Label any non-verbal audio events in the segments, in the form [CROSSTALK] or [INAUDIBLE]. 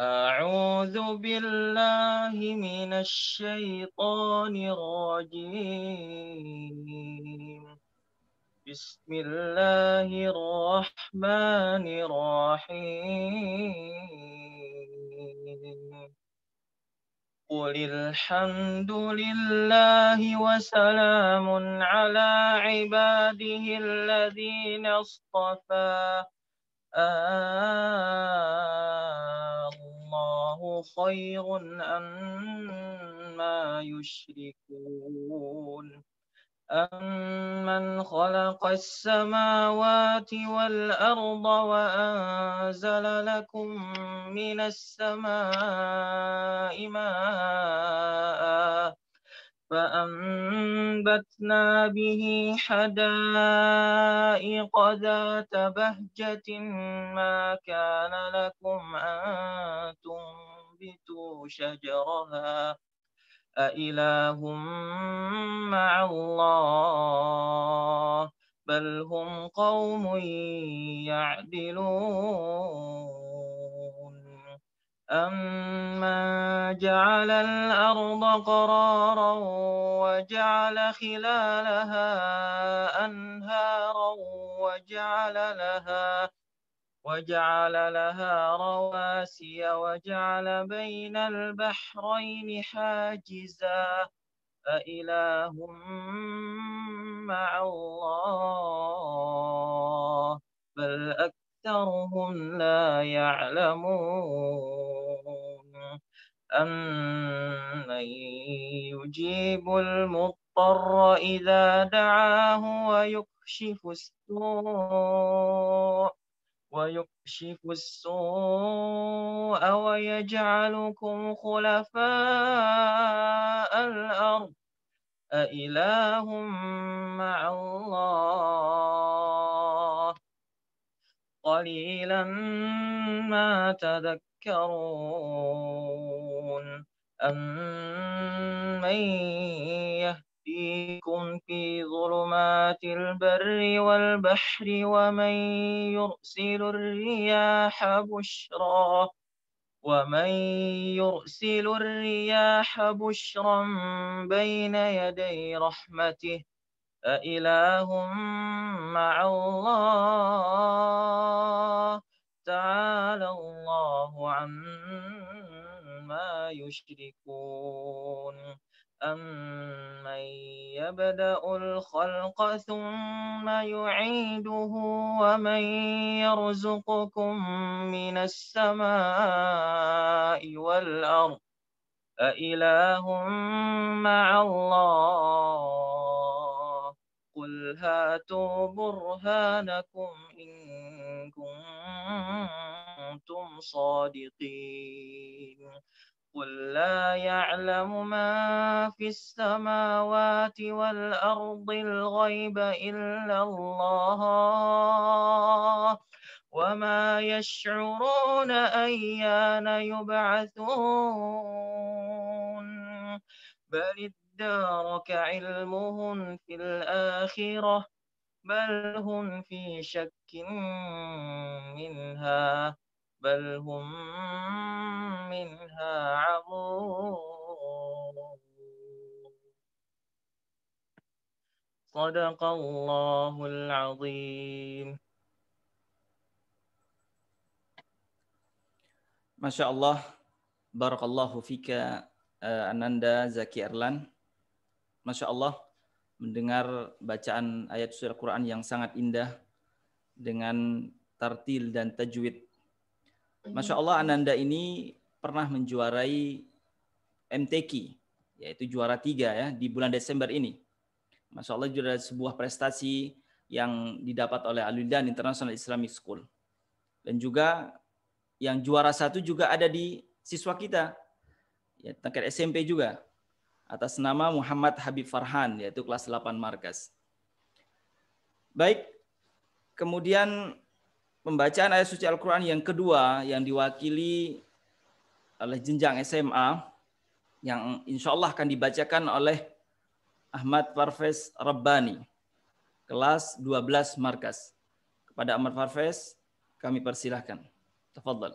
أعوذ بالله من الشيطان الرجيم بسم الله الرحمن الرحيم قل الحمد لله وسلام على عباده الذين اصطفى آه، الله خير أما يشركون أمن خلق السماوات والأرض وأنزل لكم من السماء ماءً فأنبتنا به حدائق ذات بهجة ما كان لكم أن تنبتوا شجرها أإله مع الله بل هم قوم يعدلون أَمَّنْ جَعَلَ الْأَرْضَ قَرَارًا وَجَعَلَ خِلَالَهَا أَنْهَارًا وَجَعَلَ لَهَا وَجَعَلَ لَهَا رَوَاسِيَ وَجَعَلَ بَيْنَ الْبَحْرَيْنِ حَاجِزًا أَإِلَهٌ مَعَ اللَّهِ بَلْ أَكْثَرُهُمْ أكثرهم لا يعلمون أمن يجيب المضطر إذا دعاه ويكشف السوء ويكشف السوء ويجعلكم خلفاء الأرض أإله مع الله قليلا ما تذكرون أمن يهديكم في ظلمات البر والبحر ومن يرسل الرياح بشرا ومن يرسل الرياح بشرا بين يدي رحمته فإله مع الله تعالى الله عما يشركون أمن يبدأ الخلق ثم يعيده ومن يرزقكم من السماء والأرض أإله مع الله قل هاتوا برهانكم إن كنتم صادقين قل لا يعلم ما في السماوات والأرض الغيب إلا الله وما يشعرون أيان يبعثون بل ادارك علمهم في الآخرة بل هم في شك منها بل هم منها عمون صدق الله العظيم ما شاء الله Barakallahu fika uh, Ananda Zaki Erlan Masya Allah mendengar bacaan ayat surat Quran yang sangat indah dengan tartil dan tajwid. Mhm. Masya Allah Ananda ini pernah menjuarai MTQ, yaitu juara tiga ya di bulan Desember ini. Masya Allah juara sebuah prestasi yang didapat oleh Aludan International Islamic School. Dan juga yang juara satu juga ada di siswa kita, ya, tingkat SMP juga atas nama Muhammad Habib Farhan yaitu kelas 8 markas. Baik, kemudian pembacaan ayat suci Al-Quran yang kedua yang diwakili oleh jenjang SMA yang insya Allah akan dibacakan oleh Ahmad Parves Rabbani, kelas 12 markas. Kepada Ahmad Parves, kami persilahkan. Tafadhal.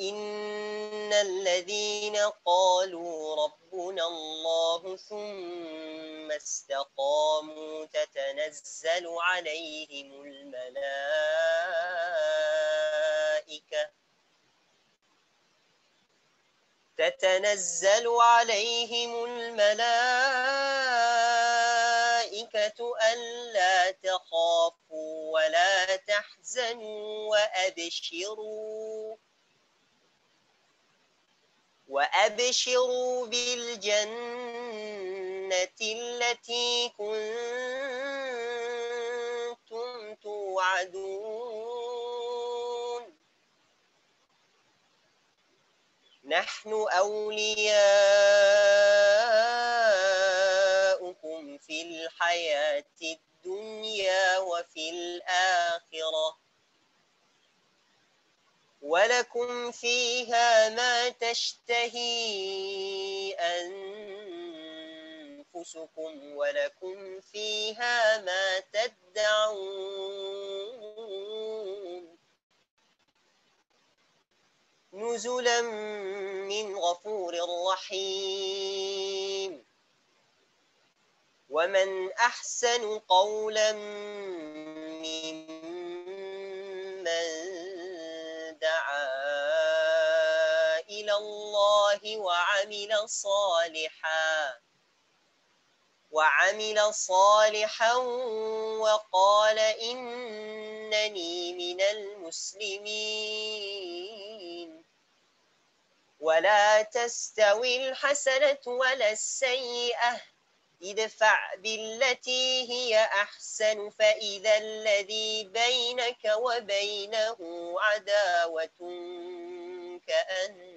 إن الذين قالوا ربنا الله ثم استقاموا تتنزل عليهم الملائكة تتنزل عليهم الملائكة ألا تخافوا ولا تحزنوا وأبشروا وأبشروا بالجنة التي كنتم توعدون نحن أولياؤكم في الحياة الدنيا وفي الآخرة ولكم فيها ما تشتهي أنفسكم ولكم فيها ما تدعون نزلا من غفور رحيم ومن أحسن قولا وعمل صالحا وعمل صالحا وقال إنني من المسلمين ولا تستوي الحسنة ولا السيئة ادفع بالتي هي أحسن فإذا الذي بينك وبينه عداوة كأن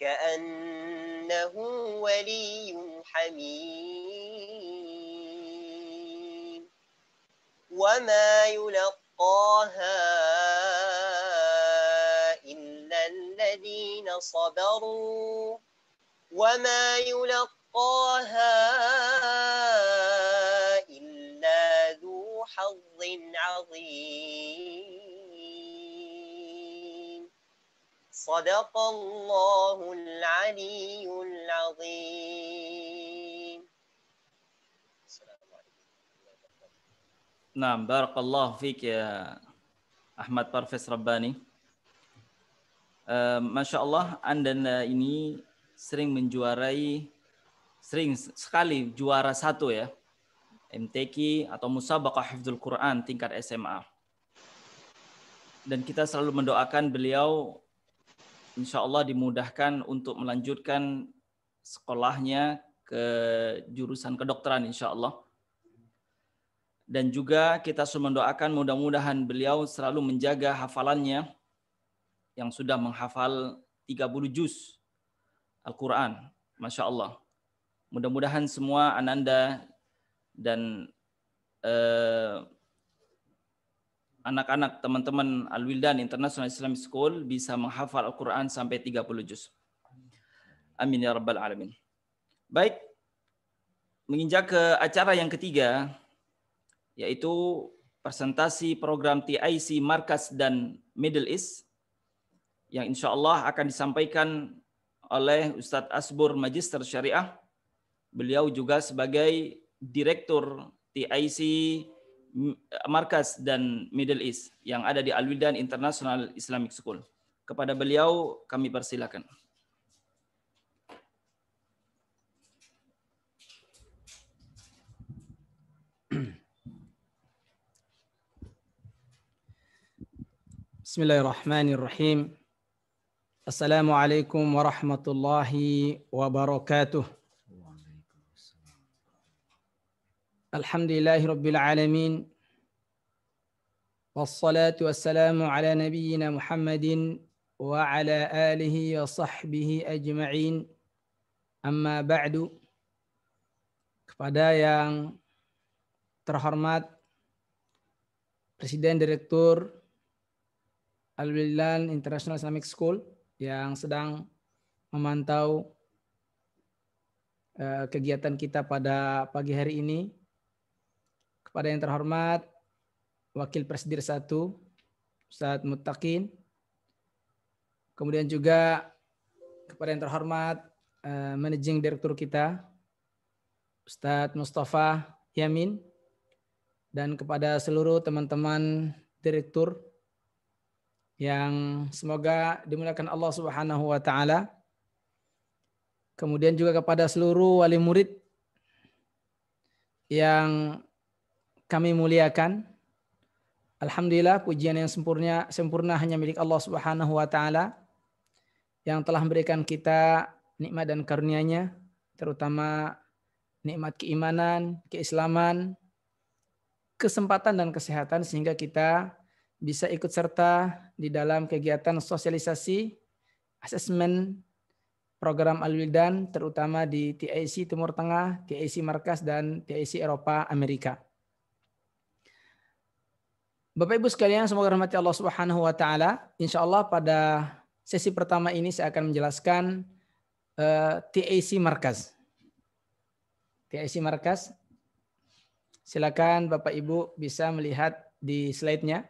كأنه ولي حميم وما يلقاها إلا الذين صبروا وما يلقاها إلا ذو حظ عظيم صدق الله العلي العظيم نعم بارك الله فيك يا أحمد Parfes Rabbani. Uh, eh, Masya Allah, Anda ini sering menjuarai, sering sekali juara satu ya, MTQ atau Musabaqah Hifdul Quran tingkat SMA. Dan kita selalu mendoakan beliau insya Allah dimudahkan untuk melanjutkan sekolahnya ke jurusan kedokteran insya Allah. Dan juga kita semua mendoakan mudah-mudahan beliau selalu menjaga hafalannya yang sudah menghafal 30 juz Al-Quran. Masya Allah. Mudah-mudahan semua ananda dan eh, anak-anak teman-teman Al-Wildan International Islamic School bisa menghafal Al-Quran sampai 30 juz. Amin ya rabbal alamin. Baik, menginjak ke acara yang ketiga, yaitu presentasi program TIC Markas dan Middle East yang insya Allah akan disampaikan oleh Ustadz Asbur Magister Syariah. Beliau juga sebagai Direktur TIC Markas dan Middle East yang ada di al International Islamic School. Kepada beliau kami persilakan. Bismillahirrahmanirrahim Assalamualaikum warahmatullahi wabarakatuh. الحمد لله رب العالمين والصلاة والسلام على نبينا محمد وعلى آله وصحبه أجمعين أما بعد kepada yang terhormat Presiden Direktur al wilan International Islamic School yang sedang memantau eh, kegiatan kita pada pagi hari ini kepada yang terhormat Wakil Presidir Satu Ustaz Mutakin. Kemudian juga kepada yang terhormat eh, Managing Direktur kita Ustadz Mustafa Yamin dan kepada seluruh teman-teman direktur yang semoga dimuliakan Allah Subhanahu wa taala. Kemudian juga kepada seluruh wali murid yang kami muliakan. Alhamdulillah pujian yang sempurna sempurna hanya milik Allah Subhanahu wa taala yang telah memberikan kita nikmat dan karunia-Nya, terutama nikmat keimanan, keislaman, kesempatan dan kesehatan sehingga kita bisa ikut serta di dalam kegiatan sosialisasi, asesmen program Alwildan terutama di TIC Timur Tengah, TIC Markas dan TIC Eropa Amerika. Bapak Ibu sekalian, semoga rahmati Allah Subhanahu wa taala. Insyaallah pada sesi pertama ini saya akan menjelaskan uh, eh, TAC Markas. TAC Markas. Silakan Bapak Ibu bisa melihat di slide-nya.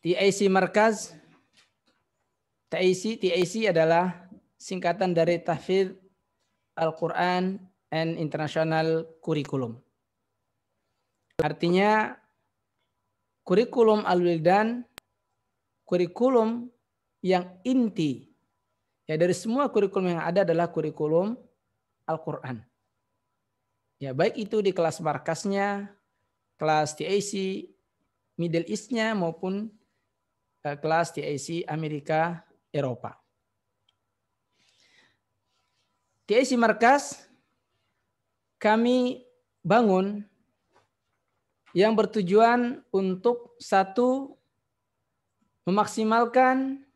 TAC Markas TAC TAC adalah singkatan dari Tahfidz Al-Quran and International Curriculum. Artinya kurikulum al-wildan kurikulum yang inti ya dari semua kurikulum yang ada adalah kurikulum Al-Qur'an. Ya, baik itu di kelas markasnya, kelas TAC Middle East-nya maupun eh, kelas TAC Amerika Eropa. TAC markas kami bangun yang bertujuan untuk satu memaksimalkan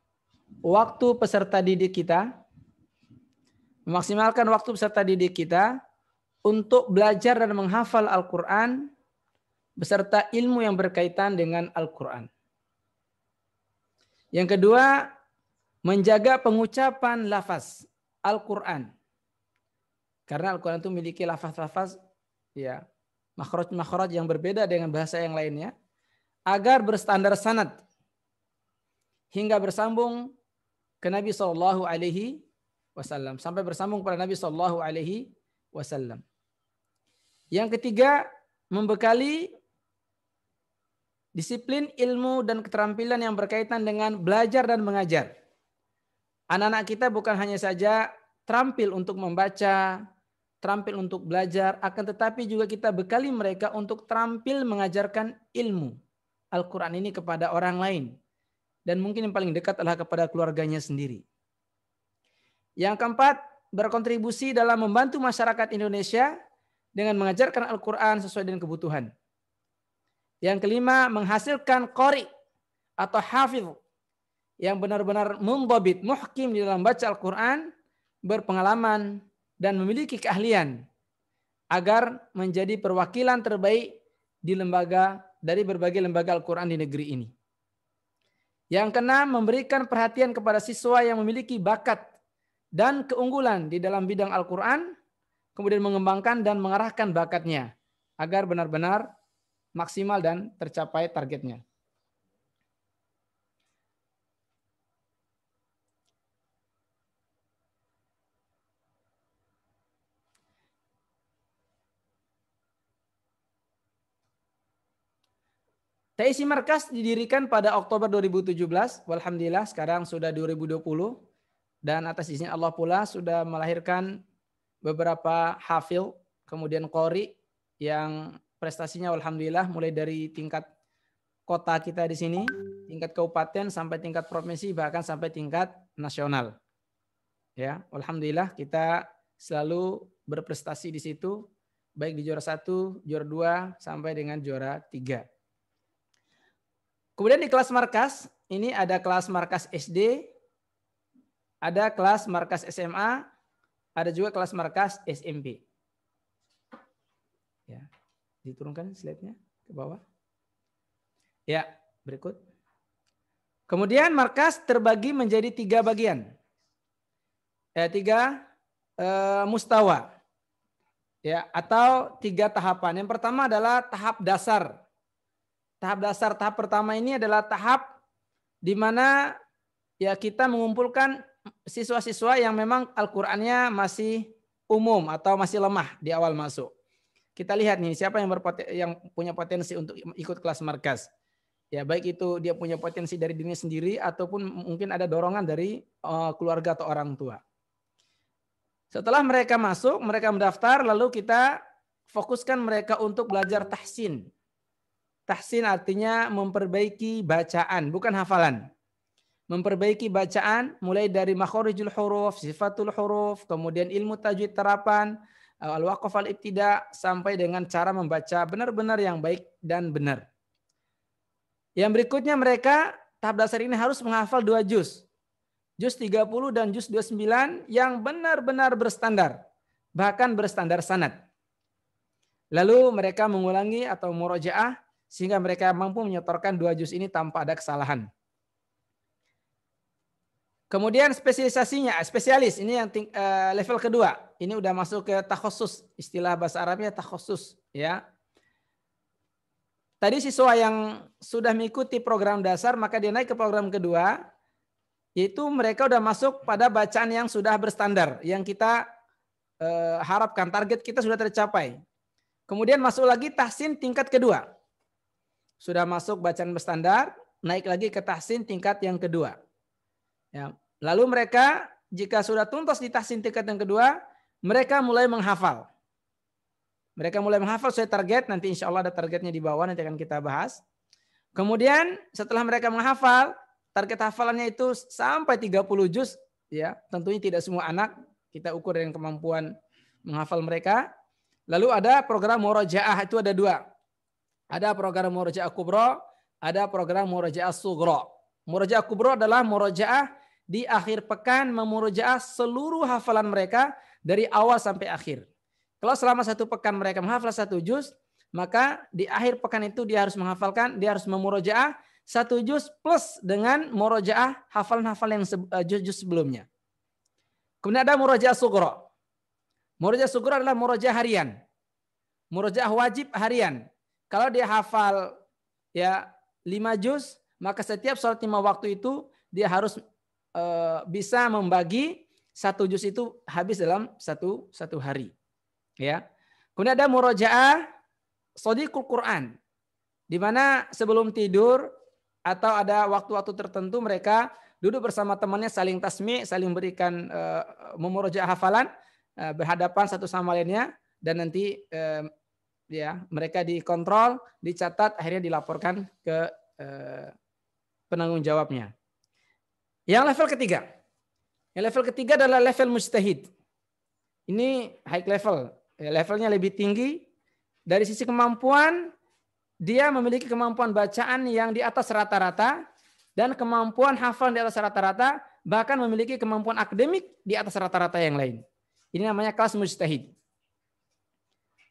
waktu peserta didik kita memaksimalkan waktu peserta didik kita untuk belajar dan menghafal Al-Qur'an beserta ilmu yang berkaitan dengan Al-Qur'an. Yang kedua, menjaga pengucapan lafaz Al-Qur'an. Karena Al-Qur'an itu memiliki lafaz-lafaz ya makhraj-makhraj yang berbeda dengan bahasa yang lainnya agar berstandar sanad hingga bersambung ke Nabi Shallallahu alaihi wasallam sampai bersambung kepada Nabi Shallallahu alaihi wasallam. Yang ketiga, membekali disiplin ilmu dan keterampilan yang berkaitan dengan belajar dan mengajar. Anak-anak kita bukan hanya saja terampil untuk membaca, terampil untuk belajar, akan tetapi juga kita bekali mereka untuk terampil mengajarkan ilmu Al-Quran ini kepada orang lain. Dan mungkin yang paling dekat adalah kepada keluarganya sendiri. Yang keempat, berkontribusi dalam membantu masyarakat Indonesia dengan mengajarkan Al-Quran sesuai dengan kebutuhan. Yang kelima, menghasilkan kori atau hafidh yang benar-benar membabit, muhkim di dalam baca Al-Quran, berpengalaman, dan memiliki keahlian agar menjadi perwakilan terbaik di lembaga dari berbagai lembaga Al-Qur'an di negeri ini. Yang keenam, memberikan perhatian kepada siswa yang memiliki bakat dan keunggulan di dalam bidang Al-Qur'an, kemudian mengembangkan dan mengarahkan bakatnya agar benar-benar maksimal dan tercapai targetnya. TIC Markas didirikan pada Oktober 2017. Alhamdulillah sekarang sudah 2020. Dan atas izin Allah pula sudah melahirkan beberapa hafil, kemudian kori yang prestasinya Alhamdulillah mulai dari tingkat kota kita di sini, tingkat kabupaten sampai tingkat provinsi, bahkan sampai tingkat nasional. Ya, Alhamdulillah kita selalu berprestasi di situ, baik di juara satu, juara dua, sampai dengan juara tiga. Kemudian di kelas markas, ini ada kelas markas SD, ada kelas markas SMA, ada juga kelas markas SMP. Ya. Diturunkan slide-nya ke bawah. Ya, berikut. Kemudian markas terbagi menjadi tiga bagian. Ya, tiga eh, mustawa. Ya, atau tiga tahapan. Yang pertama adalah tahap dasar Tahap dasar tahap pertama ini adalah tahap di mana ya kita mengumpulkan siswa-siswa yang memang Al-Qur'annya masih umum atau masih lemah di awal masuk. Kita lihat nih siapa yang berpotensi, yang punya potensi untuk ikut kelas markas. Ya baik itu dia punya potensi dari dirinya sendiri ataupun mungkin ada dorongan dari eh, keluarga atau orang tua. Setelah mereka masuk, mereka mendaftar, lalu kita fokuskan mereka untuk belajar tahsin. Tahsin artinya memperbaiki bacaan, bukan hafalan. Memperbaiki bacaan mulai dari makhorijul huruf, sifatul huruf, kemudian ilmu tajwid terapan, eh, al-waqaf al-ibtida, sampai dengan cara membaca benar-benar yang baik dan benar. Yang berikutnya mereka tahap dasar ini harus menghafal dua juz. Juz 30 dan juz 29 yang benar-benar berstandar. Bahkan berstandar sanad. Lalu mereka mengulangi atau murojaah sehingga mereka mampu menyetorkan dua juz ini tanpa ada kesalahan. Kemudian spesialisasinya, spesialis ini yang ting, eh, level kedua. Ini udah masuk ke takhusus, istilah bahasa Arabnya takhusus ya. Tadi siswa yang sudah mengikuti program dasar maka dia naik ke program kedua yaitu mereka udah masuk pada bacaan yang sudah berstandar yang kita uh, harapkan target kita sudah tercapai. Kemudian masuk lagi tahsin tingkat kedua sudah masuk bacaan berstandar, naik lagi ke tahsin tingkat yang kedua. Ya. Lalu mereka jika sudah tuntas di tahsin tingkat yang kedua, mereka mulai menghafal. Mereka mulai menghafal sesuai target, nanti insya Allah ada targetnya di bawah, nanti akan kita bahas. Kemudian setelah mereka menghafal, target hafalannya itu sampai 30 juz, ya tentunya tidak semua anak, kita ukur dengan kemampuan menghafal mereka. Lalu ada program murojaah itu ada dua. Ada program Murajaah Kubro, ada program Murajaah Sugro. Murajaah Kubro adalah murajaah di akhir pekan memurajaah seluruh hafalan mereka dari awal sampai akhir. Kalau selama satu pekan mereka menghafal satu juz, maka di akhir pekan itu dia harus menghafalkan, dia harus memurajaah satu juz plus dengan murajaah hafalan-hafalan yang juz-juz eh, sebelumnya. Kemudian ada murajaah sugro. Murajaah sugro adalah murajaah harian. Murajaah wajib harian. Kalau dia hafal ya lima juz, maka setiap sholat lima waktu itu dia harus e, bisa membagi satu juz itu habis dalam satu satu hari. Ya. Kemudian ada murojaah sodikul Quran. Di mana sebelum tidur atau ada waktu-waktu tertentu mereka duduk bersama temannya saling tasmi, saling berikan e, memurojaah hafalan e, berhadapan satu sama lainnya dan nanti e, ya mereka dikontrol, dicatat, akhirnya dilaporkan ke eh, penanggung jawabnya. Yang level ketiga, yang level ketiga adalah level mustahid. Ini high level, ya, levelnya lebih tinggi. Dari sisi kemampuan, dia memiliki kemampuan bacaan yang di atas rata-rata dan kemampuan hafal di atas rata-rata, bahkan memiliki kemampuan akademik di atas rata-rata yang lain. Ini namanya kelas mustahid.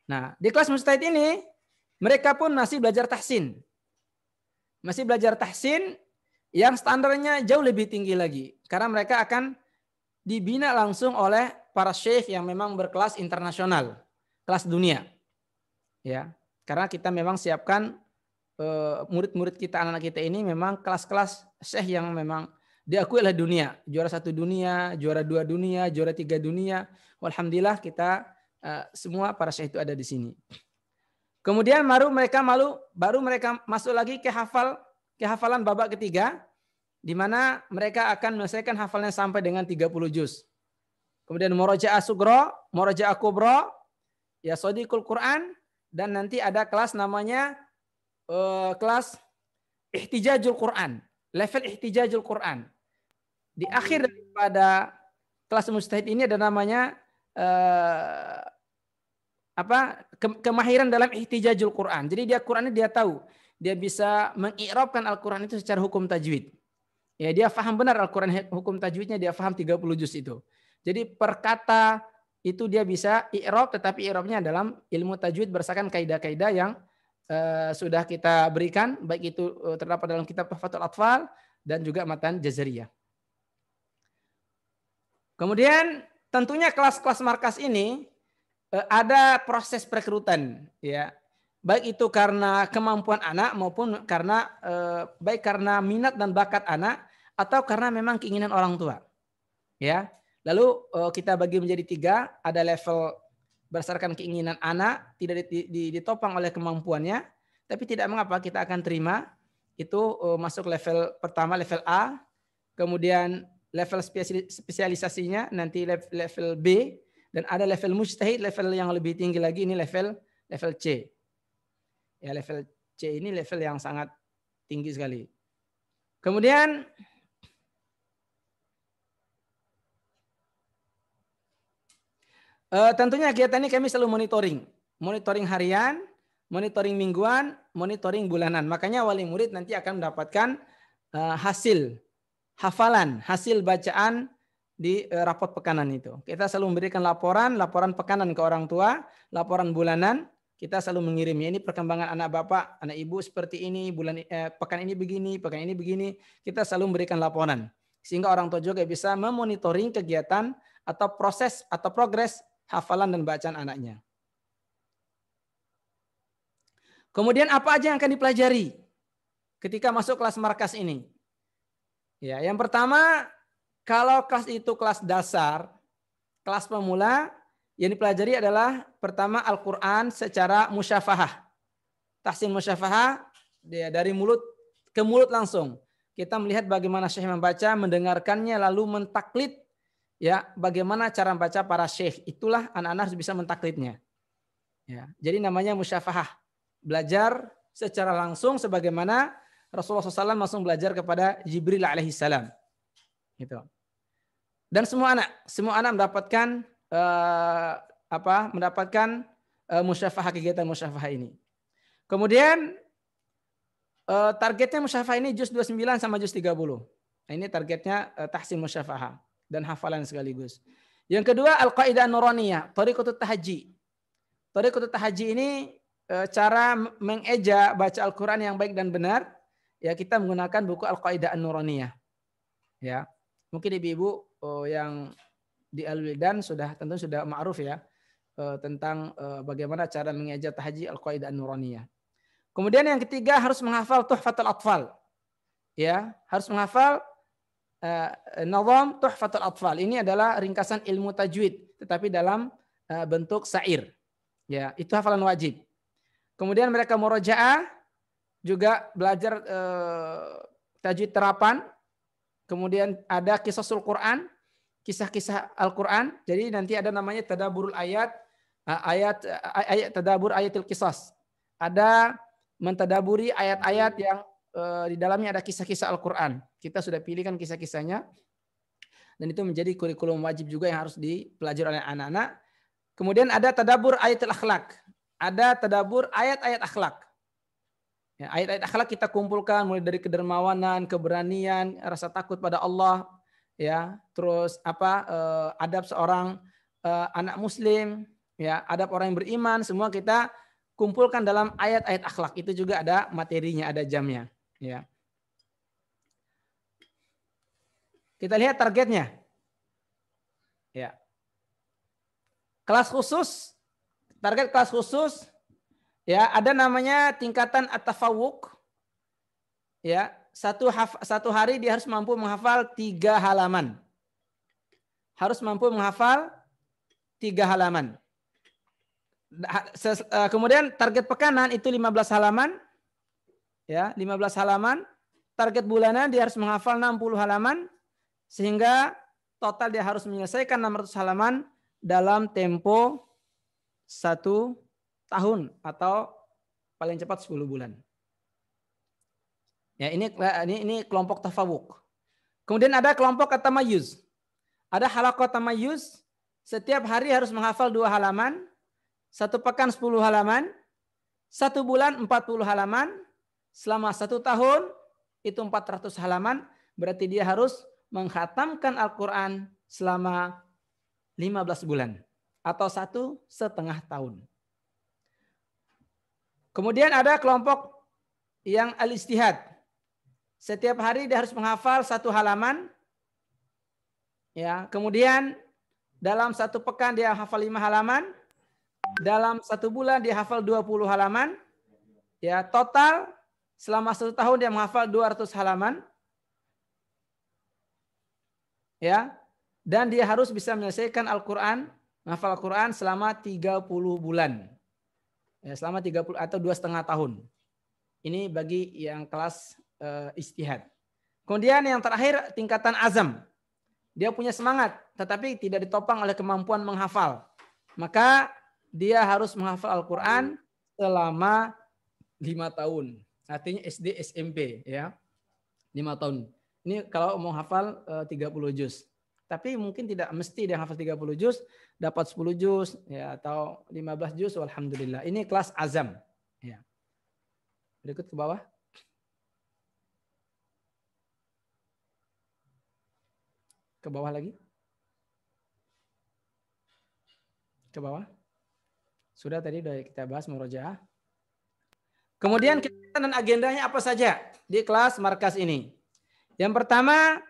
Nah, di kelas mustahid ini mereka pun masih belajar tahsin. Masih belajar tahsin yang standarnya jauh lebih tinggi lagi karena mereka akan dibina langsung oleh para syekh yang memang berkelas internasional, kelas dunia. Ya, karena kita memang siapkan eh, murid-murid kita anak-anak kita ini memang kelas-kelas syekh yang memang diakui oleh dunia, juara satu dunia, juara dua dunia, juara tiga dunia. Alhamdulillah kita Eh, semua para syekh itu ada di sini. Kemudian baru mereka malu, baru mereka masuk lagi ke hafal ke hafalan babak ketiga di mana mereka akan menyelesaikan hafalnya sampai dengan 30 juz. Kemudian moroja asugro, moroja akubro, ya sodiqul Quran dan nanti ada kelas namanya uh, kelas ihtijajul Quran, level ihtijajul Quran. Di akhir daripada kelas mustahid ini ada namanya uh, apa ke, kemahiran dalam ihtijajul Quran. Jadi dia Qurannya dia tahu, dia bisa mengikrabkan Al-Qur'an itu secara hukum tajwid. Ya, dia faham benar Al-Qur'an hukum tajwidnya dia faham 30 juz itu. Jadi perkata itu dia bisa i'rab tetapi i'rabnya dalam ilmu tajwid berdasarkan kaidah-kaidah yang uh, sudah kita berikan baik itu uh, terdapat dalam kitab Fathul Atfal dan juga matan Jazariyah. Kemudian tentunya kelas-kelas markas ini Eh, ada proses perekrutan ya baik itu karena kemampuan anak maupun karena eh, baik karena minat dan bakat anak atau karena memang keinginan orang tua ya lalu eh, kita bagi menjadi tiga ada level berdasarkan keinginan anak tidak ditopang oleh kemampuannya tapi tidak mengapa kita akan terima itu masuk level pertama level A kemudian level spesialisasinya nanti level B dan ada level mustahid, level yang lebih tinggi lagi ini level level C. Ya level C ini level yang sangat tinggi sekali. Kemudian eh, tentunya kegiatan ini kami selalu monitoring, monitoring harian, monitoring mingguan, monitoring bulanan. Makanya wali murid nanti akan mendapatkan eh, hasil hafalan, hasil bacaan di eh, rapot pekanan itu. Kita selalu memberikan laporan, laporan pekanan ke orang tua, laporan bulanan. Kita selalu mengirimnya. Ini perkembangan anak bapak, anak ibu seperti ini, bulan eh, pekan ini begini, pekan ini begini. Kita selalu memberikan laporan sehingga orang tua juga bisa memonitoring kegiatan atau proses atau progres hafalan dan bacaan anaknya. Kemudian apa aja yang akan dipelajari ketika masuk kelas markas ini? Ya, yang pertama kalau kelas itu kelas dasar, kelas pemula, yang dipelajari adalah pertama Al-Quran secara musyafahah. Tahsin musyafahah dia dari mulut ke mulut langsung. Kita melihat bagaimana Syekh membaca, mendengarkannya, lalu mentaklid. Ya, bagaimana cara membaca para Syekh. Itulah anak-anak harus bisa mentaklidnya. Ya, jadi namanya musyafahah. Belajar secara langsung sebagaimana Rasulullah SAW langsung belajar kepada Jibril alaihissalam. Gitu. Dan semua anak, semua anak mendapatkan uh, apa? Mendapatkan uh, eh, musyafah kegiatan musyafah ini. Kemudian uh, targetnya musyafah ini juz 29 sama juz 30. Nah, ini targetnya uh, tahsin musyafah dan hafalan sekaligus. Yang kedua al-qaidah nuraniyah, tariqatut tahaji Tariqatut tahaji ini cara mengeja baca Al-Qur'an yang baik dan benar, ya kita menggunakan buku al-qaidah nuraniyah. Ya. Mungkin ibu-ibu Oh, yang di Al-Wildan sudah tentu sudah ma'ruf ya eh, tentang eh, bagaimana cara mengajar tahji Al-Qaidah An-Nuraniyah. Kemudian yang ketiga harus menghafal Tuhfatul Atfal. Ya, harus menghafal uh, nazam Tuhfatul Atfal. Ini adalah ringkasan ilmu tajwid tetapi dalam uh, bentuk sair Ya, itu hafalan wajib. Kemudian mereka murojaah juga belajar uh, tajwid terapan Kemudian ada kisasul Quran, kisah-kisah Al-Quran. Jadi nanti ada namanya tadaburul ayat, eh, ayat, eh, ayat tadabur ayatil kisas. Ada mentadaburi ayat-ayat yang eh, di dalamnya ada kisah-kisah Al-Quran. Kita sudah pilihkan kisah-kisahnya. Dan itu menjadi kurikulum wajib juga yang harus dipelajari oleh anak-anak. Kemudian ada tadabur ayat akhlak. Ada tadabur ayat-ayat akhlak. Ya, ayat-ayat akhlak kita kumpulkan mulai dari kedermawanan, keberanian, rasa takut pada Allah, ya, terus apa eh, adab seorang eh, anak muslim, ya, adab orang yang beriman, semua kita kumpulkan dalam ayat-ayat akhlak. Itu juga ada materinya, ada jamnya, ya. Kita lihat targetnya. Ya. Kelas khusus, target kelas khusus Ya, ada namanya tingkatan at-tafawuk. Ya, satu haf, satu hari dia harus mampu menghafal tiga halaman. Harus mampu menghafal tiga halaman. Nah, eh, kemudian target pekanan itu 15 halaman. Ya, 15 halaman. Target bulanan dia harus menghafal 60 halaman sehingga total dia harus menyelesaikan 600 halaman dalam tempo satu tahun atau paling cepat 10 bulan. Ya, ini ini, ini kelompok tafawuk. Kemudian ada kelompok atamayuz. Ada halakot tamayuz, setiap hari harus menghafal dua halaman, satu pekan 10 halaman, satu bulan 40 halaman, selama satu tahun itu 400 halaman, berarti dia harus menghatamkan Al-Quran selama 15 bulan atau satu setengah tahun. Kemudian ada kelompok yang al-istihad. Setiap hari dia harus menghafal satu halaman. Ya, kemudian dalam satu pekan dia hafal lima halaman. Dalam satu bulan dia hafal 20 halaman. Ya, total selama satu tahun dia menghafal 200 halaman. Ya, dan dia harus bisa menyelesaikan Al-Quran, menghafal Al-Quran selama 30 bulan ya, selama 30 atau dua setengah tahun. Ini bagi yang kelas uh, istihad. Kemudian yang terakhir tingkatan azam. Dia punya semangat tetapi tidak ditopang oleh kemampuan menghafal. Maka dia harus menghafal Al-Quran selama lima tahun. Artinya SD, SMP ya. lima tahun. Ini kalau mau hafal 30 eh, juz. Tapi mungkin tidak mesti dia hafal 30 juz, dapat 10 juz ya atau 15 juz alhamdulillah. Ini kelas azam ya. Berikut ke bawah. Ke bawah lagi. Ke bawah. Sudah tadi sudah kita bahas murojaah. Kemudian kita dan agendanya apa saja di kelas markas ini? Yang pertama,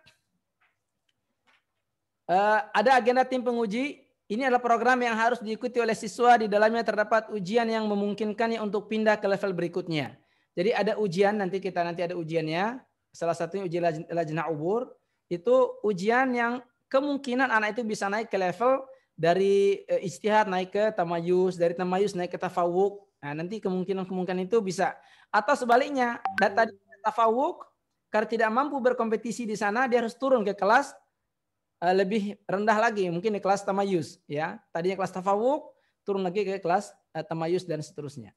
Eh, ada agenda tim penguji. Ini adalah program yang harus diikuti oleh siswa. Di dalamnya terdapat ujian yang memungkinkannya untuk pindah ke level berikutnya. Jadi ada ujian nanti kita nanti ada ujiannya. Salah satunya ujian lajna ubur itu ujian yang kemungkinan anak itu bisa naik ke level dari eh, istihad naik ke tamayus, dari tamayus naik ke tafawuk. Nah, nanti kemungkinan-kemungkinan itu bisa. Atau sebaliknya, data tafawuk karena tidak mampu berkompetisi di sana, dia harus turun ke kelas Eh, lebih rendah lagi mungkin di kelas tamayus ya. Tadinya kelas tafawuk turun lagi ke kelas eh, tamayus dan seterusnya.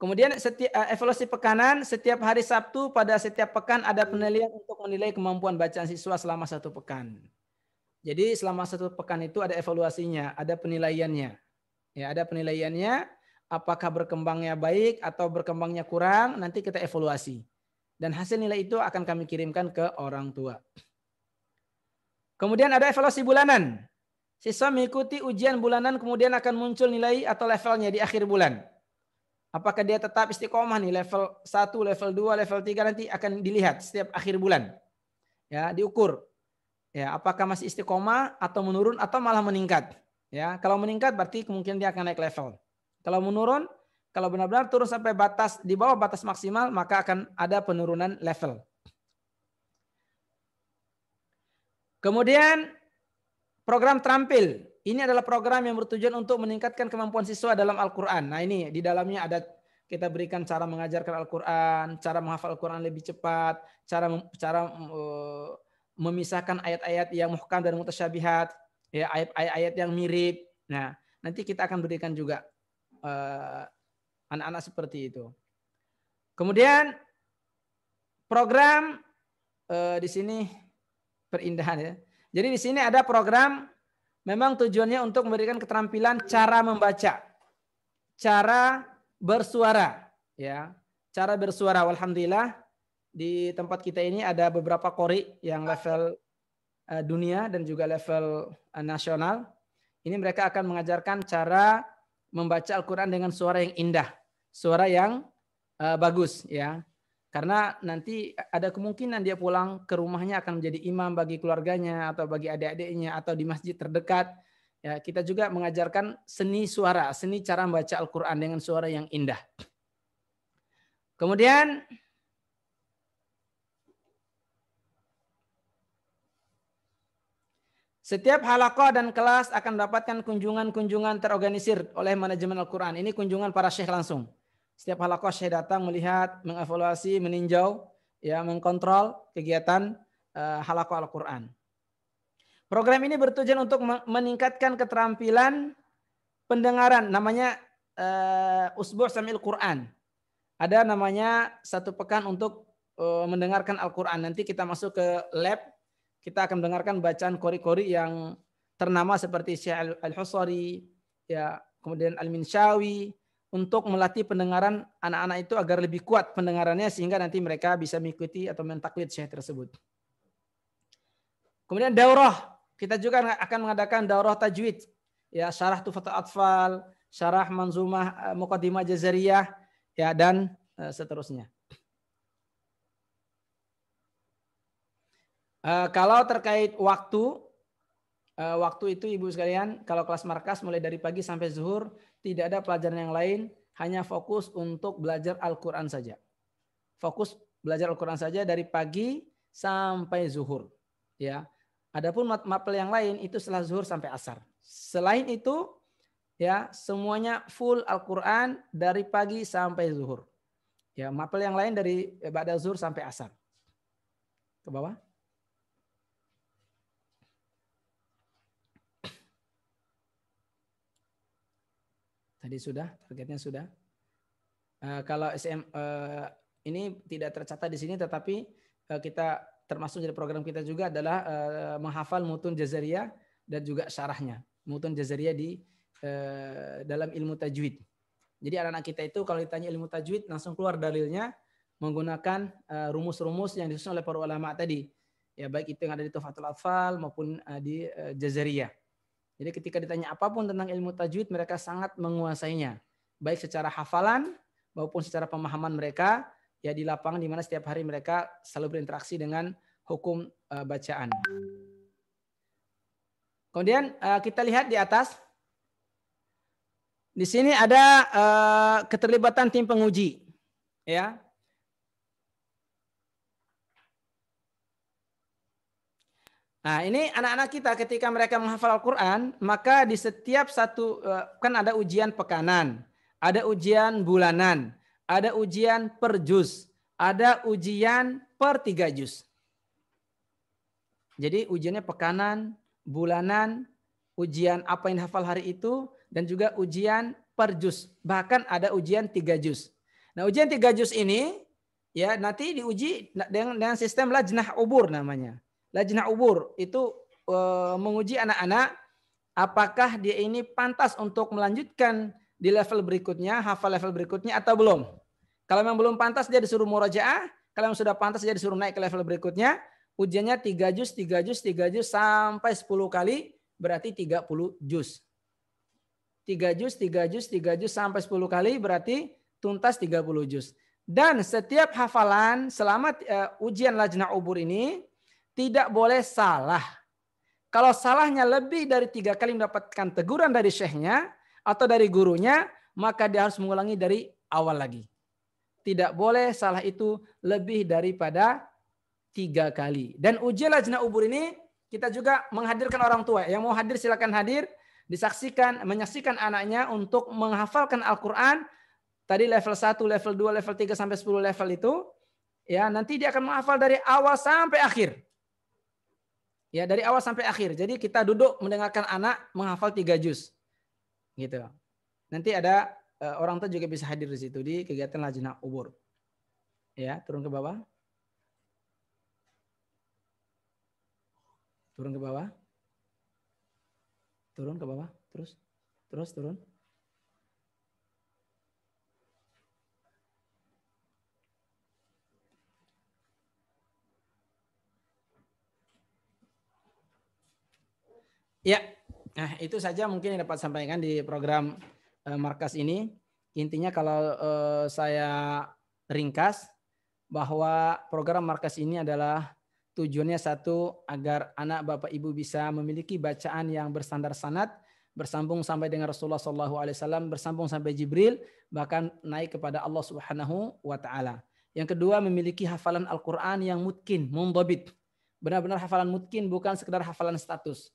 Kemudian setiap, eh, evaluasi pekanan setiap hari Sabtu pada setiap pekan ada penilaian untuk menilai kemampuan bacaan siswa selama satu pekan. Jadi selama satu pekan itu ada evaluasinya, ada penilaiannya. Ya, ada penilaiannya apakah berkembangnya baik atau berkembangnya kurang, nanti kita evaluasi. Dan hasil nilai itu akan kami kirimkan ke orang tua. Kemudian ada evaluasi bulanan. Siswa mengikuti ujian bulanan kemudian akan muncul nilai atau levelnya di akhir bulan. Apakah dia tetap istiqomah nih level 1, level 2, level 3 nanti akan dilihat setiap akhir bulan. Ya, diukur. Ya, apakah masih istiqomah atau menurun atau malah meningkat. Ya, kalau meningkat berarti kemungkinan dia akan naik level. Kalau menurun kalau benar-benar turun sampai batas di bawah batas maksimal, maka akan ada penurunan level. Kemudian program terampil. Ini adalah program yang bertujuan untuk meningkatkan kemampuan siswa dalam Al-Quran. Nah ini di dalamnya ada kita berikan cara mengajarkan Al-Quran, cara menghafal Al-Quran lebih cepat, cara cara eh, memisahkan ayat-ayat yang muhkam dan mutasyabihat, ya ayat-ayat yang mirip. Nah nanti kita akan berikan juga eh, Anak-anak seperti itu. Kemudian program eh, di sini perindahan ya. Jadi di sini ada program memang tujuannya untuk memberikan keterampilan cara membaca, cara bersuara, ya, cara bersuara. Alhamdulillah di tempat kita ini ada beberapa kori yang level eh, dunia dan juga level eh, nasional. Ini mereka akan mengajarkan cara membaca Al-Quran dengan suara yang indah suara yang uh, bagus ya. Karena nanti ada kemungkinan dia pulang ke rumahnya akan menjadi imam bagi keluarganya atau bagi adik-adiknya atau di masjid terdekat. Ya, kita juga mengajarkan seni suara, seni cara membaca Al-Qur'an dengan suara yang indah. Kemudian Setiap halakoh dan kelas akan mendapatkan kunjungan-kunjungan terorganisir oleh manajemen Al-Quran. Ini kunjungan para syekh langsung. Setiap halakos saya datang melihat, mengevaluasi, meninjau, ya mengkontrol kegiatan uh, eh, halakoh Al-Quran. Program ini bertujuan untuk meningkatkan keterampilan pendengaran, namanya uh, Usbu' Samil Quran. Ada namanya satu pekan untuk uh, mendengarkan Al-Quran. Nanti kita masuk ke lab, kita akan mendengarkan bacaan kori-kori yang ternama seperti Syekh Al-Husari, ya, kemudian Al-Minshawi, untuk melatih pendengaran anak-anak itu agar lebih kuat pendengarannya sehingga nanti mereka bisa mengikuti atau mentaklid syekh tersebut. Kemudian daurah, kita juga akan mengadakan daurah tajwid. Ya, syarah tufat atfal, syarah manzumah eh, muqaddimah jazariyah ya dan eh, seterusnya. Eh, kalau terkait waktu, waktu itu ibu sekalian, kalau kelas markas mulai dari pagi sampai zuhur, tidak ada pelajaran yang lain, hanya fokus untuk belajar Al-Quran saja. Fokus belajar Al-Quran saja dari pagi sampai zuhur. Ya, Adapun mapel yang lain itu setelah zuhur sampai asar. Selain itu, ya semuanya full Al-Quran dari pagi sampai zuhur. Ya, mapel yang lain dari eh, badal zuhur sampai asar. Ke bawah. Tadi sudah targetnya sudah. Uh, kalau SM uh, eh, ini tidak tercatat di sini, tetapi uh, kita termasuk dari program kita juga adalah uh, menghafal mutun jazaria dan juga syarahnya. Mutun jazaria di uh, dalam ilmu tajwid. Jadi anak-anak kita itu kalau ditanya ilmu tajwid langsung keluar dalilnya menggunakan rumus-rumus yang disusun oleh para ulama tadi. Ya baik itu yang ada di Tuhfatul afal maupun uh, di uh, Jazariyah. Jadi ketika ditanya apapun tentang ilmu tajwid, mereka sangat menguasainya. Baik secara hafalan maupun secara pemahaman mereka ya di lapangan di mana setiap hari mereka selalu berinteraksi dengan hukum uh, bacaan. Kemudian uh, kita lihat di atas. Di sini ada uh, keterlibatan tim penguji. Ya. Nah, ini anak-anak kita ketika mereka menghafal Al-Qur'an, maka di setiap satu eh, kan ada ujian pekanan, ada ujian bulanan, ada ujian per juz, ada ujian per tiga juz. Jadi ujiannya pekanan, bulanan, ujian apa yang hafal hari itu, dan juga ujian per juz. Bahkan ada ujian tiga juz. Nah ujian tiga juz ini ya nanti diuji dengan, dengan sistem lajnah ubur namanya lajnah ubur itu e, menguji anak-anak apakah dia ini pantas untuk melanjutkan di level berikutnya, hafal level berikutnya atau belum. Kalau memang belum pantas dia disuruh murojaah, kalau memang sudah pantas dia disuruh naik ke level berikutnya, ujiannya 3 juz, 3 juz, 3 juz sampai 10 kali berarti 30 juz. 3 juz, 3 juz, 3 juz sampai 10 kali berarti tuntas 30 juz. Dan setiap hafalan selamat uh, eh, ujian lajnah ubur ini tidak boleh salah. Kalau salahnya lebih dari tiga kali mendapatkan teguran dari syekhnya atau dari gurunya, maka dia harus mengulangi dari awal lagi. Tidak boleh salah itu lebih daripada tiga kali. Dan uji lajna ubur ini kita juga menghadirkan orang tua. Yang mau hadir silakan hadir. Disaksikan, menyaksikan anaknya untuk menghafalkan Al-Quran. Tadi level 1, level 2, level 3, sampai 10 level itu. ya Nanti dia akan menghafal dari awal sampai akhir. Ya, dari awal sampai akhir. Jadi kita duduk mendengarkan anak menghafal tiga juz. Gitu. Nanti ada e, orang tua juga bisa hadir di situ di kegiatan lajnah ubur. Ya, turun ke bawah. Turun ke bawah. Turun ke bawah. Terus. Terus turun. Ya, nah itu saja mungkin yang dapat sampaikan di program uh, markas ini. Intinya kalau uh, saya ringkas bahwa program markas ini adalah tujuannya satu agar anak bapak ibu bisa memiliki bacaan yang bersandar sanat bersambung sampai dengan Rasulullah Shallallahu Alaihi Wasallam, bersambung sampai Jibril, bahkan naik kepada Allah Subhanahu Wa Taala. Yang kedua memiliki hafalan Al-Quran yang mutkin, mundobit. Benar-benar hafalan mutkin bukan sekedar hafalan status.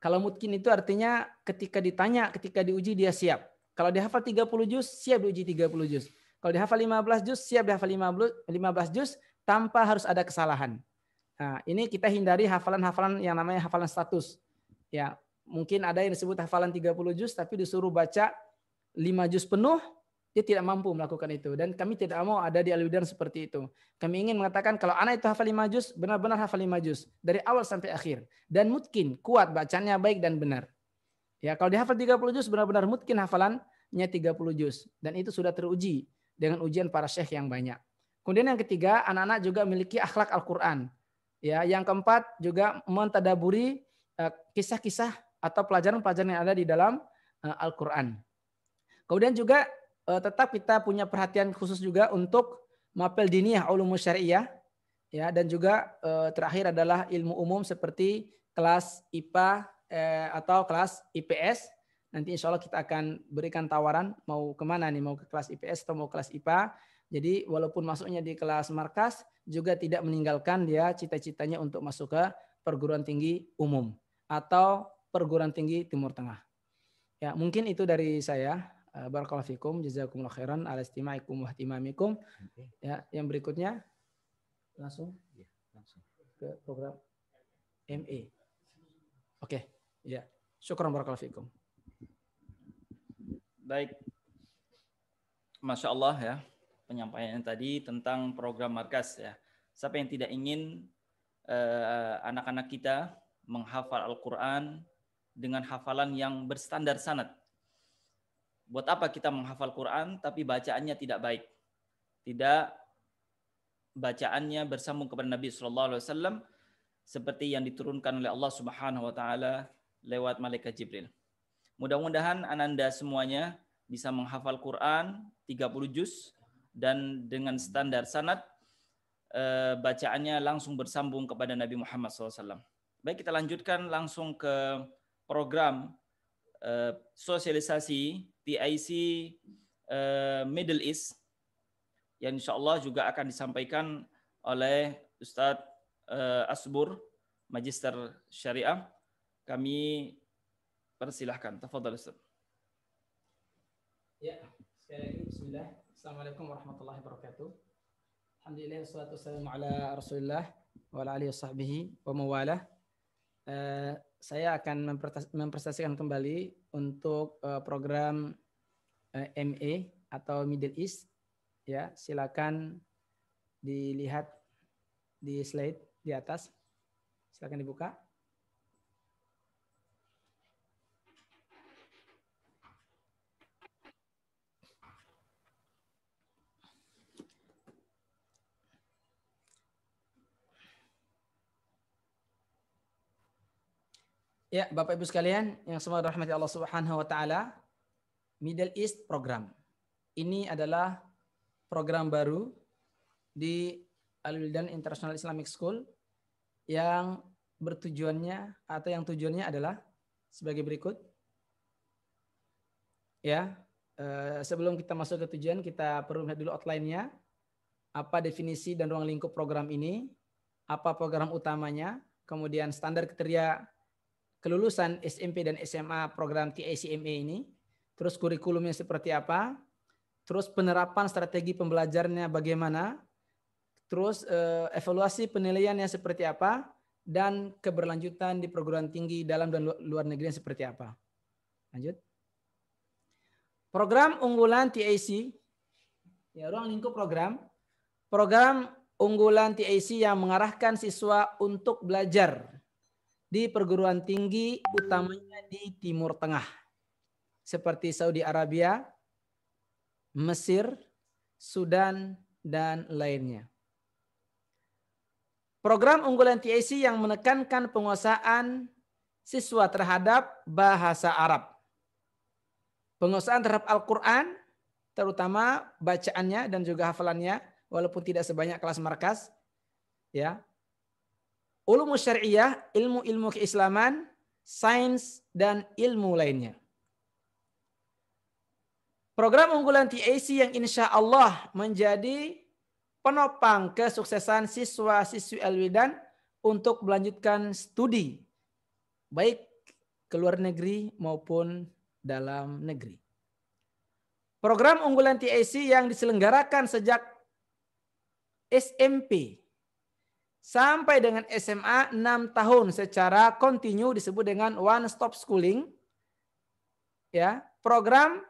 Kalau mungkin itu artinya ketika ditanya, ketika diuji dia siap. Kalau dihafal 30 juz, siap diuji 30 juz. Kalau dihafal 15 juz, siap dihafal 15 juz tanpa harus ada kesalahan. Nah, ini kita hindari hafalan-hafalan yang namanya hafalan status. Ya, mungkin ada yang disebut hafalan 30 juz tapi disuruh baca 5 juz penuh dia tidak mampu melakukan itu dan kami tidak mau ada di aludan seperti itu. Kami ingin mengatakan kalau anak itu hafal lima juz, benar-benar hafal lima juz dari awal sampai akhir dan mungkin kuat bacanya baik dan benar. Ya, kalau dia hafal 30 juz benar-benar mungkin hafalannya 30 juz dan itu sudah teruji dengan ujian para syekh yang banyak. Kemudian yang ketiga, anak-anak juga memiliki akhlak Al-Qur'an. Ya, yang keempat juga mentadaburi eh, kisah-kisah atau pelajaran-pelajaran yang ada di dalam eh, Al-Qur'an. Kemudian juga uh, tetap kita punya perhatian khusus juga untuk mapel diniyah ulum syariah ya dan juga uh, terakhir adalah ilmu umum seperti kelas IPA eh, atau kelas IPS nanti insya Allah kita akan berikan tawaran mau kemana nih mau ke kelas IPS atau mau kelas IPA jadi walaupun masuknya di kelas markas juga tidak meninggalkan dia cita-citanya untuk masuk ke perguruan tinggi umum atau perguruan tinggi Timur Tengah ya mungkin itu dari saya Eh, barakallahu fikum jazakumullah khairan ala istima'ikum wa ihtimamikum. Ya, yang berikutnya langsung iya, ke program MA. E. Oke, okay. ya. Syukran barakallahu fikum. Baik. Masya Allah ya, penyampaian tadi tentang program markas ya. Siapa yang tidak ingin eh, anak-anak uh, kita menghafal Al-Quran dengan hafalan yang berstandar sanat Buat apa kita menghafal Quran tapi bacaannya tidak baik? Tidak bacaannya bersambung kepada Nabi Shallallahu alaihi wasallam seperti yang diturunkan oleh Allah Subhanahu wa taala lewat malaikat Jibril. Mudah-mudahan ananda semuanya bisa menghafal Quran 30 juz dan dengan standar sanad eh, bacaannya langsung bersambung kepada Nabi Muhammad SAW. Baik kita lanjutkan langsung ke program eh, sosialisasi TIC uh, eh, Middle East yang insya Allah juga akan disampaikan oleh Ustadz uh, Asbur, Magister Syariah. Kami persilahkan. Tafadhal Ustaz. Ya, sekali lagi bismillah. Assalamualaikum warahmatullahi wabarakatuh. Alhamdulillah wassalatu wassalamu ala Rasulillah wa ala alihi sahbihi wa mawalah. Eh, saya akan mempresentasikan kembali untuk uh, program uh, eh, MA atau Middle East. Ya, silakan dilihat di slide di atas. Silakan dibuka. Ya, Bapak Ibu sekalian yang semua rahmati Allah Subhanahu wa taala, Middle East program. Ini adalah program baru di Al Wildan International Islamic School yang bertujuannya atau yang tujuannya adalah sebagai berikut. Ya, eh, sebelum kita masuk ke tujuan, kita perlu melihat dulu outline-nya. Apa definisi dan ruang lingkup program ini? Apa program utamanya? Kemudian standar kriteria kelulusan SMP dan SMA program TACMA ini, terus kurikulumnya seperti apa, terus penerapan strategi pembelajarannya bagaimana, terus eh, evaluasi penilaiannya seperti apa, dan keberlanjutan di perguruan tinggi dalam dan luar negeri seperti apa. Lanjut. Program unggulan TAC, ya ruang lingkup program, program unggulan TAC yang mengarahkan siswa untuk belajar di perguruan tinggi hmm. utamanya di Timur Tengah. Seperti Saudi Arabia, Mesir, Sudan, dan lainnya. Program unggulan TIC yang menekankan penguasaan siswa terhadap bahasa Arab. Penguasaan terhadap Al-Quran, terutama bacaannya dan juga hafalannya, walaupun tidak sebanyak kelas markas. ya ulumu syariah, ilmu-ilmu keislaman, sains, dan ilmu lainnya. Program unggulan TAC yang insya Allah menjadi penopang kesuksesan siswa-siswi Elwidan untuk melanjutkan studi baik ke luar negeri maupun dalam negeri. Program unggulan TAC yang diselenggarakan sejak SMP sampai dengan SMA 6 tahun secara kontinu disebut dengan one stop schooling. Ya, program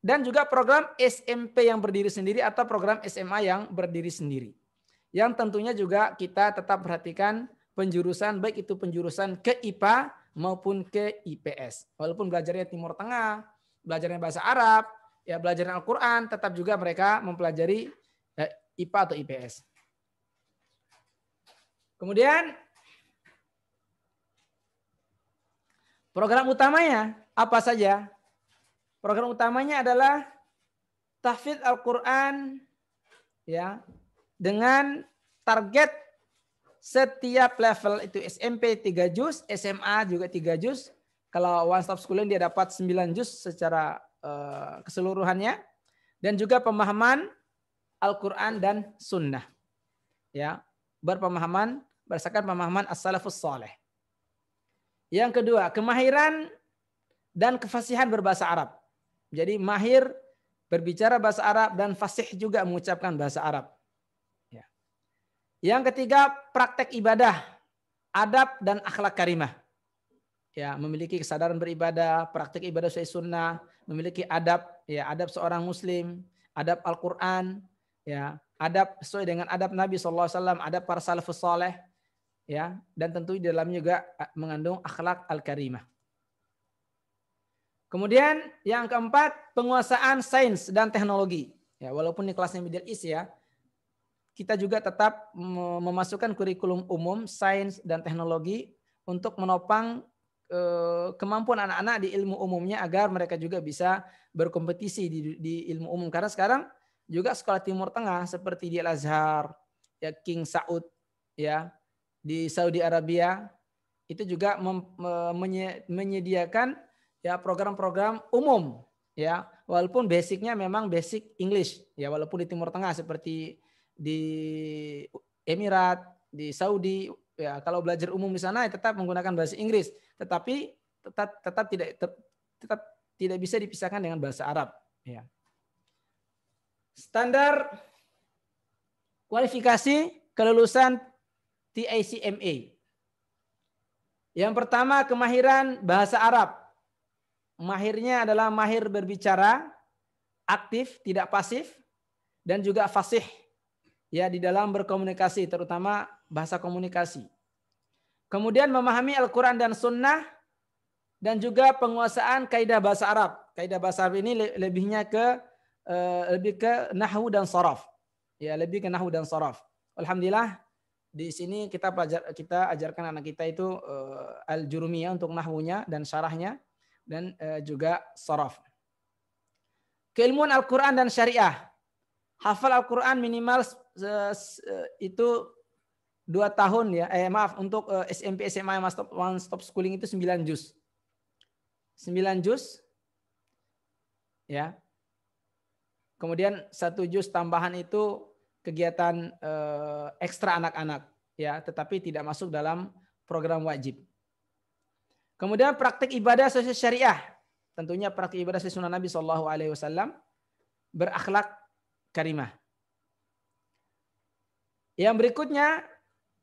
dan juga program SMP yang berdiri sendiri atau program SMA yang berdiri sendiri. Yang tentunya juga kita tetap perhatikan penjurusan baik itu penjurusan ke IPA maupun ke IPS. Walaupun belajarnya Timur Tengah, belajarnya bahasa Arab, ya belajarnya Al-Qur'an, tetap juga mereka mempelajari eh, IPA atau IPS. Kemudian program utamanya apa saja? Program utamanya adalah tahfidz Al-Qur'an ya dengan target setiap level itu SMP 3 juz, SMA juga 3 juz. Kalau one stop schooling dia dapat 9 juz secara uh, keseluruhannya dan juga pemahaman Al-Qur'an dan sunnah. Ya, berpemahaman berdasarkan pemahaman as-salafus soleh. Yang kedua, kemahiran dan kefasihan berbahasa Arab. Jadi mahir berbicara bahasa Arab dan fasih juga mengucapkan bahasa Arab. Ya. Yang ketiga, praktek ibadah, adab dan akhlak karimah. Ya, memiliki kesadaran beribadah, praktek ibadah sesuai sunnah, memiliki adab, ya adab seorang muslim, adab Al-Qur'an, ya, adab sesuai dengan adab Nabi SAW, adab para salafus saleh, ya dan tentu di dalamnya juga mengandung akhlak al-karimah. Kemudian yang keempat penguasaan sains dan teknologi. Ya, walaupun di kelasnya Middle East ya, kita juga tetap memasukkan kurikulum umum sains dan teknologi untuk menopang e, kemampuan anak-anak di ilmu umumnya agar mereka juga bisa berkompetisi di, di ilmu umum karena sekarang juga sekolah Timur Tengah seperti di Al Azhar, ya King Saud, ya di Saudi Arabia itu juga menyediakan ya program-program umum ya walaupun basicnya memang basic English ya walaupun di Timur Tengah seperti di Emirat di Saudi ya kalau belajar umum di sana ya tetap menggunakan bahasa Inggris tetapi tetap tetap tidak tetap tidak bisa dipisahkan dengan bahasa Arab ya standar kualifikasi kelulusan TACMA. Yang pertama kemahiran bahasa Arab. Mahirnya adalah mahir berbicara, aktif, tidak pasif, dan juga fasih ya di dalam berkomunikasi, terutama bahasa komunikasi. Kemudian memahami Al-Quran dan Sunnah, dan juga penguasaan kaidah bahasa Arab. Kaidah bahasa Arab ini lebihnya ke eh, lebih ke nahwu dan sorof. Ya, lebih ke nahwu dan sorof. Alhamdulillah di sini kita pelajar kita ajarkan anak kita itu uh, eh, al jurumiyah untuk nahwunya dan syarahnya dan uh, juga sorof. Keilmuan Al-Qur'an dan syariah. Hafal Al-Qur'an minimal uh, itu dua tahun ya. Eh maaf untuk uh, SMP SMA one stop, one stop schooling itu sembilan juz. sembilan juz. Ya. Kemudian satu juz tambahan itu kegiatan eh, ekstra anak-anak ya, tetapi tidak masuk dalam program wajib. Kemudian praktik ibadah sesuai syariah. Tentunya praktik ibadah sesuai sunnah Nabi Shallallahu alaihi wasallam berakhlak karimah. Yang berikutnya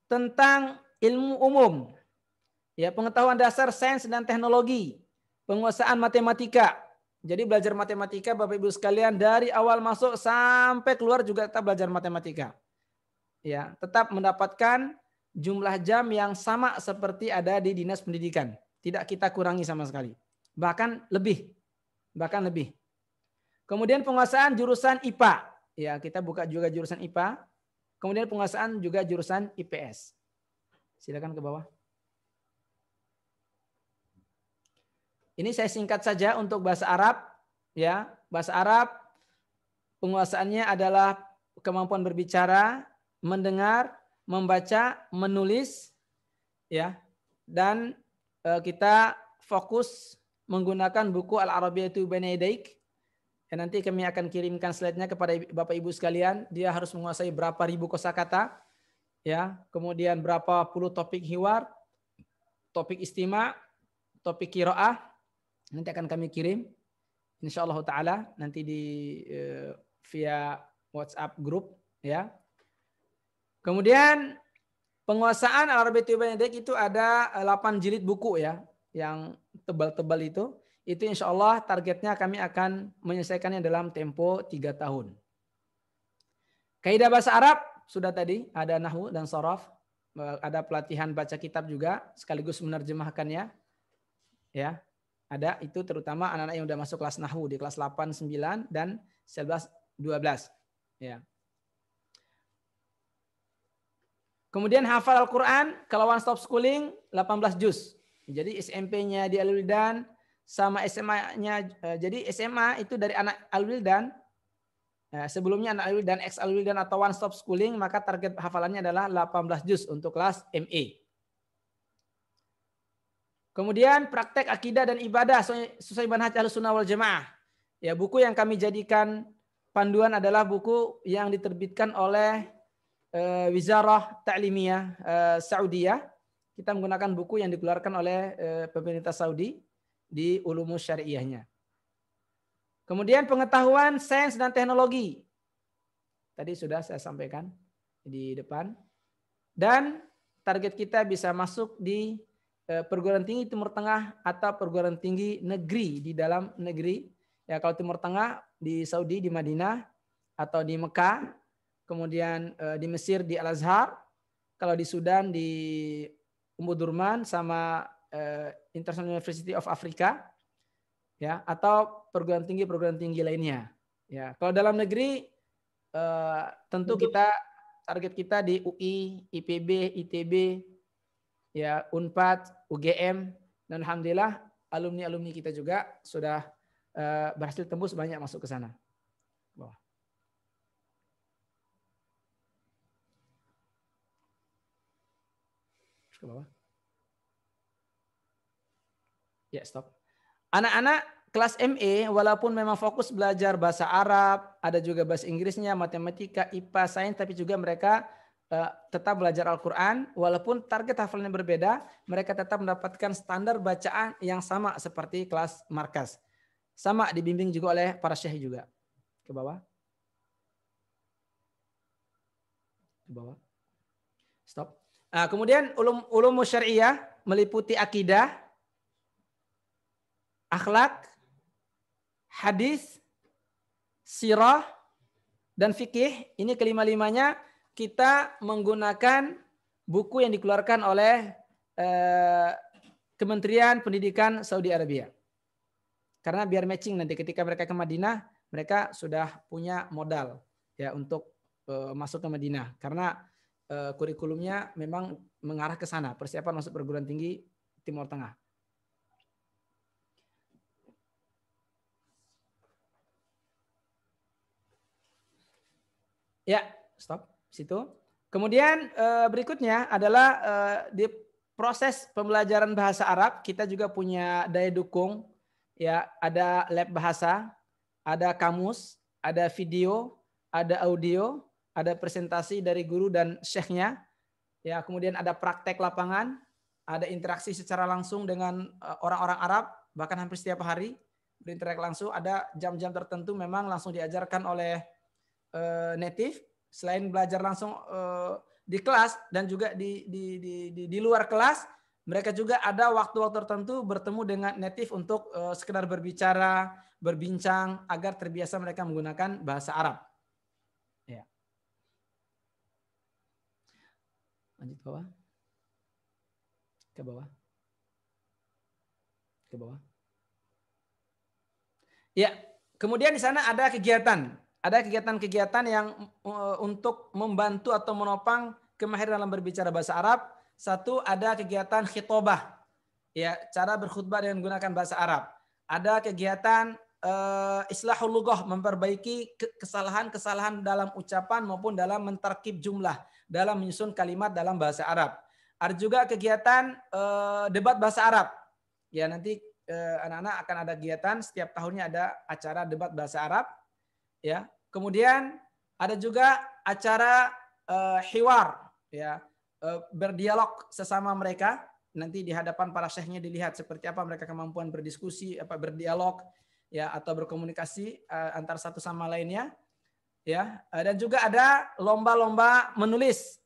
tentang ilmu umum. Ya, pengetahuan dasar sains dan teknologi, penguasaan matematika, jadi belajar matematika Bapak Ibu sekalian dari awal masuk sampai keluar juga tetap belajar matematika. Ya, tetap mendapatkan jumlah jam yang sama seperti ada di Dinas Pendidikan. Tidak kita kurangi sama sekali. Bahkan lebih. Bahkan lebih. Kemudian penguasaan jurusan IPA. Ya, kita buka juga jurusan IPA. Kemudian penguasaan juga jurusan IPS. Silakan ke bawah. Ini saya singkat saja untuk bahasa Arab ya. Bahasa Arab penguasaannya adalah kemampuan berbicara, mendengar, membaca, menulis ya. Dan eh, kita fokus menggunakan buku Al-Arabiyatu Baina Yadaik. Ya, nanti kami akan kirimkan slide-nya kepada Bapak Ibu sekalian. Dia harus menguasai berapa ribu kosakata, ya, kemudian berapa puluh topik hiwar, topik istimewa, topik kiroah, Nanti akan kami kirim. Insya Allah Ta'ala nanti di uh, via WhatsApp grup ya. Kemudian penguasaan al arabi Banyak itu ada 8 eh, jilid buku ya yang tebal-tebal itu. Itu insya Allah targetnya kami akan menyelesaikannya dalam tempo 3 tahun. Kaidah bahasa Arab sudah tadi ada nahwu dan sorof, eh, ada pelatihan baca kitab juga sekaligus menerjemahkannya. Ya, ada itu terutama anak-anak yang sudah masuk kelas nahwu di kelas 8, 9 dan 11 12. Ya. Kemudian hafal Al-Qur'an kalau one stop schooling 18 juz. Jadi SMP-nya di al Dan sama SMA-nya eh, jadi SMA itu dari anak al Dan eh, sebelumnya anak al Dan ex al Dan atau one stop schooling maka target hafalannya adalah 18 juz untuk kelas ma. E. Kemudian praktek akidah dan ibadah sesuai manhaj Ahlussunnah wal Jamaah. Ya, buku yang kami jadikan panduan adalah buku yang diterbitkan oleh uh, Wizarah Ta'limiyah uh, eh, Saudi. Kita menggunakan buku yang dikeluarkan oleh uh, pemerintah Saudi di Ulumus Syariahnya. Kemudian pengetahuan sains dan teknologi. Tadi sudah saya sampaikan di depan. Dan target kita bisa masuk di Eh, perguruan tinggi Timur Tengah atau perguruan tinggi negeri di dalam negeri. Ya kalau Timur Tengah di Saudi di Madinah atau di Mekah, kemudian eh, di Mesir di Al Azhar, kalau di Sudan di Umbu Durman sama eh, International University of Africa, ya atau perguruan tinggi perguruan tinggi lainnya. Ya kalau dalam negeri tentu kita target kita di UI, IPB, ITB, ya Unpad, UGM, dan alhamdulillah alumni-alumni kita juga sudah uh, berhasil tembus banyak masuk ke sana. Bawah. Ke bawah. Ya, stop. Anak-anak kelas ME walaupun memang fokus belajar bahasa Arab, ada juga bahasa Inggrisnya, matematika, IPA, sains tapi juga mereka Eh, tetap belajar Al-Quran, walaupun target hafalannya berbeda, mereka tetap mendapatkan standar bacaan yang sama seperti kelas markas. Sama dibimbing juga oleh para syekh juga. Ke bawah. Ke bawah. Stop. Nah, kemudian ulum ulum syariah meliputi akidah, akhlak, hadis, sirah, dan fikih. Ini kelima-limanya kita menggunakan buku yang dikeluarkan oleh eh, Kementerian Pendidikan Saudi Arabia. Karena biar matching nanti ketika mereka ke Madinah, mereka sudah punya modal ya untuk eh, masuk ke Madinah. Karena eh, kurikulumnya memang mengarah ke sana, persiapan masuk perguruan tinggi Timur Tengah. Ya, stop situ. Kemudian eh, berikutnya adalah eh, di proses pembelajaran bahasa Arab kita juga punya daya dukung ya ada lab bahasa, ada kamus, ada video, ada audio, ada presentasi dari guru dan syekhnya. Ya, kemudian ada praktek lapangan, ada interaksi secara langsung dengan eh, orang-orang Arab bahkan hampir setiap hari berinteraksi langsung ada jam-jam tertentu memang langsung diajarkan oleh native selain belajar langsung uh, di kelas dan juga di di di di, di luar kelas mereka juga ada waktu-waktu tertentu bertemu dengan native untuk uh, sekedar berbicara, berbincang agar terbiasa mereka menggunakan bahasa Arab. Ya. Lanjut ke bawah. Ke bawah. Ke bawah. Ya, kemudian di sana ada kegiatan ada kegiatan-kegiatan yang eh, untuk membantu atau menopang kemahiran dalam berbicara bahasa Arab. Satu ada kegiatan khitobah, ya cara berkhutbah dengan menggunakan bahasa Arab. Ada kegiatan uh, islahul lugah, memperbaiki kesalahan-kesalahan dalam ucapan maupun dalam mentarkib jumlah, dalam menyusun kalimat dalam bahasa Arab. Ada juga kegiatan uh, debat bahasa Arab. Ya nanti anak-anak uh, akan ada kegiatan setiap tahunnya ada acara debat bahasa Arab ya Kemudian ada juga acara uh, hiwar ya, uh, berdialog sesama mereka nanti di hadapan para syekhnya dilihat seperti apa mereka kemampuan berdiskusi, apa berdialog ya atau berkomunikasi uh, antar satu sama lainnya ya. Uh, dan juga ada lomba-lomba menulis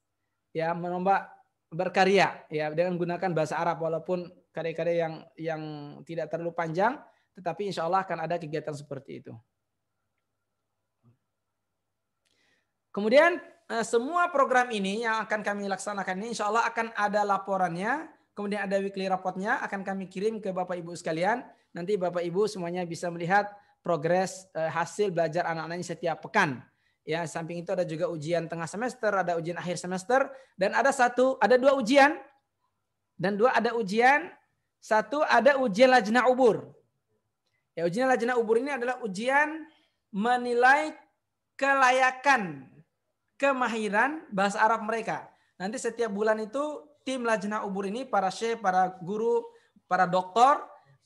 ya, lomba berkarya ya dengan menggunakan bahasa Arab walaupun karya-karya yang yang tidak terlalu panjang tetapi insya Allah akan ada kegiatan seperti itu. Kemudian eh, semua program ini yang akan kami laksanakan ini insya Allah akan ada laporannya, kemudian ada weekly rapotnya akan kami kirim ke Bapak Ibu sekalian. Nanti Bapak Ibu semuanya bisa melihat progres eh, hasil belajar anak-anaknya setiap pekan. Ya, samping itu ada juga ujian tengah semester, ada ujian akhir semester, dan ada satu, ada dua ujian, dan dua ada ujian, satu ada ujian lajnah ubur. Ya, ujian lajnah ubur ini adalah ujian menilai kelayakan kemahiran bahasa Arab mereka. Nanti setiap bulan itu tim lajnah ubur ini para syekh, para guru, para doktor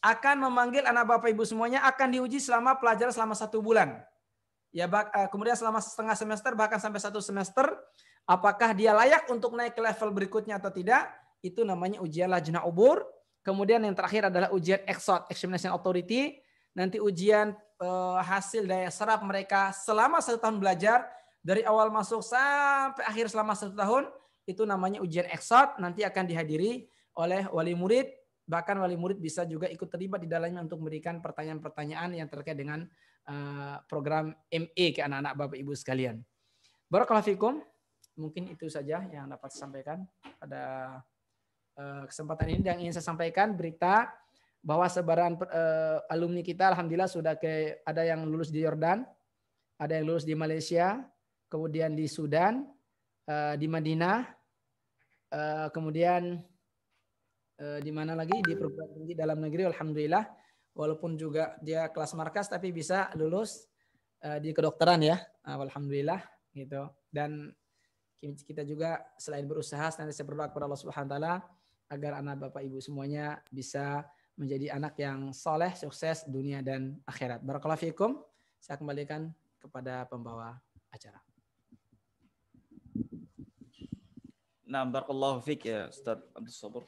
akan memanggil anak bapak ibu semuanya akan diuji selama pelajaran selama satu bulan. Ya eh, kemudian selama setengah semester bahkan sampai satu semester apakah dia layak untuk naik ke level berikutnya atau tidak itu namanya ujian lajnah ubur. Kemudian yang terakhir adalah ujian EXOT, Examination Authority. Nanti ujian eh, hasil daya serap mereka selama satu tahun belajar dari awal masuk sampai akhir selama satu tahun, itu namanya ujian eksot, nanti akan dihadiri oleh wali murid, bahkan wali murid bisa juga ikut terlibat di dalamnya untuk memberikan pertanyaan-pertanyaan yang terkait dengan eh, program ME ke anak-anak Bapak Ibu sekalian. Barakallahu fikum. Mungkin itu saja yang dapat saya sampaikan pada eh, kesempatan ini yang ingin saya sampaikan berita bahwa sebaran eh, alumni kita alhamdulillah sudah ke ada yang lulus di Yordan, ada yang lulus di Malaysia, kemudian di Sudan, eh, di Madinah, eh, kemudian eh, di mana lagi di perguruan tinggi dalam negeri alhamdulillah walaupun juga dia kelas markas tapi bisa lulus di kedokteran ya alhamdulillah gitu dan kita juga selain berusaha nanti saya berdoa kepada Allah Subhanahu wa taala agar anak bapak ibu semuanya bisa menjadi anak yang soleh, sukses dunia dan akhirat. Barakallahu fiikum. Saya kembalikan kepada pembawa acara. Nah, barakallahu fiik ya Ustaz Abdul Sabur.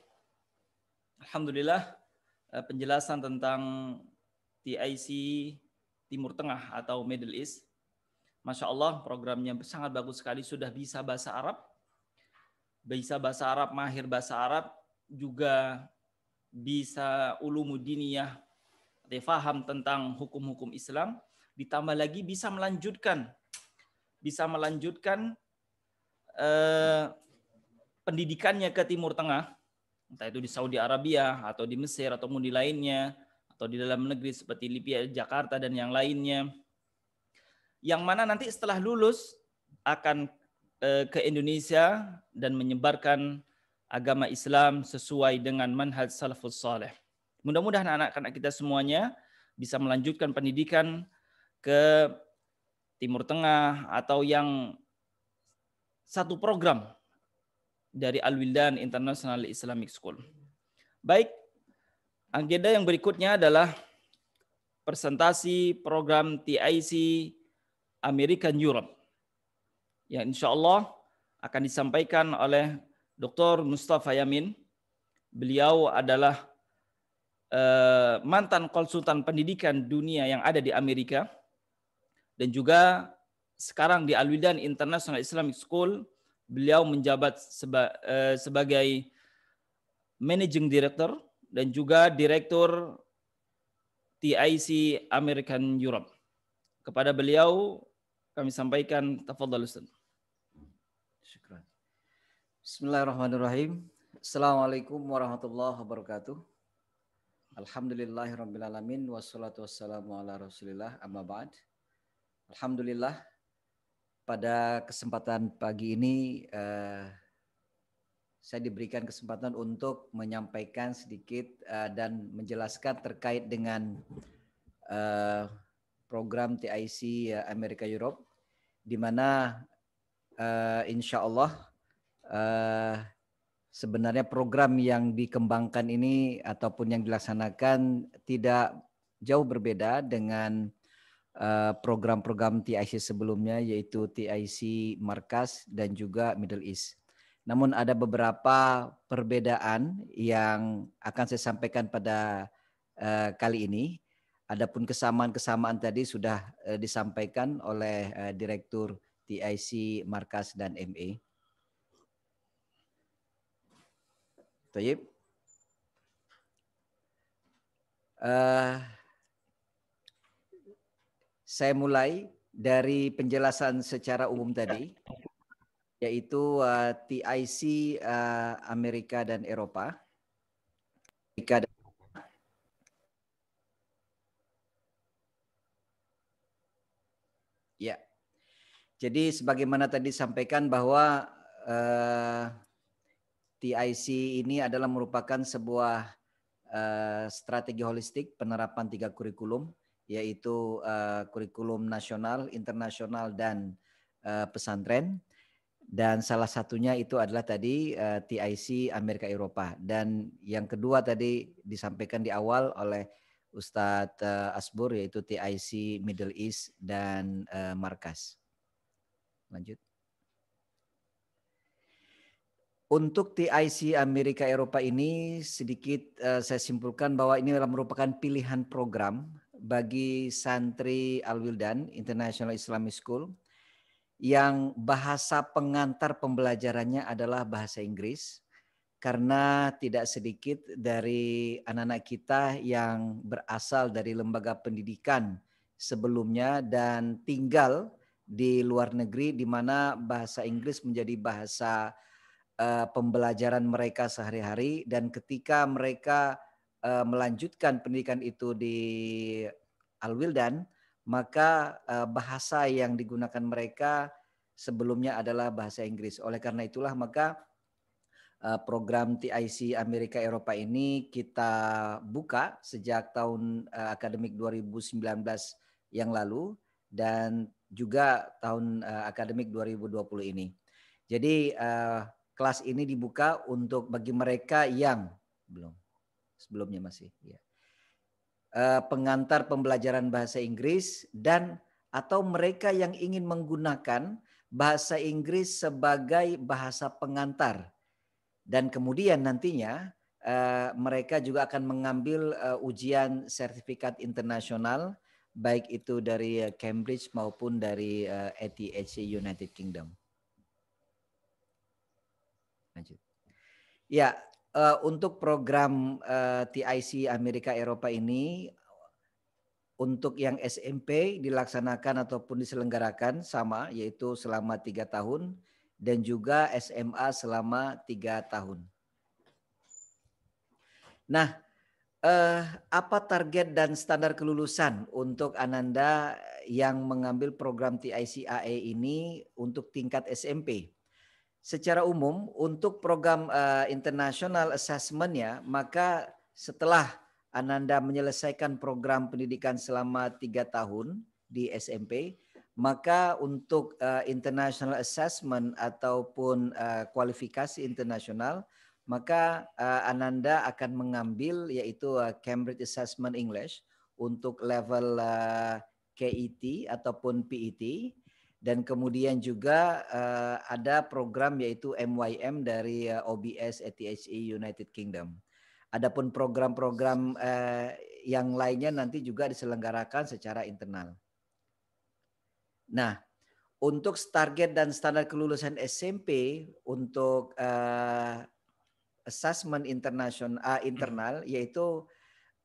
Alhamdulillah eh, penjelasan tentang TIC Timur Tengah atau Middle East. Masya Allah programnya sangat bagus sekali. Sudah bisa bahasa Arab, bisa bahasa Arab, mahir bahasa Arab, juga bisa ulumudiniyah, faham tentang hukum-hukum Islam. Ditambah lagi bisa melanjutkan, bisa melanjutkan eh, pendidikannya ke Timur Tengah, entah itu di Saudi Arabia atau di Mesir ataupun di lainnya, atau di dalam negeri seperti Libya, Jakarta dan yang lainnya. Yang mana nanti setelah lulus akan eh, ke Indonesia dan menyebarkan agama Islam sesuai dengan manhaj salafus saleh. Mudah-mudahan anak-anak kita semuanya bisa melanjutkan pendidikan ke Timur Tengah atau yang satu program dari Al-Wildan International Islamic School. Baik, agenda yang berikutnya adalah presentasi program TIC American Europe yang insya Allah akan disampaikan oleh Dr. Mustafa Yamin. Beliau adalah eh, mantan konsultan pendidikan dunia yang ada di Amerika dan juga sekarang di Alwidan International Islamic School beliau menjabat seba, eh, sebagai managing director dan juga direktur TIC American Europe. Kepada beliau kami sampaikan tafadhol Ustaz. Bismillahirrahmanirrahim. Assalamualaikum warahmatullahi wabarakatuh. Alhamdulillahirrahmanirrahim. Wassalamualaikum wassalatu wassalamu ala Rasulillah amma ba'd. Alhamdulillah pada kesempatan pagi ini eh, saya diberikan kesempatan untuk menyampaikan sedikit eh, dan menjelaskan terkait dengan eh, program TIC eh, Amerika Europe, di mana eh, insya Allah eh, sebenarnya program yang dikembangkan ini ataupun yang dilaksanakan tidak jauh berbeda dengan Eh, program-program TIC sebelumnya yaitu TIC Markas dan juga Middle East. Namun ada beberapa perbedaan yang akan saya sampaikan pada eh, kali ini. Adapun kesamaan-kesamaan tadi sudah eh, disampaikan oleh Direktur TIC Markas dan ME. Tayyip. Uh, saya mulai dari penjelasan secara umum tadi, yaitu uh, TIC uh, Amerika dan Eropa. Amerika dan Ya. Jadi sebagaimana tadi disampaikan bahwa uh, TIC ini adalah merupakan sebuah uh, strategi holistik penerapan tiga kurikulum yaitu uh, kurikulum nasional, internasional dan uh, pesantren dan salah satunya itu adalah tadi uh, eh, TIC Amerika Eropa dan yang kedua tadi disampaikan di awal oleh Ustadz uh, Asbur yaitu TIC Middle East dan uh, Markas. Lanjut. Untuk TIC Amerika Eropa ini sedikit uh, saya simpulkan bahwa ini adalah merupakan pilihan program bagi santri Alwildan International Islamic School yang bahasa pengantar pembelajarannya adalah bahasa Inggris karena tidak sedikit dari anak-anak kita yang berasal dari lembaga pendidikan sebelumnya dan tinggal di luar negeri di mana bahasa Inggris menjadi bahasa uh, pembelajaran mereka sehari-hari dan ketika mereka uh, melanjutkan pendidikan itu di Alwildan, maka uh, bahasa yang digunakan mereka sebelumnya adalah bahasa Inggris. Oleh karena itulah maka uh, program TIC Amerika Eropa ini kita buka sejak tahun uh, akademik 2019 yang lalu dan juga tahun uh, akademik 2020 ini. Jadi uh, kelas ini dibuka untuk bagi mereka yang belum sebelumnya masih ya. Uh, pengantar pembelajaran bahasa Inggris dan atau mereka yang ingin menggunakan bahasa Inggris sebagai bahasa pengantar dan kemudian nantinya uh, mereka juga akan mengambil uh, ujian sertifikat internasional baik itu dari Cambridge maupun dari uh, ETHC United Kingdom. Lanjut. Ya, uh, untuk program uh, eh, TIC Amerika Eropa ini untuk yang SMP dilaksanakan ataupun diselenggarakan sama yaitu selama tiga tahun dan juga SMA selama tiga tahun. Nah, eh, apa target dan standar kelulusan untuk Ananda yang mengambil program TICAE ini untuk tingkat SMP? secara umum untuk program uh, international assessment ya maka setelah Ananda menyelesaikan program pendidikan selama tiga tahun di SMP, maka untuk uh, international assessment ataupun uh, kualifikasi internasional, maka uh, Ananda akan mengambil yaitu uh, Cambridge Assessment English untuk level uh, KET ataupun PET dan kemudian juga uh, ada program yaitu MYM dari uh, eh, OBS ATHE United Kingdom. Adapun program-program uh, yang lainnya nanti juga diselenggarakan secara internal. Nah, untuk target dan standar kelulusan SMP untuk uh, assessment internasional uh, internal yaitu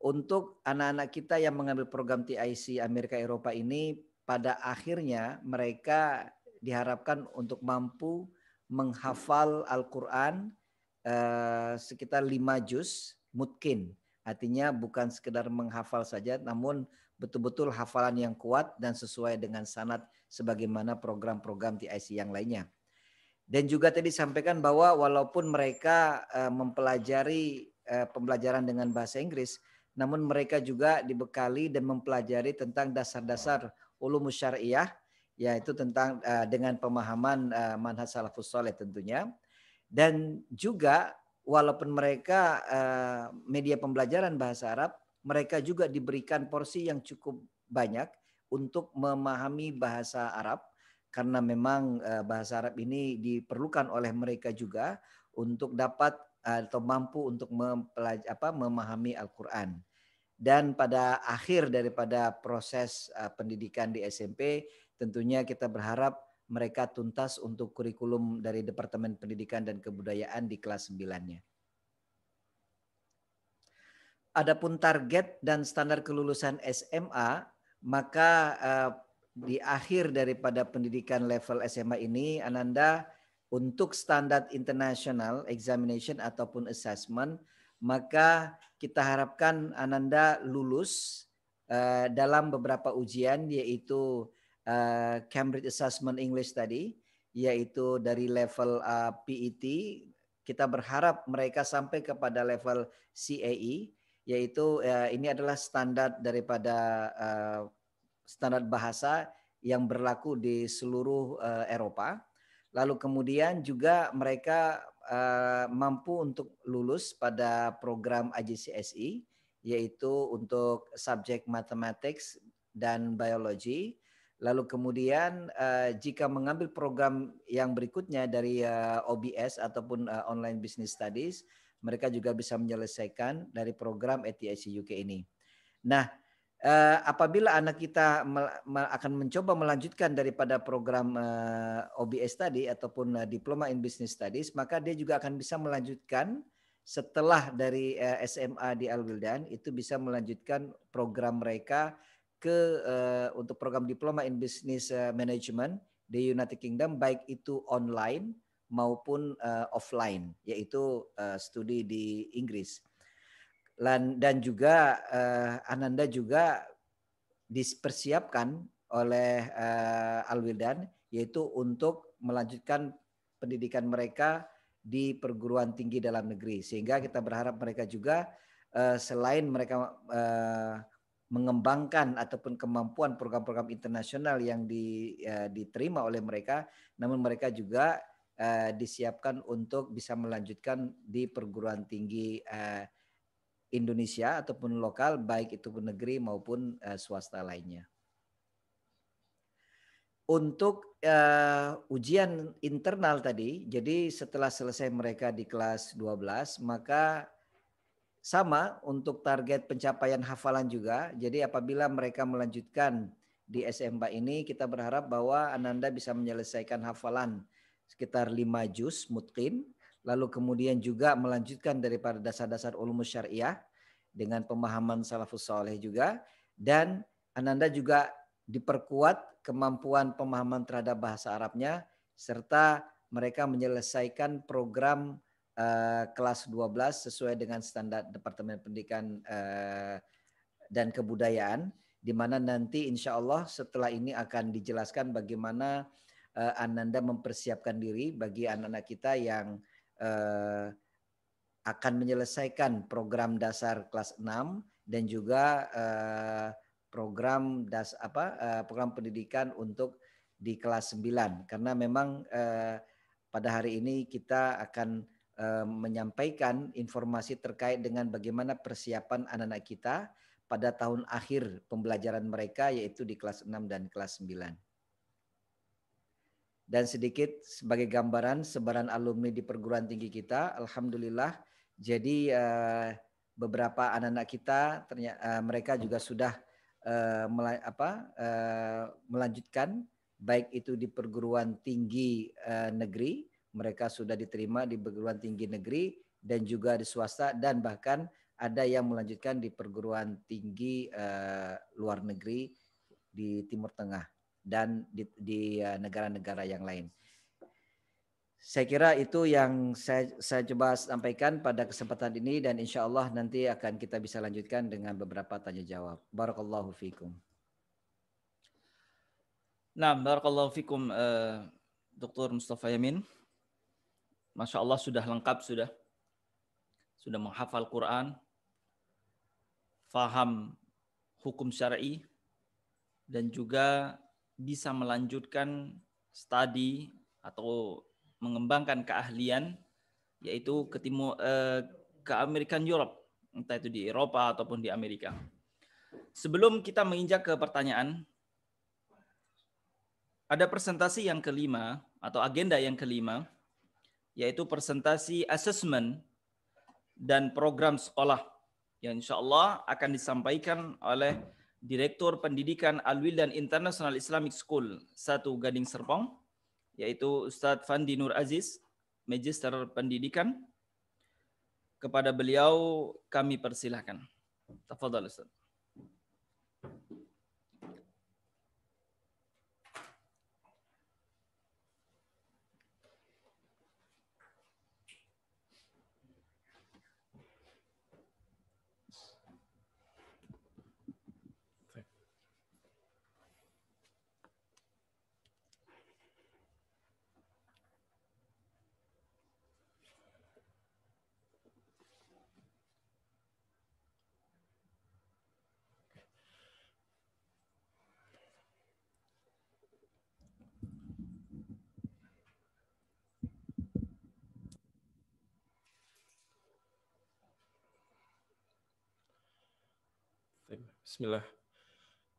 untuk anak-anak kita yang mengambil program TIC Amerika Eropa ini pada akhirnya mereka diharapkan untuk mampu menghafal Al-Quran eh, sekitar lima juz mutkin. Artinya bukan sekedar menghafal saja, namun betul-betul hafalan yang kuat dan sesuai dengan sanat sebagaimana program-program TIC yang lainnya. Dan juga tadi sampaikan bahwa walaupun mereka eh, mempelajari eh, pembelajaran dengan bahasa Inggris, namun mereka juga dibekali dan mempelajari tentang dasar-dasar ulumus syariah yaitu tentang uh, dengan pemahaman uh, manhaj salafus saleh tentunya dan juga walaupun mereka uh, media pembelajaran bahasa Arab mereka juga diberikan porsi yang cukup banyak untuk memahami bahasa Arab karena memang uh, bahasa Arab ini diperlukan oleh mereka juga untuk dapat atau mampu untuk apa, memahami Al-Quran. Dan pada akhir daripada proses eh, pendidikan di SMP, tentunya kita berharap mereka tuntas untuk kurikulum dari Departemen Pendidikan dan Kebudayaan di kelas 9-nya. Adapun target dan standar kelulusan SMA, maka eh, di akhir daripada pendidikan level SMA ini, Ananda untuk standar international examination ataupun assessment, maka kita harapkan Ananda lulus uh, dalam beberapa ujian yaitu uh, Cambridge Assessment English tadi, yaitu dari level uh, eh, PET. Kita berharap mereka sampai kepada level CAE, yaitu uh, ini adalah standar daripada uh, standar bahasa yang berlaku di seluruh uh, Eropa lalu kemudian juga mereka uh, mampu untuk lulus pada program AJCSI e, yaitu untuk subjek matematik dan biologi. lalu kemudian uh, jika mengambil program yang berikutnya dari uh, eh, OBS ataupun uh, online business studies mereka juga bisa menyelesaikan dari program ATIC e UK ini. Nah, Eh, apabila anak kita akan mencoba melanjutkan daripada program eh, OBS tadi ataupun eh, diploma in business studies, maka dia juga akan bisa melanjutkan setelah dari SMA di Al itu bisa melanjutkan program mereka ke untuk program diploma in business management di United Kingdom baik itu online maupun uh, offline yaitu uh, studi di Inggris dan juga uh, Ananda juga dipersiapkan oleh uh, Alwildan yaitu untuk melanjutkan pendidikan mereka di perguruan tinggi dalam negeri sehingga kita berharap mereka juga uh, selain mereka uh, mengembangkan ataupun kemampuan program-program internasional yang di, uh, diterima oleh mereka namun mereka juga uh, disiapkan untuk bisa melanjutkan di perguruan tinggi uh, Indonesia ataupun lokal, baik itu negeri maupun uh, swasta lainnya. Untuk uh, ujian internal tadi, jadi setelah selesai mereka di kelas 12, maka sama untuk target pencapaian hafalan juga. Jadi apabila mereka melanjutkan di SMA ini, kita berharap bahwa Ananda bisa menyelesaikan hafalan sekitar 5 juz mutqin lalu kemudian juga melanjutkan daripada dasar-dasar ulumus syariah dengan pemahaman salafus soleh juga dan Ananda juga diperkuat kemampuan pemahaman terhadap bahasa Arabnya serta mereka menyelesaikan program uh, kelas 12 sesuai dengan standar Departemen Pendidikan uh, dan Kebudayaan di mana nanti insya Allah setelah ini akan dijelaskan bagaimana eh, Ananda mempersiapkan diri bagi anak-anak kita yang eh, akan menyelesaikan program dasar kelas 6 dan juga eh, program das apa eh, program pendidikan untuk di kelas 9 karena memang eh, pada hari ini kita akan eh, menyampaikan informasi terkait dengan bagaimana persiapan anak-anak kita pada tahun akhir pembelajaran mereka yaitu di kelas 6 dan kelas 9 dan sedikit sebagai gambaran sebaran alumni di perguruan tinggi kita, alhamdulillah. Jadi eh, beberapa anak-anak kita ternyata, eh, mereka juga sudah eh, melanjutkan baik itu di perguruan tinggi negeri, mereka sudah diterima di perguruan tinggi negeri dan juga di swasta dan bahkan ada yang melanjutkan di perguruan tinggi luar negeri di Timur Tengah dan di eh, negara-negara yang lain. Saya kira itu yang saya, saya coba sampaikan pada kesempatan ini dan insya Allah nanti akan kita bisa lanjutkan dengan beberapa tanya jawab. Barakallahu fikum. Nah, barakallahu fikum uh, eh, Dr. Mustafa Yamin. Masya Allah sudah lengkap sudah. Sudah menghafal Quran, faham hukum syar'i dan juga bisa melanjutkan studi atau mengembangkan keahlian yaitu ke timur eh, ke Amerika Europe entah itu di Eropa ataupun di Amerika. Sebelum kita menginjak ke pertanyaan, ada presentasi yang kelima atau agenda yang kelima yaitu presentasi assessment dan program sekolah yang insya Allah akan disampaikan oleh Direktur Pendidikan dan International Islamic School 1 Gading Serpong, yaitu Ustadz Fandi Nur Aziz, Magister Pendidikan. Kepada beliau kami persilahkan. Tafadhal Ustaz. Bismillah.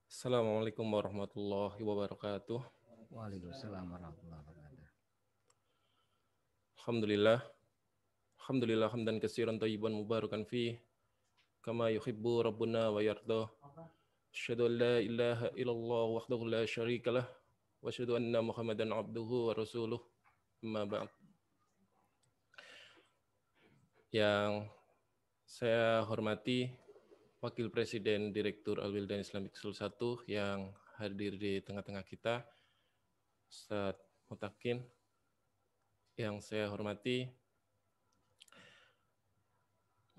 Assalamualaikum warahmatullahi wabarakatuh. Waalaikumsalam warahmatullahi wabarakatuh. Alhamdulillah. Alhamdulillah hamdan katsiran tayyiban mubarakan fi kama yuhibbu rabbuna wa yardha. Asyhadu an la ilaha illallah wahdahu la syarikalah wa asyhadu anna Muhammadan abduhu wa rasuluh. Amma ba'd. Yang saya hormati Wakil Presiden Direktur Alwildan Islamic School 1 yang hadir di tengah-tengah kita, Ustaz Mutakin, yang saya hormati,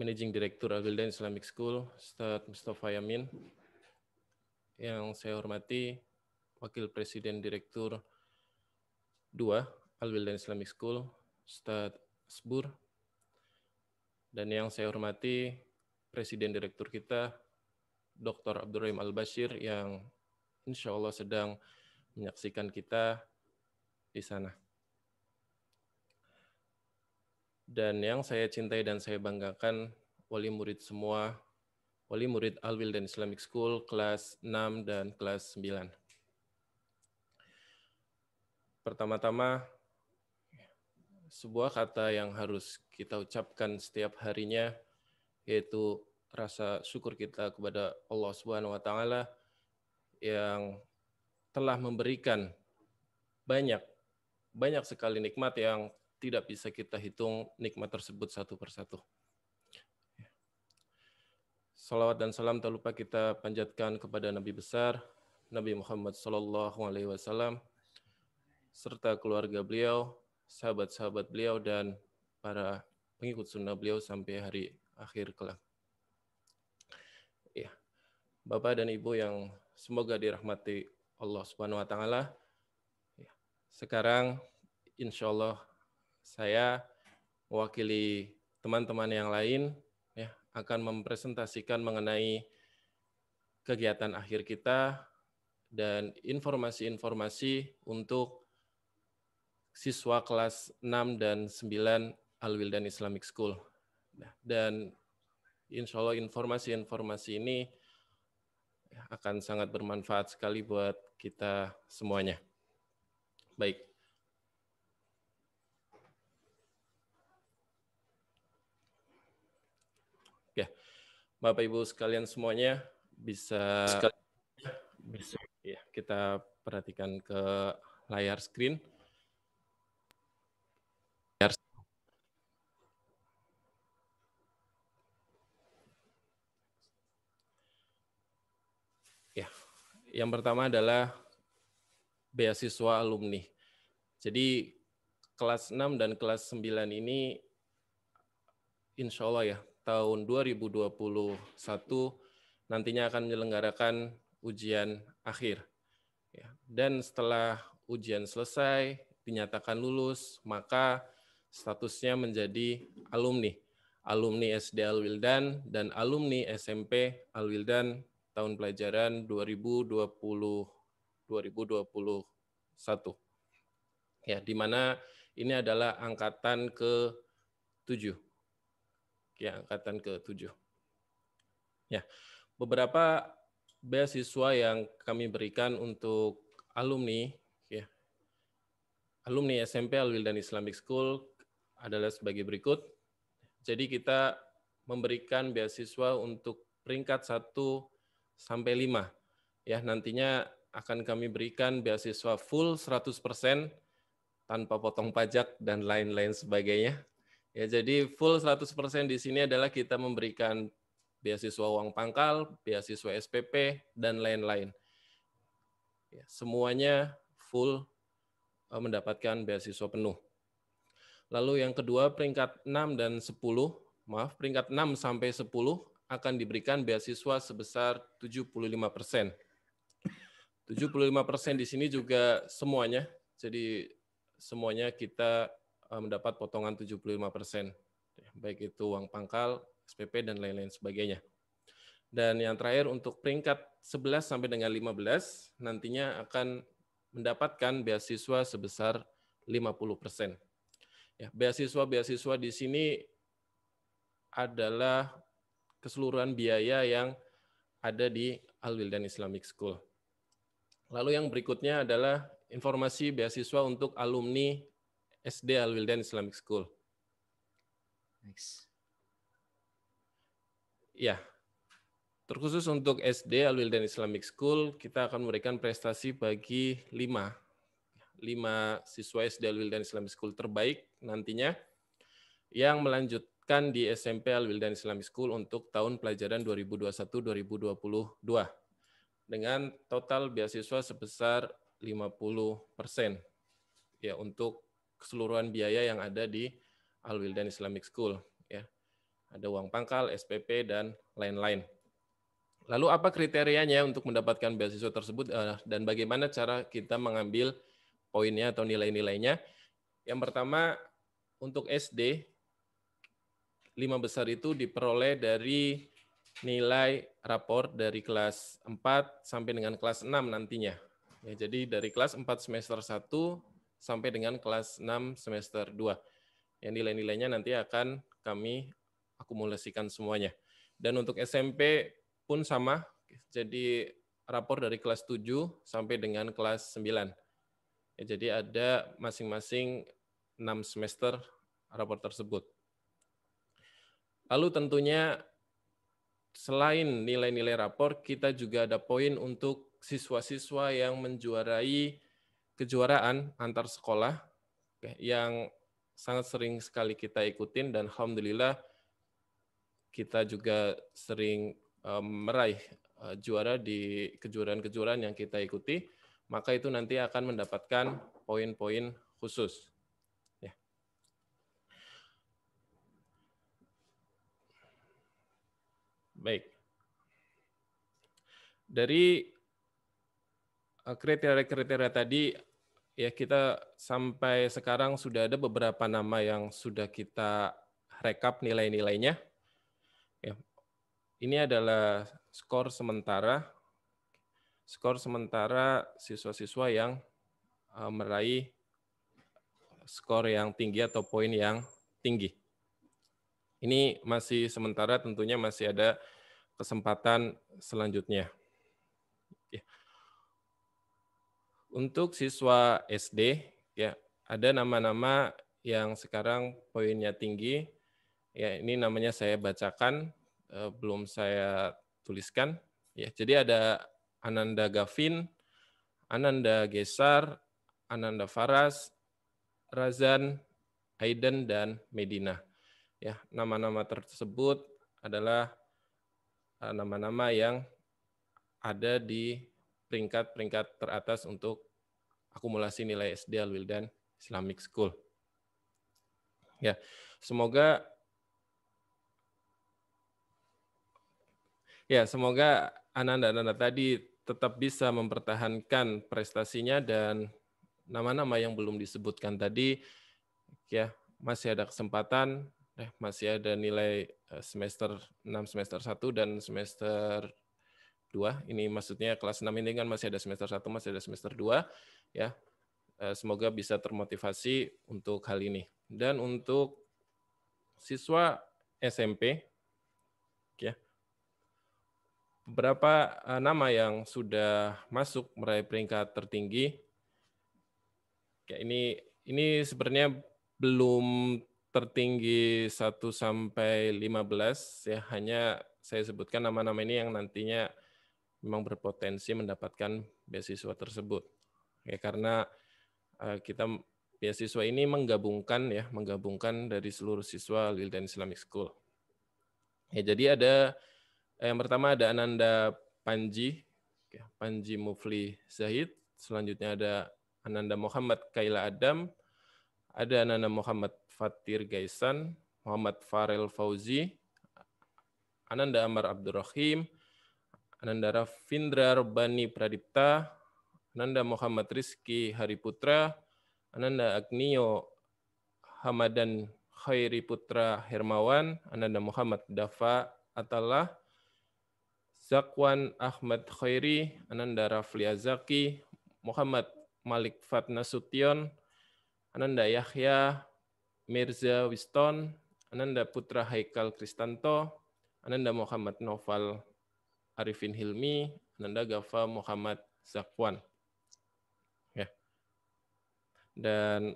Managing Director Alwildan Islamic School, Ustaz Mustafa Yamin, yang saya hormati, Wakil Presiden Direktur 2 Alwildan Islamic School, Ustaz Sbur, dan yang saya hormati Presiden Direktur kita, Dr. Abdurrahim Al-Bashir, yang insya Allah sedang menyaksikan kita di sana. Dan yang saya cintai dan saya banggakan, wali murid semua, wali murid Alwil dan Islamic School, kelas 6 dan kelas 9. Pertama-tama, sebuah kata yang harus kita ucapkan setiap harinya – yaitu rasa syukur kita kepada Allah Subhanahu wa taala yang telah memberikan banyak banyak sekali nikmat yang tidak bisa kita hitung nikmat tersebut satu persatu. Salawat dan salam tak lupa kita panjatkan kepada Nabi besar Nabi Muhammad Sallallahu Alaihi Wasallam serta keluarga beliau, sahabat-sahabat beliau dan para pengikut sunnah beliau sampai hari akhir kelak. Ya. Bapak dan Ibu yang semoga dirahmati Allah Subhanahu wa taala. Ya. Sekarang insya Allah saya mewakili teman-teman yang lain ya akan mempresentasikan mengenai kegiatan akhir kita dan informasi-informasi untuk siswa kelas 6 dan 9 Alwildan Islamic School. Nah, dan insya Allah informasi-informasi ini akan sangat bermanfaat sekali buat kita semuanya. Baik. Ya, Bapak Ibu sekalian semuanya bisa bisa ya kita perhatikan ke layar screen. Yang pertama adalah beasiswa alumni. Jadi kelas 6 dan kelas 9 ini insya Allah ya tahun 2021 nantinya akan menyelenggarakan ujian akhir. Ya, dan setelah ujian selesai, dinyatakan lulus, maka statusnya menjadi alumni. Alumni SD Alwildan dan alumni SMP Alwildan tahun pelajaran 2020 2021. Ya, di mana ini adalah angkatan ke-7. Ya, angkatan ke-7. Ya. Beberapa beasiswa yang kami berikan untuk alumni ya. Alumni SMP al dan Islamic School adalah sebagai berikut. Jadi kita memberikan beasiswa untuk peringkat satu sampai 5. Ya, nantinya akan kami berikan beasiswa full 100% tanpa potong pajak dan lain-lain sebagainya. Ya, jadi full 100% di sini adalah kita memberikan beasiswa uang pangkal, beasiswa SPP dan lain-lain. Ya, semuanya full eh, mendapatkan beasiswa penuh. Lalu yang kedua peringkat 6 dan 10, maaf, peringkat 6 sampai 10 akan diberikan beasiswa sebesar 75 persen. 75 persen di sini juga semuanya, jadi semuanya kita eh, mendapat potongan 75 persen, ya, baik itu uang pangkal, SPP, dan lain-lain sebagainya. Dan yang terakhir untuk peringkat 11 sampai dengan 15 nantinya akan mendapatkan beasiswa sebesar 50 persen. Ya, beasiswa-beasiswa di sini adalah keseluruhan biaya yang ada di Al Wildan Islamic School. Lalu yang berikutnya adalah informasi beasiswa untuk alumni SD Al Wildan Islamic School. Thanks. Ya, terkhusus untuk SD Al Wildan Islamic School, kita akan memberikan prestasi bagi lima, lima siswa SD Al Wildan Islamic School terbaik nantinya yang melanjut kan di SMP Al Wildan Islamic School untuk tahun pelajaran 2021-2022 dengan total beasiswa sebesar 50 persen ya untuk keseluruhan biaya yang ada di Al Wildan Islamic School ya ada uang pangkal, SPP dan lain-lain. Lalu apa kriterianya untuk mendapatkan beasiswa tersebut eh, dan bagaimana cara kita mengambil poinnya atau nilai-nilainya? Yang pertama untuk SD lima besar itu diperoleh dari nilai rapor dari kelas 4 sampai dengan kelas 6 nantinya. Ya, jadi dari kelas 4 semester 1 sampai dengan kelas 6 semester 2. Yang nilai-nilainya nanti akan kami akumulasikan semuanya. Dan untuk SMP pun sama, jadi rapor dari kelas 7 sampai dengan kelas 9. Ya, jadi ada masing-masing 6 semester rapor tersebut. Lalu tentunya selain nilai-nilai rapor, kita juga ada poin untuk siswa-siswa yang menjuarai kejuaraan antar sekolah yang sangat sering sekali kita ikutin dan alhamdulillah kita juga sering eh, meraih eh, juara di kejuaraan-kejuaraan yang kita ikuti, maka itu nanti akan mendapatkan poin-poin khusus. Baik. Dari eh, kriteria-kriteria tadi ya kita sampai sekarang sudah ada beberapa nama yang sudah kita rekap nilai-nilainya. Ya. Ini adalah skor sementara skor sementara siswa-siswa yang eh, meraih skor yang tinggi atau poin yang tinggi. Ini masih sementara tentunya masih ada kesempatan selanjutnya. Ya. Untuk siswa SD, ya ada nama-nama yang sekarang poinnya tinggi. Ya, ini namanya saya bacakan, eh, belum saya tuliskan. Ya, jadi ada Ananda Gavin, Ananda Gesar, Ananda Faras, Razan, Aiden, dan Medina. Ya, nama-nama tersebut adalah Eh, nama-nama yang ada di peringkat-peringkat teratas untuk akumulasi nilai SD Al-Wildan Islamic School. Ya, semoga ya semoga ananda-ananda tadi tetap bisa mempertahankan prestasinya dan nama-nama yang belum disebutkan tadi ya masih ada kesempatan eh masih ada nilai eh, semester 6 semester 1 dan semester 2. Ini maksudnya kelas 6 ini kan masih ada semester 1, masih ada semester 2 ya. Eh, semoga bisa termotivasi untuk hal ini. Dan untuk siswa SMP ya. Berapa eh, nama yang sudah masuk meraih peringkat tertinggi. Ya ini ini sebenarnya belum tertinggi 1 sampai 15 ya hanya saya sebutkan nama-nama ini yang nantinya memang berpotensi mendapatkan beasiswa tersebut. Ya karena eh, kita beasiswa ini menggabungkan ya, menggabungkan dari seluruh siswa Lildan Islamic School. Ya jadi ada eh, yang pertama ada Ananda Panji, Panji Mufli Zahid, selanjutnya ada Ananda Muhammad Kaila Adam, ada Ananda Muhammad Fatir Gaisan, Muhammad Farel Fauzi, Ananda Amar Abdurrahim, Ananda Rafindra Bani Pradipta, Ananda Muhammad Rizki Hariputra, Ananda Agnio Hamadan Khairi Putra Hermawan, Ananda Muhammad Dafa Atallah, Zakwan Ahmad Khairi, Ananda Rafli Azaki, Muhammad Malik Fatna Sution, Ananda Yahya, Mirza Wiston, Ananda Putra Haikal Kristanto, Ananda Muhammad Noval Arifin Hilmi, Ananda Gafa Muhammad Zakwan. Ya. Dan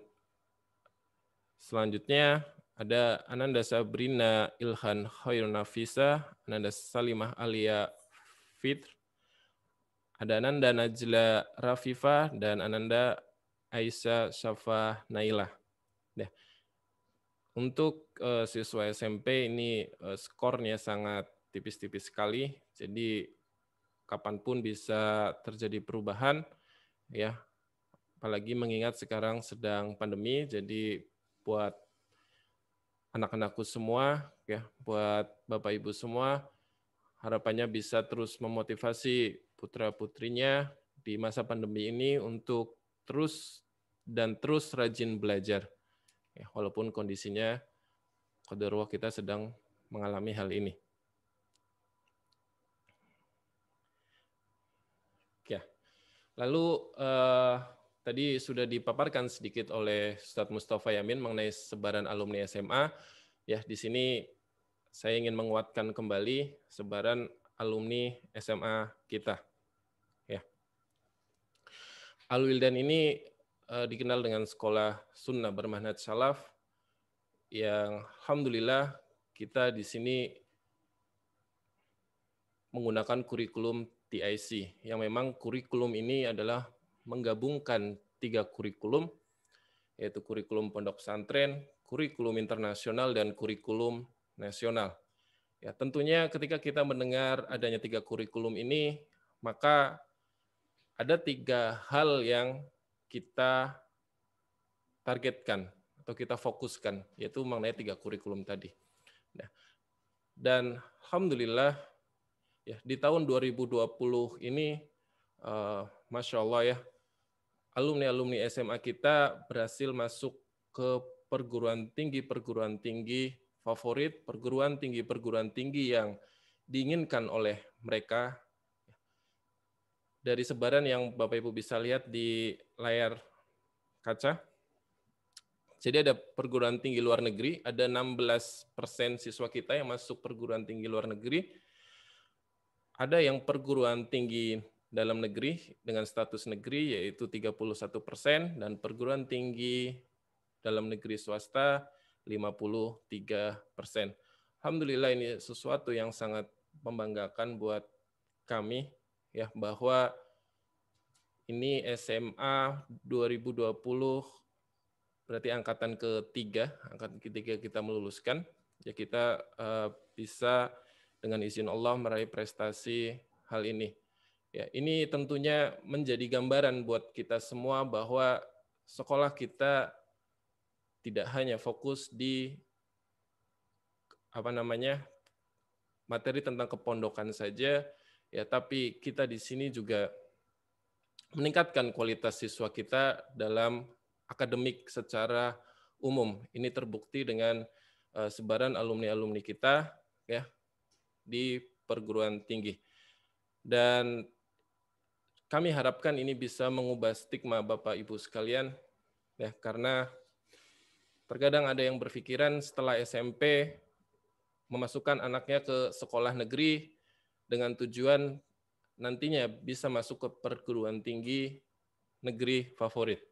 selanjutnya ada Ananda Sabrina Ilhan Khairunafisa, Ananda Salimah Alia Fitr, ada Ananda Najla Rafifah dan Ananda Aisyah Safa Nailah. Untuk uh, siswa SMP ini uh, skornya sangat tipis-tipis sekali. Jadi kapanpun bisa terjadi perubahan ya. Apalagi mengingat sekarang sedang pandemi jadi buat anak-anakku semua ya, buat Bapak Ibu semua harapannya bisa terus memotivasi putra-putrinya di masa pandemi ini untuk terus dan terus rajin belajar ya, walaupun kondisinya kodarwa kita sedang mengalami hal ini. Ya, lalu eh, tadi sudah dipaparkan sedikit oleh Ustadz Mustafa Yamin mengenai sebaran alumni SMA. Ya, di sini saya ingin menguatkan kembali sebaran alumni SMA kita. Ya, Alwildan ini uh, dikenal dengan sekolah sunnah bermanhaj salaf yang alhamdulillah kita di sini menggunakan kurikulum TIC yang memang kurikulum ini adalah menggabungkan tiga kurikulum yaitu kurikulum pondok pesantren, kurikulum internasional dan kurikulum nasional. Ya, tentunya ketika kita mendengar adanya tiga kurikulum ini, maka ada tiga hal yang kita targetkan atau kita fokuskan yaitu mengenai tiga kurikulum tadi. Nah, dan alhamdulillah ya di tahun 2020 ini uh, masya Allah ya alumni alumni SMA kita berhasil masuk ke perguruan tinggi perguruan tinggi favorit perguruan tinggi perguruan tinggi yang diinginkan oleh mereka dari sebaran yang Bapak Ibu bisa lihat di layar kaca. Jadi ada perguruan tinggi luar negeri, ada 16% siswa kita yang masuk perguruan tinggi luar negeri. Ada yang perguruan tinggi dalam negeri dengan status negeri yaitu 31% dan perguruan tinggi dalam negeri swasta 53%. Alhamdulillah ini sesuatu yang sangat membanggakan buat kami ya bahwa ini SMA 2020 berarti angkatan ketiga, angkatan ketiga kita meluluskan ya kita uh, bisa dengan izin Allah meraih prestasi hal ini. Ya, ini tentunya menjadi gambaran buat kita semua bahwa sekolah kita tidak hanya fokus di apa namanya materi tentang kepondokan saja, ya tapi kita di sini juga meningkatkan kualitas siswa kita dalam akademik secara umum. Ini terbukti dengan uh, sebaran alumni-alumni kita ya di perguruan tinggi. Dan kami harapkan ini bisa mengubah stigma Bapak Ibu sekalian ya karena terkadang ada yang berpikiran setelah SMP memasukkan anaknya ke sekolah negeri dengan tujuan nantinya bisa masuk ke perguruan tinggi negeri favorit.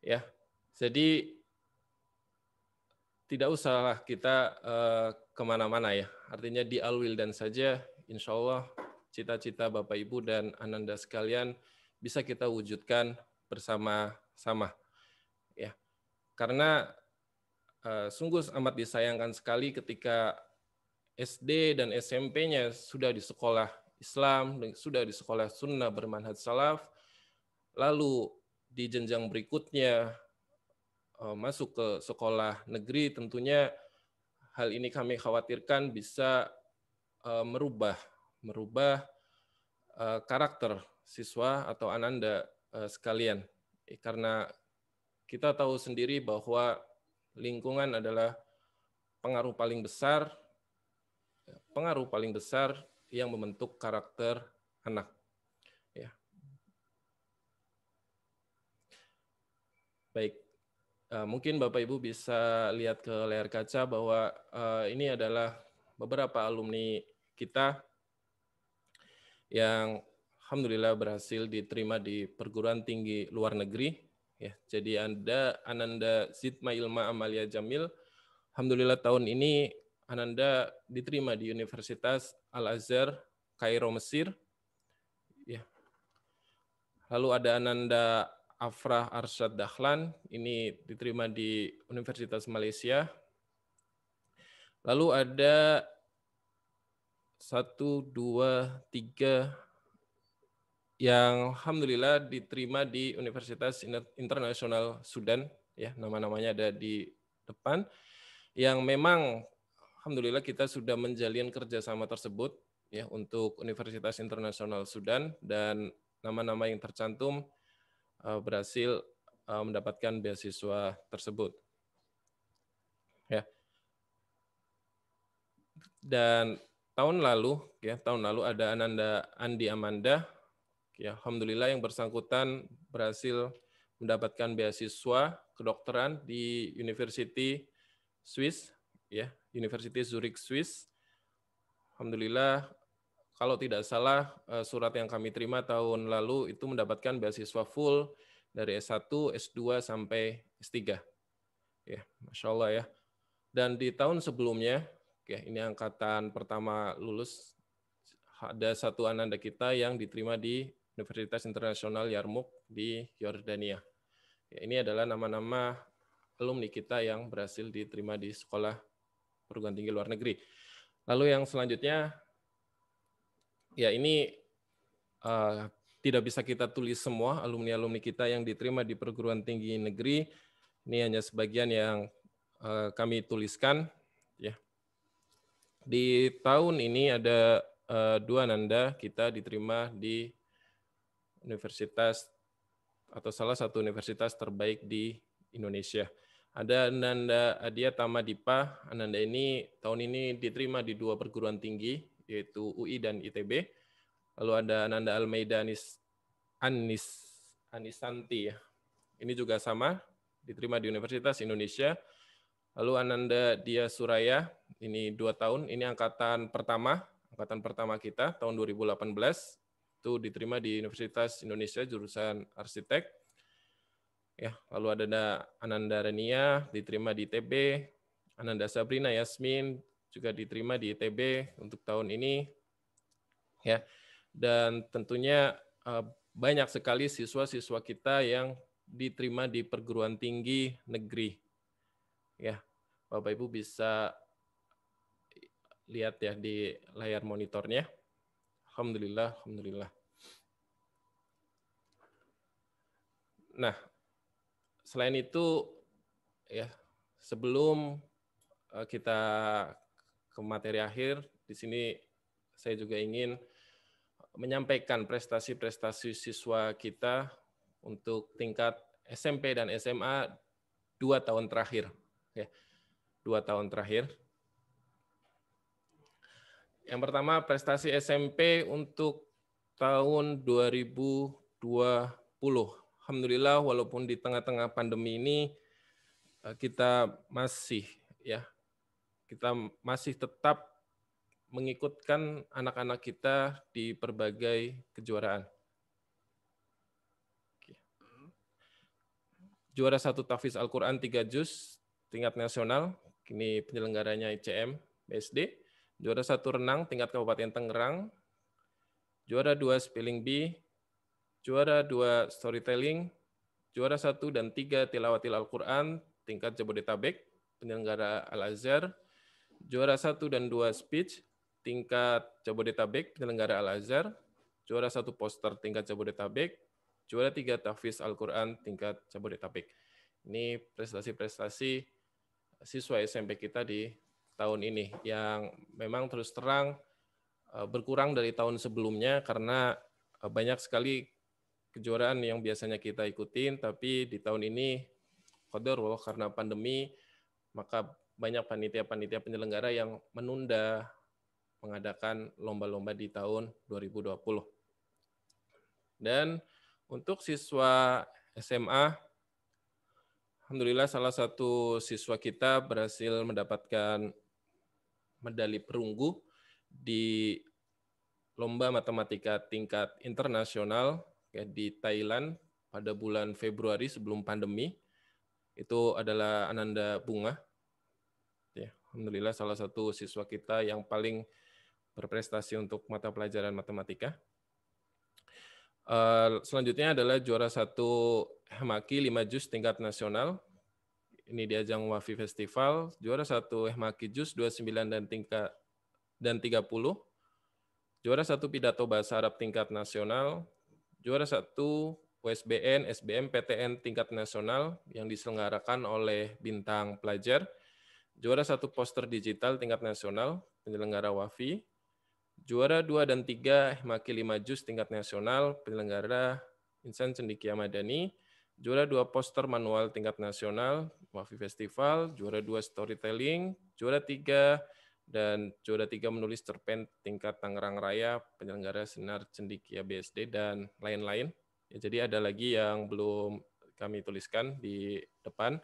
Ya, jadi tidak usahlah kita uh, kemana-mana ya. Artinya di dan saja, insya Allah cita-cita Bapak Ibu dan Ananda sekalian bisa kita wujudkan bersama-sama. Ya, karena uh, sungguh amat disayangkan sekali ketika SD dan SMP-nya sudah di sekolah Islam, sudah di sekolah sunnah bermanhaj salaf, lalu di jenjang berikutnya eh, masuk ke sekolah negeri tentunya hal ini kami khawatirkan bisa eh, merubah merubah eh, karakter siswa atau ananda sekalian karena kita tahu sendiri bahwa lingkungan adalah pengaruh paling besar pengaruh paling besar yang membentuk karakter anak. Ya. Baik, eh, mungkin Bapak Ibu bisa lihat ke layar kaca bahwa eh, ini adalah beberapa alumni kita yang alhamdulillah berhasil diterima di perguruan tinggi luar negeri. Ya, jadi Anda Ananda Zidma Ilma Amalia Jamil, alhamdulillah tahun ini Ananda diterima di Universitas Al-Azhar Kairo Mesir. Ya. Lalu ada Ananda Afrah Arsyad Dahlan, ini diterima di Universitas Malaysia. Lalu ada satu, dua, tiga yang alhamdulillah diterima di Universitas Internasional Sudan, ya nama-namanya ada di depan, yang memang alhamdulillah kita sudah menjalin kerjasama tersebut ya untuk Universitas Internasional Sudan dan nama-nama yang tercantum uh, berhasil uh, mendapatkan beasiswa tersebut. Ya. Dan tahun lalu ya tahun lalu ada Ananda Andi Amanda ya alhamdulillah yang bersangkutan berhasil mendapatkan beasiswa kedokteran di University Swiss ya University Zurich Swiss. Alhamdulillah kalau tidak salah eh, surat yang kami terima tahun lalu itu mendapatkan beasiswa full dari S1, S2 sampai S3. Ya, Masya Allah ya. Dan di tahun sebelumnya, ya ini angkatan pertama lulus, ada satu ananda kita yang diterima di Universitas Internasional Yarmouk di Yordania. Ya, ini adalah nama-nama alumni kita yang berhasil diterima di sekolah perguruan tinggi luar negeri. Lalu yang selanjutnya, ya ini uh, tidak bisa kita tulis semua alumni-alumni kita yang diterima di perguruan tinggi negeri. Ini hanya sebagian yang uh, kami tuliskan. Ya. Di tahun ini ada uh, dua nanda kita diterima di universitas atau salah satu universitas terbaik di Indonesia. Ada Ananda Adia Tamadipa. Ananda ini tahun ini diterima di dua perguruan tinggi, yaitu UI dan ITB. Lalu ada Ananda Almeida Anis, Anis Anisanti. Ya. Ini juga sama, diterima di Universitas Indonesia. Lalu Ananda Dia Suraya, ini dua tahun, ini angkatan pertama, angkatan pertama kita tahun 2018, itu diterima di Universitas Indonesia jurusan Arsitek ya lalu ada Ananda Rania diterima di ITB Ananda Sabrina Yasmin juga diterima di ITB untuk tahun ini ya dan tentunya eh, banyak sekali siswa-siswa kita yang diterima di perguruan tinggi negeri ya Bapak Ibu bisa lihat ya di layar monitornya Alhamdulillah Alhamdulillah Nah, selain itu ya sebelum eh, kita ke materi akhir di sini saya juga ingin menyampaikan prestasi-prestasi siswa kita untuk tingkat SMP dan SMA dua tahun terakhir. Ya, dua tahun terakhir. Yang pertama prestasi SMP untuk tahun 2020 alhamdulillah walaupun di tengah-tengah pandemi ini eh, kita masih ya kita masih tetap mengikutkan anak-anak kita di berbagai kejuaraan. Juara satu Tafiz Al-Quran 3 juz tingkat nasional, kini penyelenggaranya ICM BSD. Juara satu renang tingkat Kabupaten Tangerang. Juara dua spelling bee Juara dua Storytelling, juara satu dan tiga Tilawatil Al-Quran tingkat Jabodetabek, penyelenggara Al-Azhar, juara satu dan dua Speech tingkat Jabodetabek, penyelenggara Al-Azhar, juara satu Poster tingkat Jabodetabek, juara tiga Tahfiz Al-Quran tingkat Jabodetabek. Ini prestasi-prestasi siswa SMP kita di tahun ini yang memang terus terang eh, berkurang dari tahun sebelumnya karena eh, banyak sekali kejuaraan yang biasanya kita ikutin, tapi di tahun ini kodarullah karena pandemi maka banyak panitia-panitia penyelenggara yang menunda mengadakan lomba-lomba di tahun 2020. Dan untuk siswa SMA, Alhamdulillah salah satu siswa kita berhasil mendapatkan medali perunggu di Lomba Matematika Tingkat Internasional ya, di Thailand pada bulan Februari sebelum pandemi. Itu adalah Ananda Bunga. Ya, Alhamdulillah salah satu siswa kita yang paling berprestasi untuk mata pelajaran matematika. Uh, selanjutnya adalah juara satu Hemaki 5 jus tingkat nasional. Ini di ajang Wafi Festival. Juara satu Hemaki jus 29 dan tingkat dan 30. Juara satu pidato bahasa Arab tingkat nasional. Juara satu USBN SBM PTN tingkat nasional yang diselenggarakan oleh Bintang Pelajar. Juara satu poster digital tingkat nasional penyelenggara Wafi. Juara dua dan tiga Maki Lima Jus tingkat nasional penyelenggara Insan Cendikia Madani. Juara dua poster manual tingkat nasional Wafi Festival. Juara dua storytelling. Juara tiga dan juara tiga menulis cerpen tingkat Tangerang Raya, penyelenggara Senar Cendikia BSD, dan lain-lain. Ya, jadi ada lagi yang belum kami tuliskan di depan.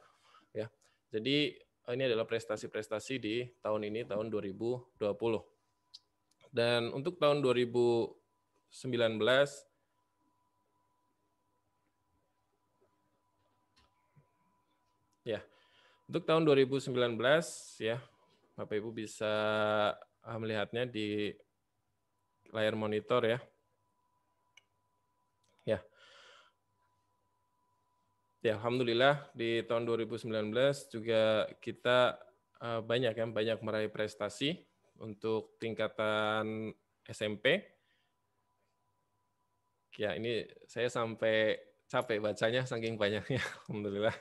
ya. Jadi eh, ini adalah prestasi-prestasi di tahun ini, tahun 2020. Dan untuk tahun 2019, ya, untuk tahun 2019 ya Bapak Ibu bisa ah, melihatnya di layar monitor ya. Ya. Ya, alhamdulillah di tahun 2019 juga kita ah, banyak yang banyak meraih prestasi untuk tingkatan SMP. Ya, ini saya sampai capek bacanya saking banyaknya, [LAUGHS] alhamdulillah.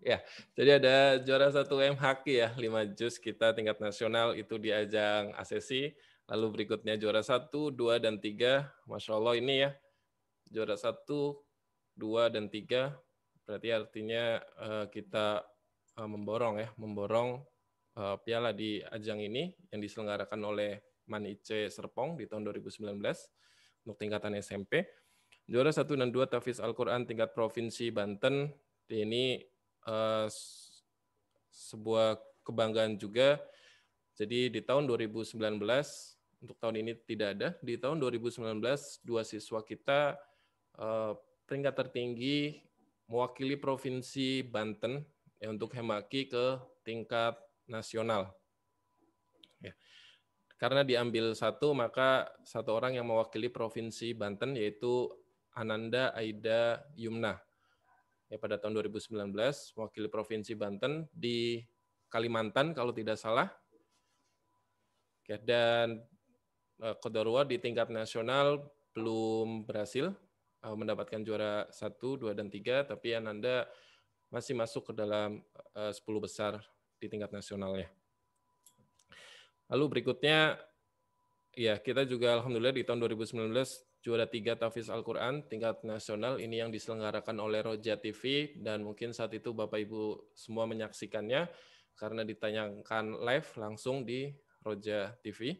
Ya, jadi ada juara satu MHQ ya, lima juz kita tingkat nasional itu di ajang ACC. Lalu berikutnya juara satu dua dan tiga Masya Allah ini ya, juara satu dua dan tiga Berarti artinya eh, kita eh, memborong ya, memborong eh, piala di ajang ini yang diselenggarakan oleh Manice Serpong di tahun 2019 untuk tingkatan SMP. Juara satu dan dua Tafis Al-Quran tingkat Provinsi Banten. Ini Eh, sebuah kebanggaan juga. Jadi di tahun 2019 untuk tahun ini tidak ada. Di tahun 2019 dua siswa kita eh, peringkat tertinggi mewakili provinsi Banten ya, untuk hemaki ke tingkat nasional. Ya. Karena diambil satu, maka satu orang yang mewakili provinsi Banten yaitu Ananda Aida Yumna ya pada tahun 2019 mewakili provinsi Banten di Kalimantan kalau tidak salah. Oke, ya, dan Kodarwa eh, di tingkat nasional belum berhasil eh, mendapatkan juara satu, dua dan tiga, tapi Ananda masih masuk ke dalam 10 eh, besar di tingkat nasionalnya. Lalu berikutnya, ya kita juga alhamdulillah di tahun 2019 juara tiga tafis Al-Quran tingkat nasional ini yang diselenggarakan oleh Roja TV dan mungkin saat itu Bapak Ibu semua menyaksikannya karena ditanyakan live langsung di Roja TV.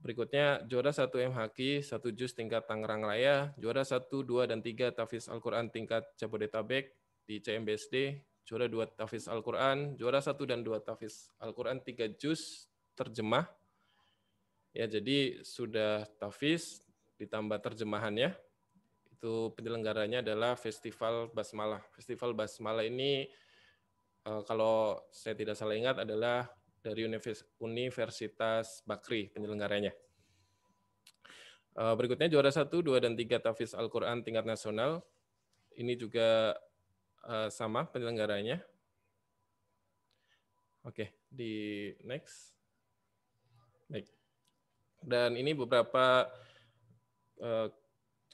Berikutnya juara satu MHQ, satu Jus tingkat Tangerang Raya, juara satu dua dan tiga tafis Al-Quran tingkat Jabodetabek di CMBSD, juara dua tafis Al-Quran, juara satu dan dua tafis Al-Quran, 3 Jus terjemah. Ya, jadi sudah tafis ditambah terjemahannya itu penyelenggaranya adalah Festival Basmalah. Festival Basmalah ini eh, kalau saya tidak salah ingat adalah dari Universitas Bakri penyelenggaranya. Eh, berikutnya juara Satu, Dua dan Tiga Tafis Al-Quran tingkat nasional. Ini juga eh, sama penyelenggaranya. Oke, di next. Baik. Dan ini beberapa Eh,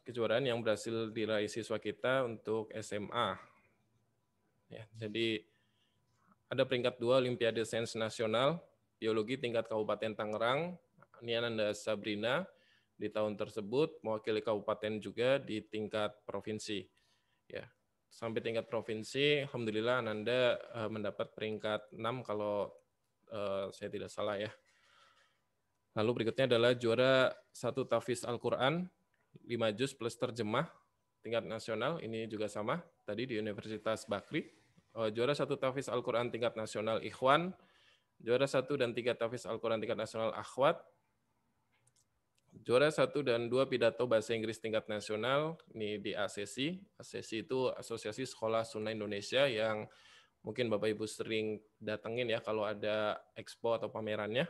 kejuaraan yang berhasil diraih siswa kita untuk SMA. Ya, jadi ada peringkat dua Olimpiade Sains Nasional Biologi tingkat Kabupaten Tangerang, Niananda Sabrina di tahun tersebut mewakili kabupaten juga di tingkat provinsi. Ya, sampai tingkat provinsi, alhamdulillah Nanda eh, mendapat peringkat 6 kalau uh, saya tidak salah ya. Lalu berikutnya adalah juara satu Tafis Al-Qur'an 5 juz plus terjemah tingkat nasional ini juga sama tadi di Universitas Bakri eh, juara satu tafis Al-Quran tingkat nasional Ikhwan juara satu dan tiga tafis Al-Quran tingkat nasional Akhwat juara satu dan dua pidato bahasa Inggris tingkat nasional ini di ACC ACC itu Asosiasi Sekolah Sunnah Indonesia yang mungkin Bapak Ibu sering datengin ya kalau ada expo atau pamerannya.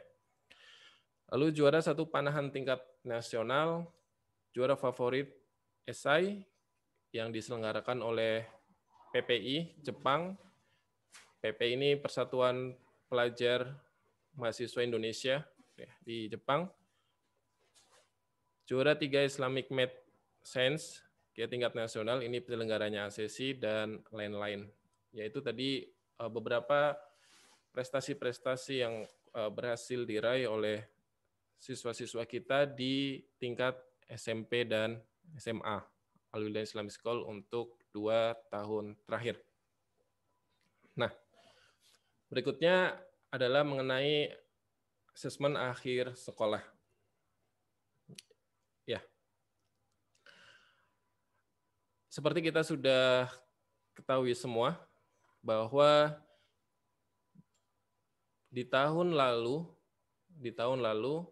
Lalu juara satu panahan tingkat nasional, juara favorit SI yang diselenggarakan oleh PPI Jepang. PP ini Persatuan Pelajar Mahasiswa Indonesia ya, di Jepang. Juara tiga Islamic Math Science ke ya, tingkat nasional ini penyelenggaranya ACC dan lain-lain. Yaitu tadi eh, beberapa prestasi-prestasi yang eh, berhasil diraih oleh siswa-siswa kita di tingkat SMP dan SMA alumni Islamic School untuk dua tahun terakhir. Nah, berikutnya adalah mengenai asesmen akhir sekolah. Ya. Seperti kita sudah ketahui semua bahwa di tahun lalu di tahun lalu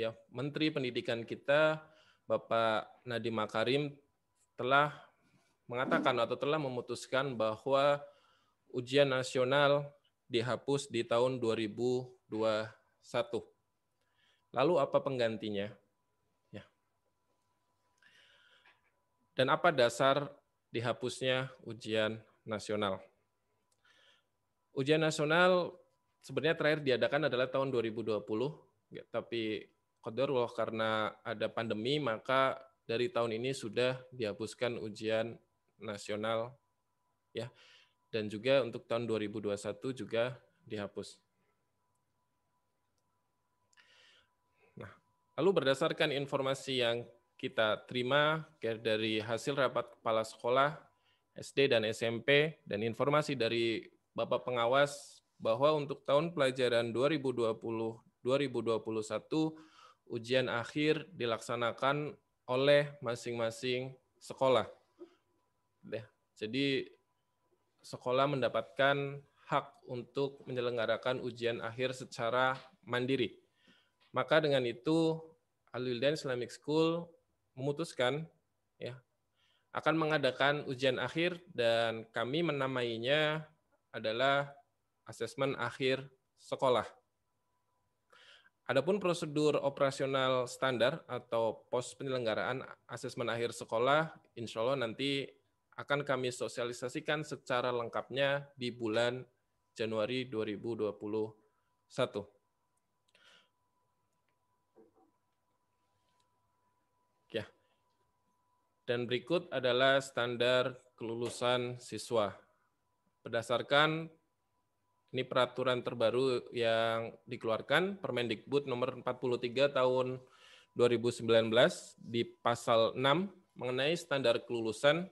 ya Menteri Pendidikan kita Bapak Nadiem Makarim telah mengatakan atau telah memutuskan bahwa ujian nasional dihapus di tahun 2021. Lalu apa penggantinya? Ya. Dan apa dasar dihapusnya ujian nasional? Ujian nasional sebenarnya terakhir diadakan adalah tahun 2020, ya, tapi Qadarullah karena ada pandemi maka dari tahun ini sudah dihapuskan ujian nasional ya dan juga untuk tahun 2021 juga dihapus. Nah, lalu berdasarkan informasi yang kita terima dari hasil rapat kepala sekolah SD dan SMP dan informasi dari Bapak pengawas bahwa untuk tahun pelajaran 2020 2021 ujian akhir dilaksanakan oleh masing-masing sekolah. Jadi sekolah mendapatkan hak untuk menyelenggarakan ujian akhir secara mandiri. Maka dengan itu Al-Wildan Islamic School memutuskan ya akan mengadakan ujian akhir dan kami menamainya adalah asesmen akhir sekolah. Adapun prosedur operasional standar atau pos penyelenggaraan asesmen akhir sekolah, insya Allah nanti akan kami sosialisasikan secara lengkapnya di bulan Januari 2021. Ya. Dan berikut adalah standar kelulusan siswa. Berdasarkan ini peraturan terbaru yang dikeluarkan Permendikbud nomor 43 tahun 2019 di pasal 6 mengenai standar kelulusan.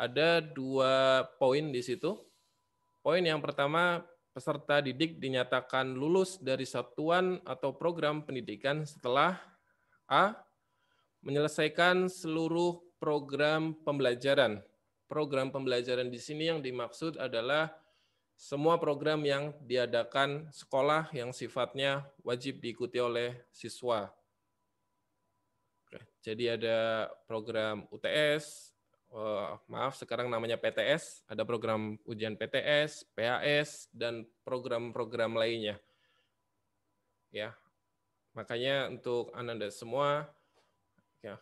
Ada dua poin di situ. Poin yang pertama, peserta didik dinyatakan lulus dari satuan atau program pendidikan setelah A. Menyelesaikan seluruh program pembelajaran. Program pembelajaran di sini yang dimaksud adalah semua program yang diadakan sekolah yang sifatnya wajib diikuti oleh siswa. Jadi ada program UTS, eh, maaf sekarang namanya PTS, ada program ujian PTS, PAS, dan program-program lainnya. Ya, makanya untuk anda semua, ya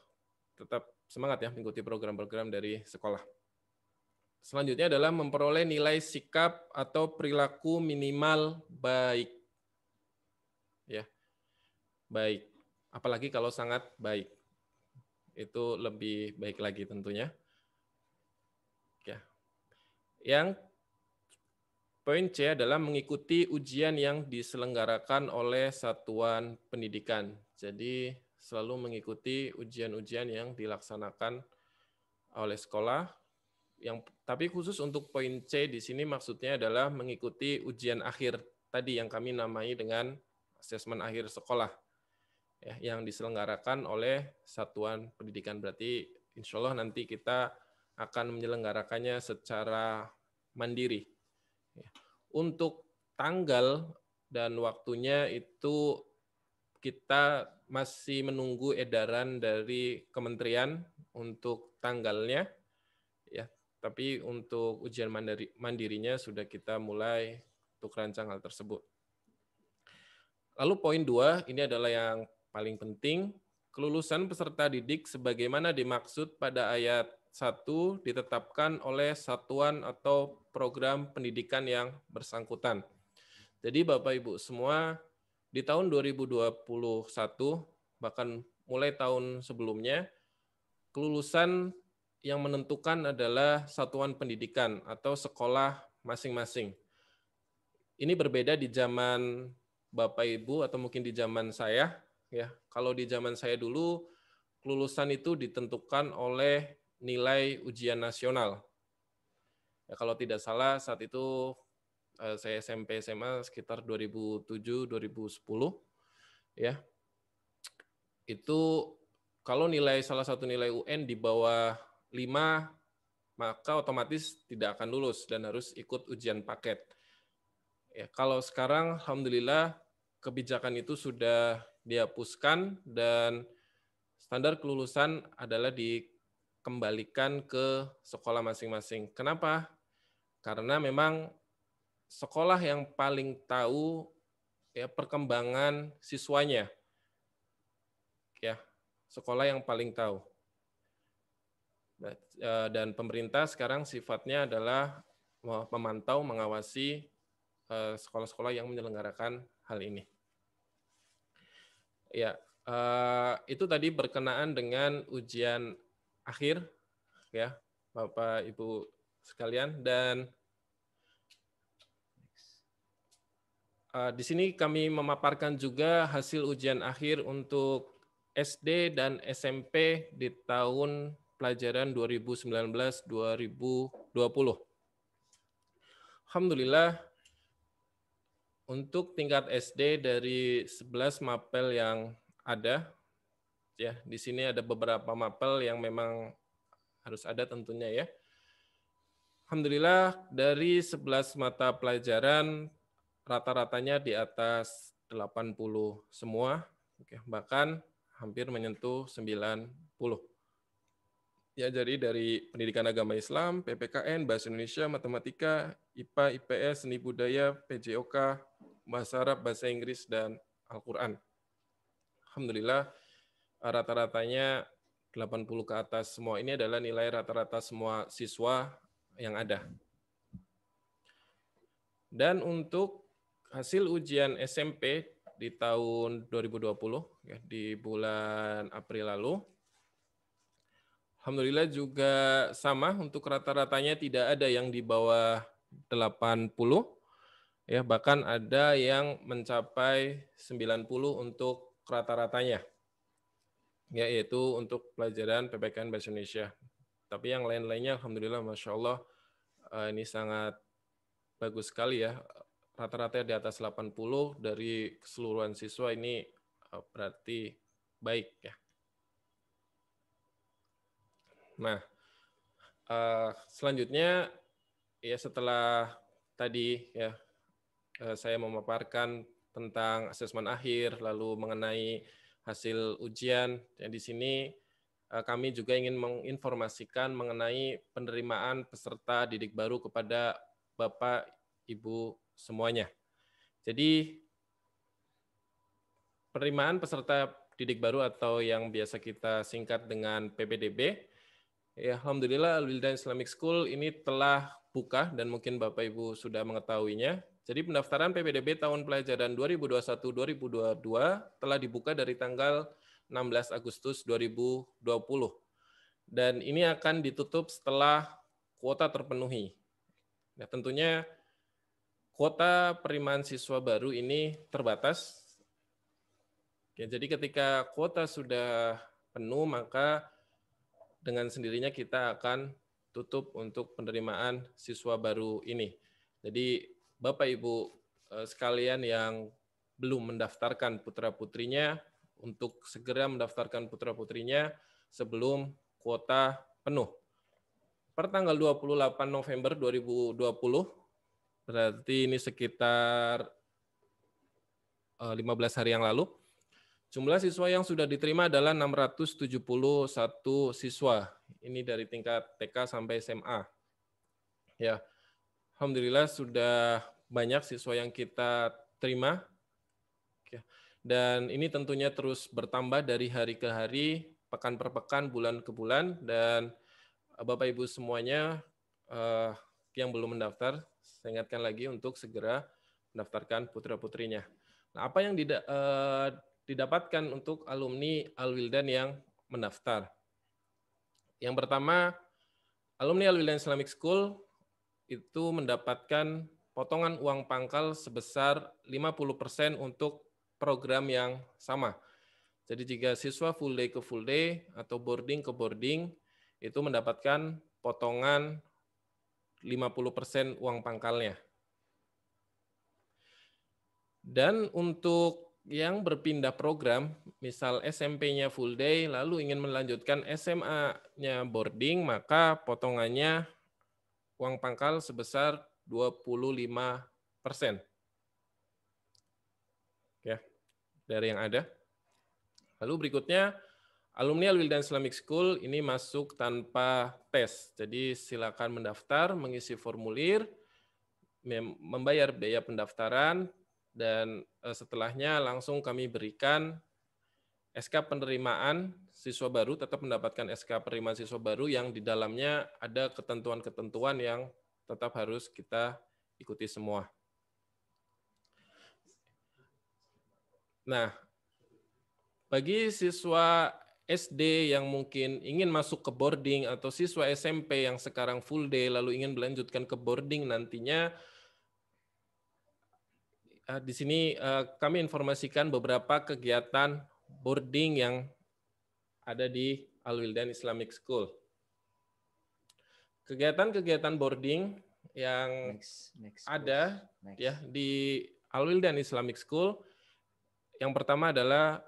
tetap semangat ya mengikuti program-program dari sekolah. Selanjutnya adalah memperoleh nilai sikap atau perilaku minimal baik. Ya. Baik. Apalagi kalau sangat baik. Itu lebih baik lagi tentunya. Ya. Yang poin C adalah mengikuti ujian yang diselenggarakan oleh satuan pendidikan. Jadi selalu mengikuti ujian-ujian yang dilaksanakan oleh sekolah yang tapi khusus untuk poin C di sini maksudnya adalah mengikuti ujian akhir tadi yang kami namai dengan asesmen akhir sekolah ya, yang diselenggarakan oleh satuan pendidikan berarti insya Allah nanti kita akan menyelenggarakannya secara mandiri ya, untuk tanggal dan waktunya itu kita masih menunggu edaran dari kementerian untuk tanggalnya tapi untuk ujian mandiri, mandirinya sudah kita mulai untuk rancang hal tersebut. Lalu poin dua, ini adalah yang paling penting, kelulusan peserta didik sebagaimana dimaksud pada ayat 1 ditetapkan oleh satuan atau program pendidikan yang bersangkutan. Jadi Bapak Ibu semua di tahun 2021 bahkan mulai tahun sebelumnya kelulusan yang menentukan adalah satuan pendidikan atau sekolah masing-masing. Ini berbeda di zaman Bapak Ibu atau mungkin di zaman saya ya. Kalau di zaman saya dulu kelulusan itu ditentukan oleh nilai ujian nasional. Ya, kalau tidak salah saat itu eh, saya SMP SMA sekitar 2007 2010 ya. Itu kalau nilai salah satu nilai UN di bawah 5 maka otomatis tidak akan lulus dan harus ikut ujian paket. Ya, kalau sekarang alhamdulillah kebijakan itu sudah dihapuskan dan standar kelulusan adalah dikembalikan ke sekolah masing-masing. Kenapa? Karena memang sekolah yang paling tahu ya perkembangan siswanya. Ya, sekolah yang paling tahu. Eh, dan pemerintah sekarang sifatnya adalah memantau, mengawasi eh, sekolah-sekolah yang menyelenggarakan hal ini. Ya, eh, itu tadi berkenaan dengan ujian akhir, ya, Bapak Ibu sekalian dan di sini kami memaparkan juga hasil ujian akhir untuk SD dan SMP di tahun pelajaran 2019-2020. Alhamdulillah untuk tingkat SD dari 11 mapel yang ada ya di sini ada beberapa mapel yang memang harus ada tentunya ya. Alhamdulillah dari 11 mata pelajaran rata-ratanya di atas 80 semua, bahkan hampir menyentuh 90. Ya, jadi dari pendidikan agama Islam, PPKN, Bahasa Indonesia, Matematika, IPA, IPS, Seni Budaya, PJOK, Bahasa Arab, Bahasa Inggris, dan Al-Quran. Alhamdulillah, rata-ratanya 80 ke atas semua. Ini adalah nilai rata-rata semua siswa yang ada. Dan untuk hasil ujian SMP di tahun 2020, ya, di bulan April lalu, Alhamdulillah juga sama untuk rata-ratanya tidak ada yang di bawah 80 ya bahkan ada yang mencapai 90 untuk rata-ratanya yaitu untuk pelajaran PPKN Bahasa Indonesia. Tapi yang lain-lainnya alhamdulillah Masya Allah eh, ini sangat bagus sekali ya. Rata-rata di atas 80 dari keseluruhan siswa ini eh, berarti baik ya. Nah, uh, selanjutnya ya setelah tadi ya uh, saya memaparkan tentang asesmen akhir, lalu mengenai hasil ujian. Dan di sini uh, kami juga ingin menginformasikan mengenai penerimaan peserta didik baru kepada Bapak, Ibu semuanya. Jadi penerimaan peserta didik baru atau yang biasa kita singkat dengan PPDB Ya, Alhamdulillah wildan Islamic School ini telah buka dan mungkin Bapak Ibu sudah mengetahuinya. Jadi pendaftaran PPDB tahun pelajaran 2021-2022 telah dibuka dari tanggal 16 Agustus 2020. Dan ini akan ditutup setelah kuota terpenuhi. Nah, tentunya kuota perimaan siswa baru ini terbatas. Ya, jadi ketika kuota sudah penuh, maka dengan sendirinya kita akan tutup untuk penerimaan siswa baru ini. Jadi Bapak Ibu eh, sekalian yang belum mendaftarkan putra-putrinya untuk segera mendaftarkan putra-putrinya sebelum kuota penuh. Per tanggal 28 November 2020 berarti ini sekitar 15 eh, hari yang lalu Jumlah siswa yang sudah diterima adalah 671 siswa. Ini dari tingkat TK sampai SMA. Ya, Alhamdulillah sudah banyak siswa yang kita terima. Ya, dan ini tentunya terus bertambah dari hari ke hari, pekan per pekan, bulan ke bulan. Dan eh, Bapak-Ibu semuanya eh, yang belum mendaftar, saya ingatkan lagi untuk segera mendaftarkan putra-putrinya. Nah, apa yang tidak eh, didapatkan untuk alumni Alwildan yang mendaftar. Yang pertama, alumni Alwildan Islamic School itu mendapatkan potongan uang pangkal sebesar 50% untuk program yang sama. Jadi jika siswa full day ke full day atau boarding ke boarding itu mendapatkan potongan 50% uang pangkalnya. Dan untuk yang berpindah program, misal SMP-nya full day, lalu ingin melanjutkan SMA-nya boarding, maka potongannya uang pangkal sebesar 25 persen. Ya, dari yang ada. Lalu berikutnya, alumni Alwildan Islamic School ini masuk tanpa tes. Jadi silakan mendaftar, mengisi formulir, membayar biaya pendaftaran, dan eh, setelahnya langsung kami berikan SK penerimaan siswa baru tetap mendapatkan SK penerimaan siswa baru yang di dalamnya ada ketentuan-ketentuan yang tetap harus kita ikuti semua. Nah, bagi siswa SD yang mungkin ingin masuk ke boarding atau siswa SMP yang sekarang full day lalu ingin melanjutkan ke boarding nantinya Eh, di sini eh, kami informasikan beberapa kegiatan boarding yang ada di Al-Wildan Islamic School. Kegiatan-kegiatan boarding yang next, next, ada next. ya di Al-Wildan Islamic School yang pertama adalah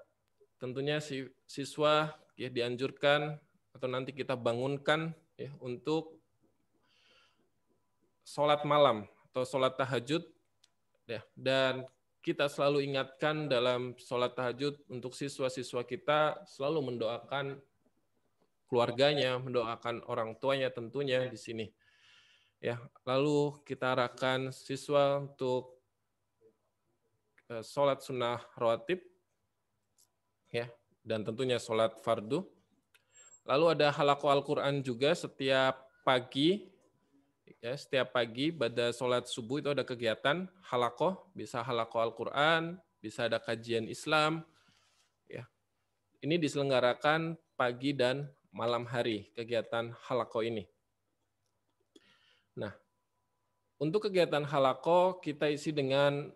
tentunya si, siswa ya dianjurkan atau nanti kita bangunkan ya untuk sholat malam atau sholat tahajud Ya, dan kita selalu ingatkan dalam sholat tahajud untuk siswa-siswa kita selalu mendoakan keluarganya, mendoakan orang tuanya tentunya di sini. Ya, lalu kita arahkan siswa untuk e, sholat sunnah rawatib, ya, dan tentunya sholat fardu. Lalu ada halako Al-Quran juga setiap pagi ya setiap pagi pada sholat subuh itu ada kegiatan halakoh bisa halakoh Al-Quran bisa ada kajian Islam ya ini diselenggarakan pagi dan malam hari kegiatan halakoh ini nah untuk kegiatan halako kita isi dengan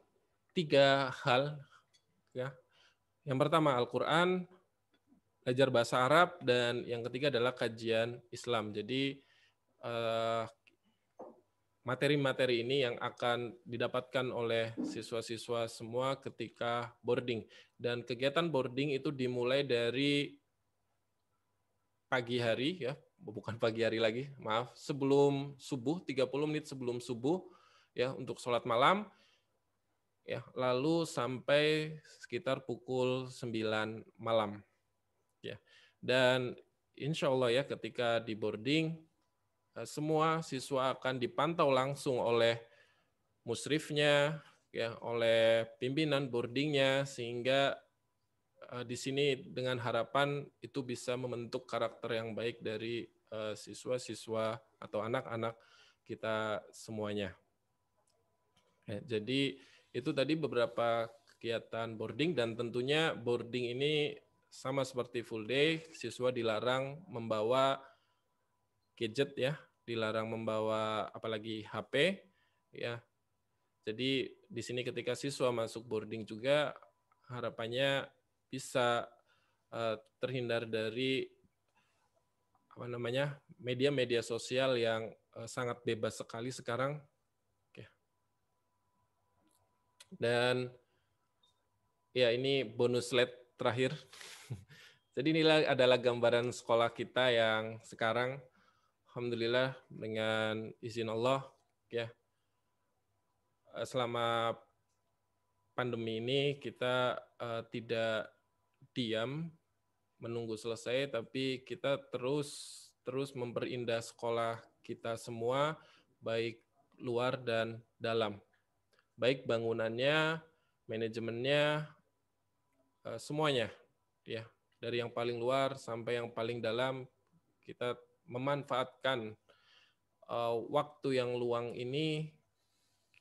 tiga hal ya yang pertama Al-Quran belajar bahasa Arab dan yang ketiga adalah kajian Islam jadi eh, materi-materi ini yang akan didapatkan oleh siswa-siswa semua ketika boarding. Dan kegiatan boarding itu dimulai dari pagi hari ya, oh, bukan pagi hari lagi, maaf, sebelum subuh 30 menit sebelum subuh ya untuk sholat malam ya, lalu sampai sekitar pukul 9 malam. Ya. Dan insya Allah ya ketika di boarding Eh, semua siswa akan dipantau langsung oleh musrifnya, ya oleh pimpinan boardingnya, sehingga eh, di sini dengan harapan itu bisa membentuk karakter yang baik dari eh, siswa-siswa atau anak-anak kita semuanya. Ya, jadi itu tadi beberapa kegiatan boarding dan tentunya boarding ini sama seperti full day, siswa dilarang membawa gadget ya, dilarang membawa apalagi HP ya. Jadi di sini ketika siswa masuk boarding juga harapannya bisa uh, terhindar dari apa namanya media-media sosial yang uh, sangat bebas sekali sekarang. Oke. Dan ya ini bonus slide terakhir. [LAUGHS] Jadi inilah adalah gambaran sekolah kita yang sekarang alhamdulillah dengan izin Allah ya eh, selama pandemi ini kita uh, tidak diam menunggu selesai tapi kita terus terus memperindah sekolah kita semua baik luar dan dalam baik bangunannya manajemennya uh, semuanya ya dari yang paling luar sampai yang paling dalam kita memanfaatkan uh, waktu yang luang ini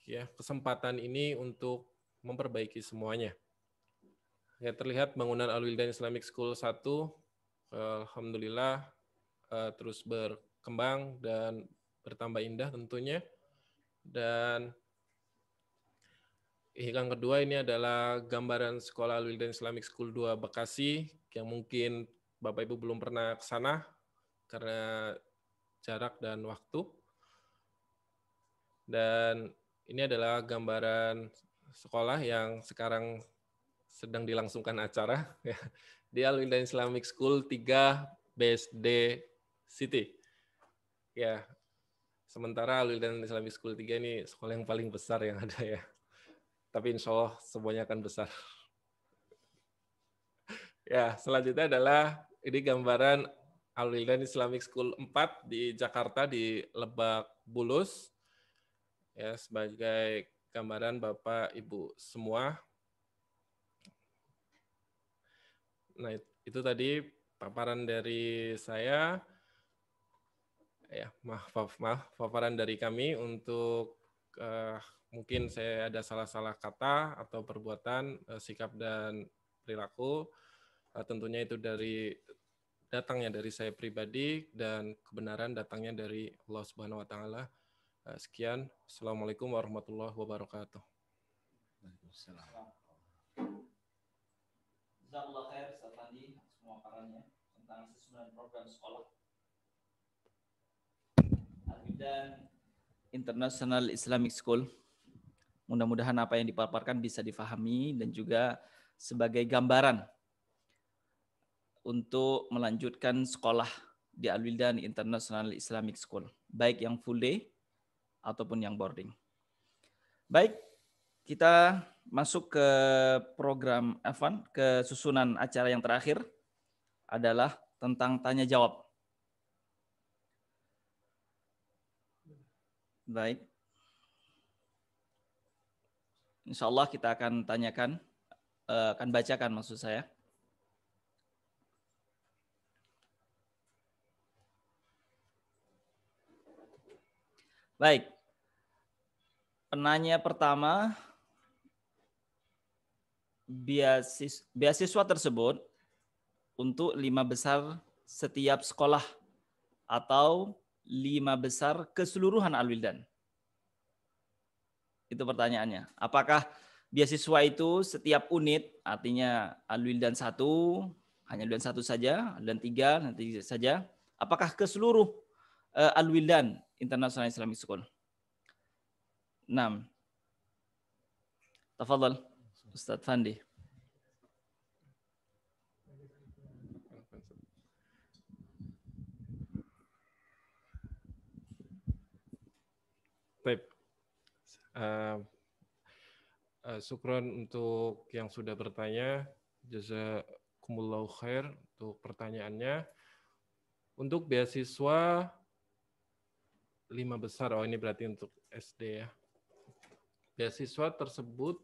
ya kesempatan ini untuk memperbaiki semuanya. Ya terlihat bangunan Al Wildan Islamic School 1 uh, alhamdulillah uh, terus berkembang dan bertambah indah tentunya. Dan yang kedua ini adalah gambaran sekolah Al Wildan Islamic School 2 Bekasi yang mungkin Bapak Ibu belum pernah ke sana karena jarak dan waktu. Dan ini adalah gambaran sekolah yang sekarang sedang dilangsungkan acara [LAUGHS] ya, di Al Islamic School 3 BSD City. Ya, sementara Al Islamic School 3 ini sekolah yang paling besar yang ada ya. Tapi insya Allah semuanya akan besar. [LAUGHS] Ya, selanjutnya adalah ini gambaran Alumni Islamic School 4 di Jakarta di Lebak Bulus. Ya, sebagai gambaran Bapak Ibu semua. Nah, itu tadi paparan dari saya. Ya, maaf, maaf, maaf paparan dari kami untuk uh, mungkin saya ada salah-salah kata atau perbuatan, uh, sikap dan perilaku. Uh, tentunya itu dari datangnya dari saya pribadi dan kebenaran datangnya dari Allah Subhanahu wa taala. Eh, sekian. Assalamualaikum warahmatullahi wabarakatuh. Waalaikumsalam. Jazakallah khair Ustaz Fandi semua parannya tentang susunan program sekolah dan International Islamic School. Mudah-mudahan apa yang dipaparkan bisa difahami dan juga sebagai gambaran untuk melanjutkan sekolah di Al Wildan International Islamic School, baik yang full day ataupun yang boarding. Baik, kita masuk ke program Evan, ke susunan acara yang terakhir adalah tentang tanya jawab. Baik. Insya Allah kita akan tanyakan, eh, akan bacakan maksud saya Baik. Penanya pertama, beasiswa, beasiswa tersebut untuk lima besar setiap sekolah atau lima besar keseluruhan Alwildan? Itu pertanyaannya. Apakah beasiswa itu setiap unit, artinya Alwildan satu hanya Alwildan satu saja, dan tiga nanti saja. Apakah keseluruh eh, Alwildan International Islamic School. 6. Tafadhal Ustaz Fandi. Baik. Uh, uh, syukron untuk yang sudah bertanya. Jazakumullahu khair untuk pertanyaannya. Untuk beasiswa lima besar. Oh ini berarti untuk SD ya. Beasiswa tersebut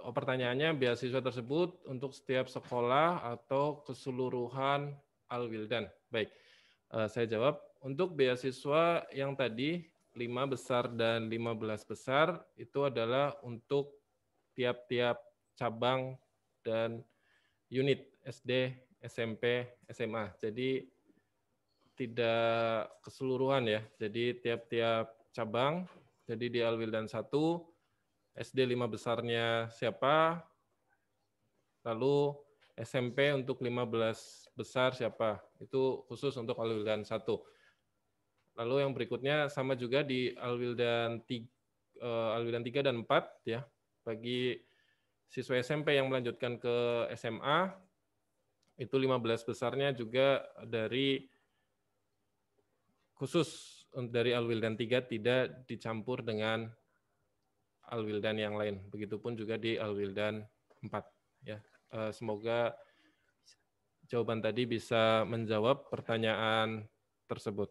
Oh, pertanyaannya beasiswa tersebut untuk setiap sekolah atau keseluruhan Al-Wildan. Baik. Eh, saya jawab untuk beasiswa yang tadi 5 besar dan 15 besar itu adalah untuk tiap-tiap cabang dan unit SD, SMP, SMA. Jadi tidak keseluruhan ya. Jadi tiap-tiap cabang, jadi di Alwil dan satu SD 5 besarnya siapa, lalu SMP untuk 15 besar siapa. Itu khusus untuk Alwil dan satu Lalu yang berikutnya sama juga di Alwil eh, dan Alwildan 3 dan 4 ya. Bagi siswa SMP yang melanjutkan ke SMA, itu 15 besarnya juga dari khusus dari alwildan 3 tidak dicampur dengan alwildan yang lain. Begitupun juga di alwildan 4 ya. Eh, semoga jawaban tadi bisa menjawab pertanyaan tersebut.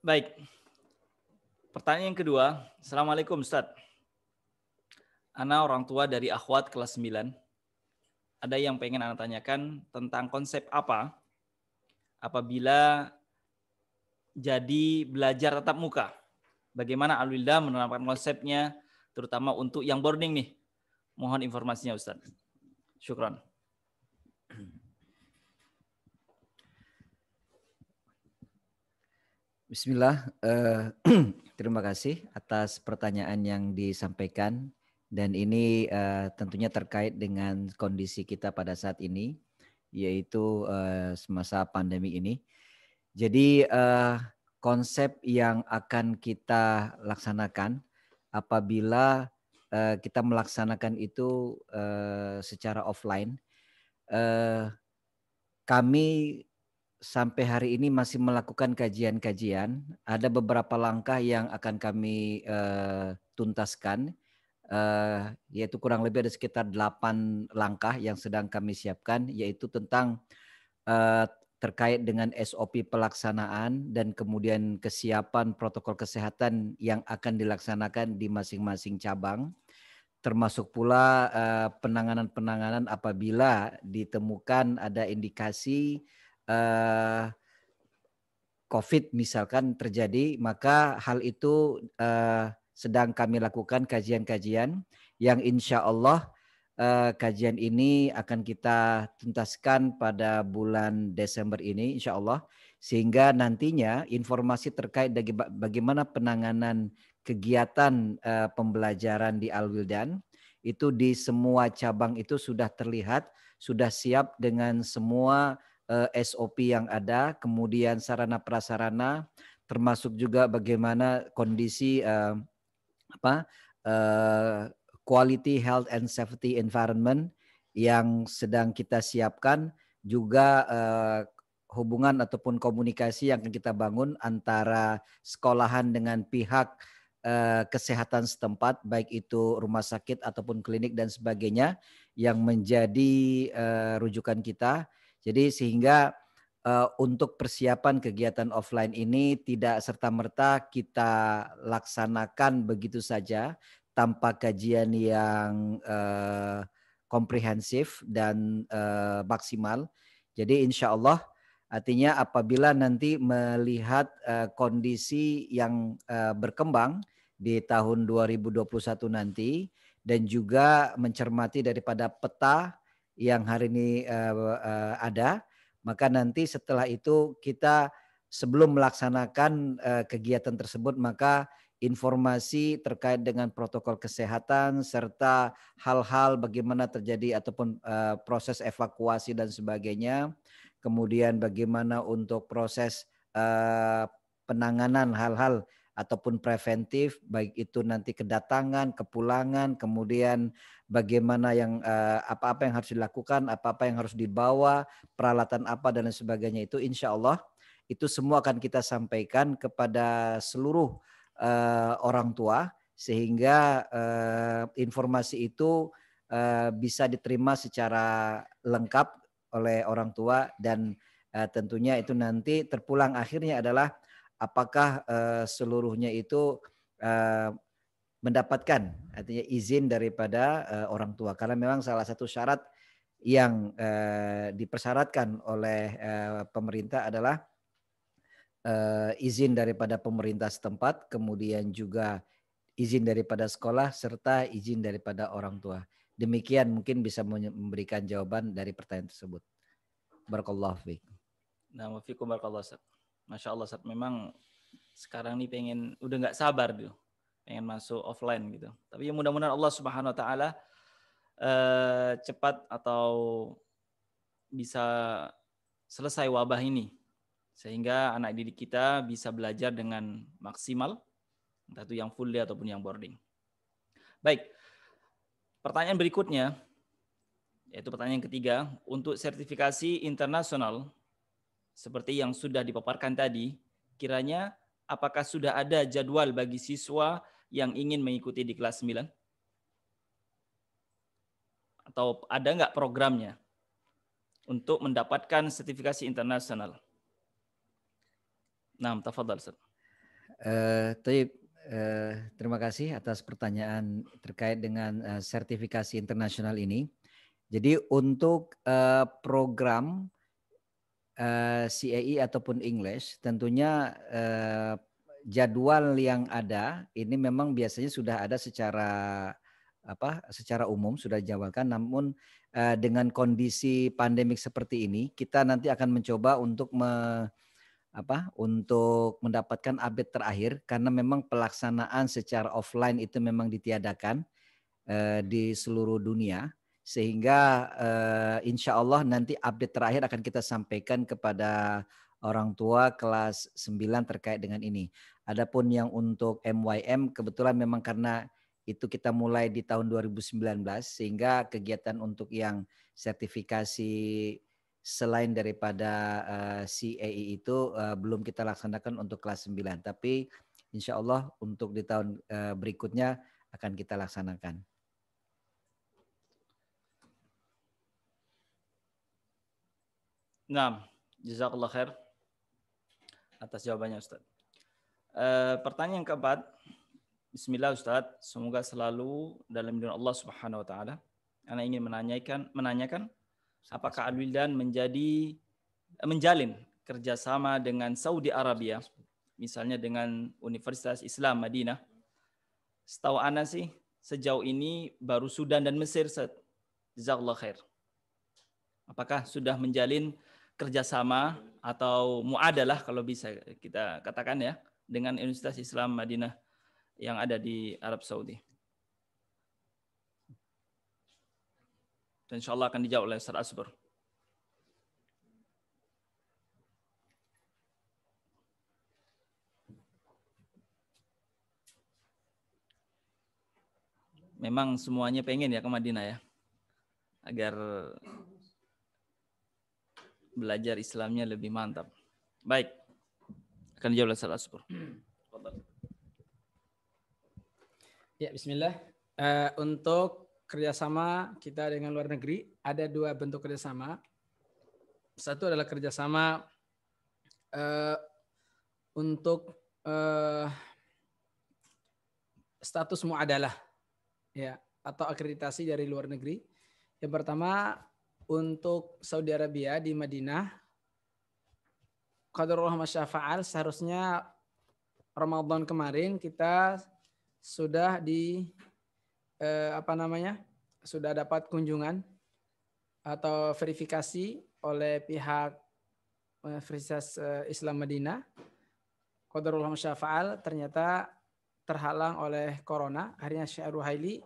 Baik. Pertanyaan yang kedua. Assalamualaikum Ustaz. Ana orang tua dari akhwat kelas 9 ada yang pengen Anda tanyakan tentang konsep apa apabila jadi belajar tatap muka? Bagaimana Alwilda menerapkan konsepnya terutama untuk yang boarding nih? Mohon informasinya Ustaz. Syukran. Bismillah, eh, [CLEARS THROAT] terima kasih atas pertanyaan yang disampaikan. Dan ini uh, tentunya terkait dengan kondisi kita pada saat ini, yaitu uh, semasa pandemi ini. Jadi uh, konsep yang akan kita laksanakan apabila uh, kita melaksanakan itu uh, secara offline, uh, kami sampai hari ini masih melakukan kajian-kajian. Ada beberapa langkah yang akan kami uh, tuntaskan uh, yaitu kurang lebih ada sekitar delapan langkah yang sedang kami siapkan yaitu tentang uh, terkait dengan SOP pelaksanaan dan kemudian kesiapan protokol kesehatan yang akan dilaksanakan di masing-masing cabang termasuk pula eh, penanganan-penanganan uh, apabila ditemukan ada indikasi uh, COVID misalkan terjadi maka hal itu uh, sedang kami lakukan kajian-kajian yang insya Allah uh, kajian ini akan kita tuntaskan pada bulan Desember ini insya Allah sehingga nantinya informasi terkait bagaimana penanganan kegiatan uh, pembelajaran di al itu di semua cabang itu sudah terlihat sudah siap dengan semua uh, eh, SOP yang ada kemudian sarana prasarana termasuk juga bagaimana kondisi uh, apa uh, quality health and safety environment yang sedang kita siapkan juga uh, hubungan ataupun komunikasi yang akan kita bangun antara sekolahan dengan pihak uh, kesehatan setempat baik itu rumah sakit ataupun klinik dan sebagainya yang menjadi uh, rujukan kita jadi sehingga uh, untuk persiapan kegiatan offline ini tidak serta-merta kita laksanakan begitu saja tanpa kajian yang uh, komprehensif dan uh, maksimal. Jadi insya Allah artinya apabila nanti melihat uh, kondisi yang uh, berkembang di tahun 2021 nanti dan juga mencermati daripada peta yang hari ini uh, uh, ada, maka nanti setelah itu kita sebelum melaksanakan uh, kegiatan tersebut maka informasi terkait dengan protokol kesehatan serta hal-hal bagaimana terjadi ataupun uh, proses evakuasi dan sebagainya. Kemudian bagaimana untuk proses uh, penanganan hal-hal ataupun preventif baik itu nanti kedatangan, kepulangan, kemudian bagaimana yang eh, apa-apa yang harus dilakukan, apa-apa yang harus dibawa, peralatan apa dan sebagainya itu insya Allah itu semua akan kita sampaikan kepada seluruh eh, orang tua sehingga eh, informasi itu bisa diterima secara lengkap oleh orang tua dan tentunya itu nanti terpulang akhirnya adalah apakah uh, seluruhnya itu uh, mendapatkan artinya izin daripada uh, orang tua karena memang salah satu syarat yang uh, dipersyaratkan oleh uh, pemerintah adalah uh, izin daripada pemerintah setempat kemudian juga izin daripada sekolah serta izin daripada orang tua demikian mungkin bisa memberikan jawaban dari pertanyaan tersebut barakallahu fiik nah fiikum barakallahu Masya Allah saat memang sekarang nih pengen udah nggak sabar tuh gitu. pengen masuk offline gitu. Tapi ya mudah-mudahan Allah Subhanahu wa taala eh, cepat atau bisa selesai wabah ini sehingga anak didik kita bisa belajar dengan maksimal entah itu yang full day ataupun yang boarding. Baik. Pertanyaan berikutnya yaitu pertanyaan ketiga untuk sertifikasi internasional seperti yang sudah dipaparkan tadi, kiranya apakah sudah ada jadwal bagi siswa yang ingin mengikuti di kelas 9? Atau ada nggak programnya untuk mendapatkan sertifikasi internasional? Nah, tafadhal, Ustaz. Uh, terima kasih atas pertanyaan terkait dengan eh, sertifikasi internasional ini. Jadi untuk uh, program Eh, CAI e ataupun English, tentunya uh, jadwal yang ada ini memang biasanya sudah ada secara apa secara umum sudah dijawabkan namun uh, dengan kondisi pandemik seperti ini kita nanti akan mencoba untuk me, apa untuk mendapatkan update terakhir karena memang pelaksanaan secara offline itu memang ditiadakan uh, di seluruh dunia sehingga uh, insya Allah nanti update terakhir akan kita sampaikan kepada orang tua kelas 9 terkait dengan ini. Adapun yang untuk MYM kebetulan memang karena itu kita mulai di tahun 2019 sehingga kegiatan untuk yang sertifikasi selain daripada uh, eh, CAI e itu uh, belum kita laksanakan untuk kelas 9 tapi insya Allah untuk di tahun uh, berikutnya akan kita laksanakan. Nah, jazakallah khair atas jawabannya Ustaz. E, pertanyaan keempat, Bismillah Ustaz, semoga selalu dalam lindungan Allah Subhanahu wa taala. Ana ingin menanyakan menanyakan apakah al Dan menjadi eh, menjalin kerjasama dengan Saudi Arabia, misalnya dengan Universitas Islam Madinah. Setahu Ana sih, sejauh ini baru Sudan dan Mesir. Set. Jazakallah khair. Apakah sudah menjalin kerjasama atau muadalah kalau bisa kita katakan ya dengan Universitas Islam Madinah yang ada di Arab Saudi. Dan insya Allah akan dijawab oleh Ustaz Asbur. Memang semuanya pengen ya ke Madinah ya. Agar belajar Islamnya lebih mantap. Baik. Akan dijawab oleh Salah satu. Ya, bismillah. Uh, untuk kerjasama kita dengan luar negeri, ada dua bentuk kerjasama. Satu adalah kerjasama uh, untuk uh, status muadalah ya atau akreditasi dari luar negeri. Yang pertama untuk Saudi Arabia di Madinah qadarullah masyafa'al seharusnya Ramadan kemarin kita sudah di eh, apa namanya? sudah dapat kunjungan atau verifikasi oleh pihak eh, Universitas eh, Islam Madinah. Qadarullah Masyafa'al ternyata terhalang oleh corona. Akhirnya Syekh Ruhaili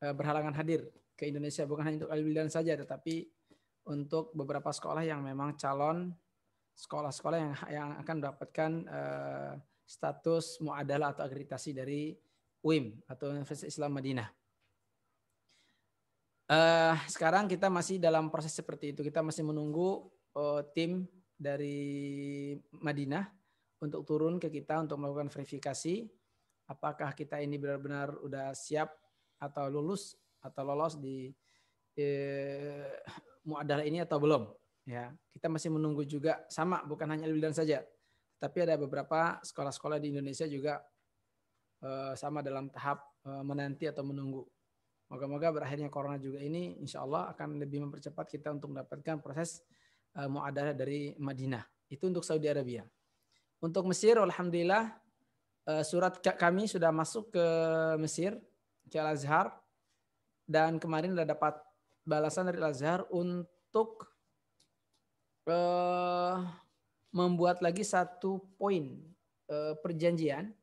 eh, berhalangan hadir ke Indonesia bukan hanya untuk Al-Wildan saja tetapi untuk beberapa sekolah yang memang calon sekolah-sekolah yang yang akan mendapatkan uh, status muadalah atau akreditasi dari UIM atau Universitas Islam Madinah. Uh, sekarang kita masih dalam proses seperti itu. Kita masih menunggu uh, tim dari Madinah untuk turun ke kita untuk melakukan verifikasi apakah kita ini benar-benar udah siap atau lulus atau lolos di eh, muadalah ini atau belum. Ya, kita masih menunggu juga sama, bukan hanya Lebanon wildan saja, tapi ada beberapa sekolah-sekolah di Indonesia juga eh, sama dalam tahap eh, menanti atau menunggu. Moga-moga berakhirnya corona juga ini, insya Allah akan lebih mempercepat kita untuk mendapatkan proses eh, muadalah dari Madinah. Itu untuk Saudi Arabia. Untuk Mesir, alhamdulillah eh, surat kami sudah masuk ke Mesir, ke Al Azhar dan kemarin udah dapat balasan dari Lazar untuk uh, membuat lagi satu poin uh, perjanjian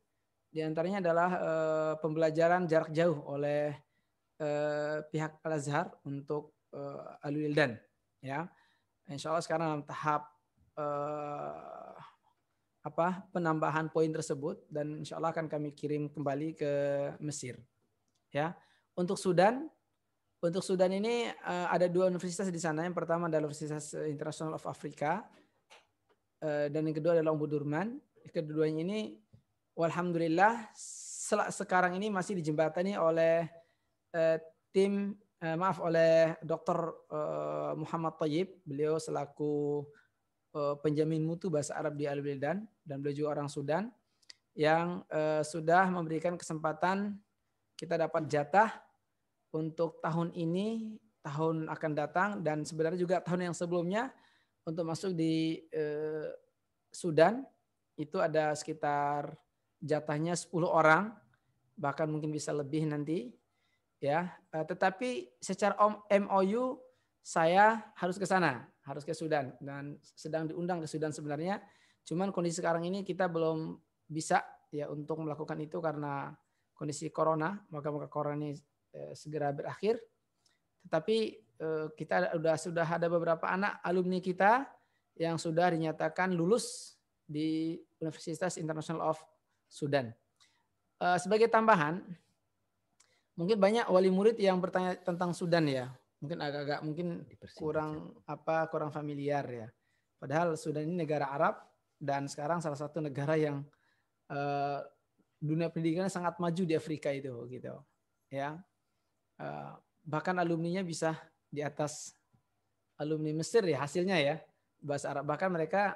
di antaranya adalah uh, pembelajaran jarak jauh oleh uh, pihak Al untuk uh, Alul Dan ya Insya Allah sekarang dalam tahap uh, apa penambahan poin tersebut dan Insya Allah akan kami kirim kembali ke Mesir ya untuk Sudan untuk Sudan ini uh, ada dua universitas di sana. Yang pertama adalah Universitas International of Africa uh, dan yang kedua adalah Ombudurman. Keduanya ini, alhamdulillah, sekarang ini masih dijembatani oleh uh, tim uh, maaf oleh Dr. Uh, Muhammad Tayyib. Beliau selaku uh, penjamin mutu bahasa Arab di Al Bildan dan beliau juga orang Sudan yang uh, sudah memberikan kesempatan kita dapat jatah untuk tahun ini, tahun akan datang, dan sebenarnya juga tahun yang sebelumnya untuk masuk di eh, Sudan itu ada sekitar jatahnya 10 orang, bahkan mungkin bisa lebih nanti. Ya, eh, tetapi secara om MOU saya harus ke sana, harus ke Sudan dan sedang diundang ke Sudan sebenarnya. Cuman kondisi sekarang ini kita belum bisa ya untuk melakukan itu karena kondisi corona maka maka corona ini Eh, segera berakhir. Tetapi eh, kita sudah sudah ada beberapa anak alumni kita yang sudah dinyatakan lulus di Universitas International of Sudan. Eh, sebagai tambahan, mungkin banyak wali murid yang bertanya tentang Sudan ya, mungkin agak-agak mungkin kurang ya. apa kurang familiar ya. Padahal Sudan ini negara Arab dan sekarang salah satu negara yang dunia pendidikan sangat maju di Afrika itu gitu ya Eh, bahkan alumninya bisa di atas alumni Mesir ya hasilnya ya bahasa Arab bahkan mereka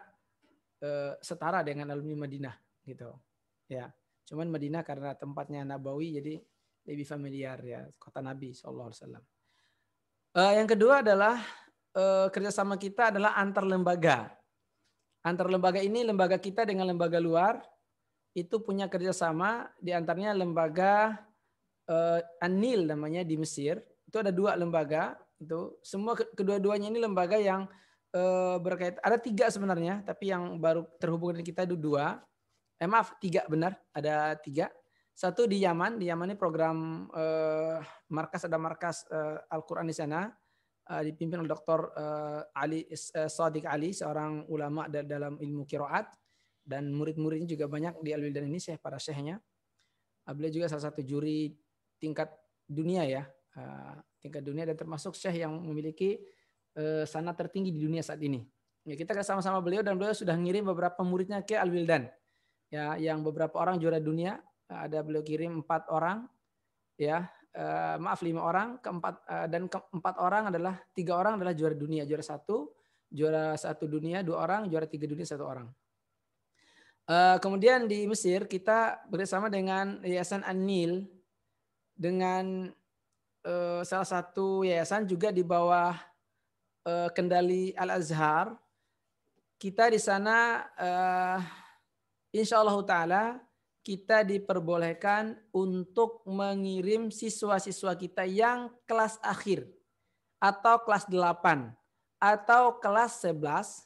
eh, setara dengan alumni Madinah gitu ya cuman Madinah karena tempatnya Nabawi jadi lebih familiar ya kota Nabi saw. Eh, yang kedua adalah kerjasama kita adalah antar lembaga antar lembaga ini lembaga kita dengan lembaga luar itu punya kerjasama di antaranya lembaga uh, Anil namanya di Mesir itu ada dua lembaga itu semua kedua-duanya ini lembaga yang uh, berkait ada tiga sebenarnya tapi yang baru terhubung dengan kita itu dua eh maaf tiga benar ada tiga satu di Yaman di Yaman ini program uh, markas ada markas uh, Al-Quran di sana uh, dipimpin oleh Dr. Uh, Ali uh, Sadiq Ali seorang ulama dalam ilmu kiroat dan murid-muridnya juga banyak di Al-Wildan ini syekh para syekhnya beliau juga salah satu juri tingkat dunia ya ah, tingkat dunia dan termasuk syekh yang memiliki uh, eh, sana tertinggi di dunia saat ini ya kita sama-sama beliau dan beliau sudah ngirim beberapa muridnya ke Al Wildan ya yang beberapa orang juara dunia ah, ada beliau kirim empat orang ya eh, maaf lima orang keempat eh, dan keempat orang adalah tiga orang adalah juara dunia juara satu juara satu dunia dua orang juara tiga dunia satu orang kemudian di Mesir kita bersama dengan Yayasan anil dengan uh, salah satu yayasan juga di bawah uh, kendali Al Azhar. Kita di sana, uh, insya Allah Taala, kita diperbolehkan untuk mengirim siswa-siswa kita yang kelas akhir atau kelas 8 atau kelas 11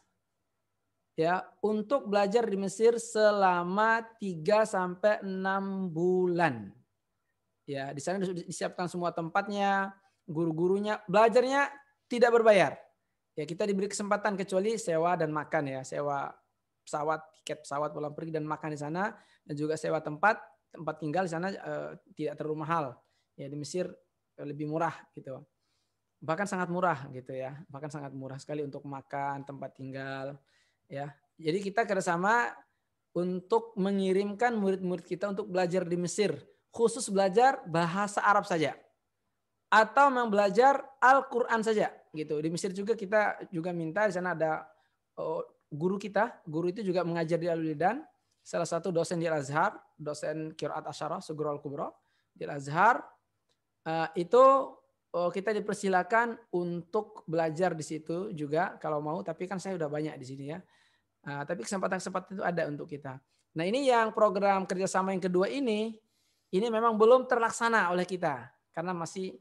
ya untuk belajar di Mesir selama 3 sampai 6 bulan. Ya, di sana disiapkan semua tempatnya, guru-gurunya, belajarnya tidak berbayar. Ya, kita diberi kesempatan kecuali sewa dan makan ya, sewa pesawat, tiket pesawat pulang pergi dan makan di sana dan juga sewa tempat, tempat tinggal di sana eh, tidak terlalu mahal. Ya, di Mesir eh, lebih murah gitu. Bahkan sangat murah gitu ya. Bahkan sangat murah sekali untuk makan, tempat tinggal ya. Jadi kita kerjasama untuk mengirimkan murid-murid kita untuk belajar di Mesir khusus belajar bahasa Arab saja atau memang belajar Al-Qur'an saja gitu. Di Mesir juga kita juga minta di sana ada oh, guru kita, guru itu juga mengajar di al wildan salah satu dosen di Al-Azhar, dosen Qiraat Asyarah Sugro Al-Kubra di Al-Azhar. Eh, itu oh, kita dipersilakan untuk belajar di situ juga kalau mau, tapi kan saya udah banyak di sini ya. Eh, tapi kesempatan-kesempatan itu ada untuk kita. Nah ini yang program kerjasama yang kedua ini ini memang belum terlaksana oleh kita karena masih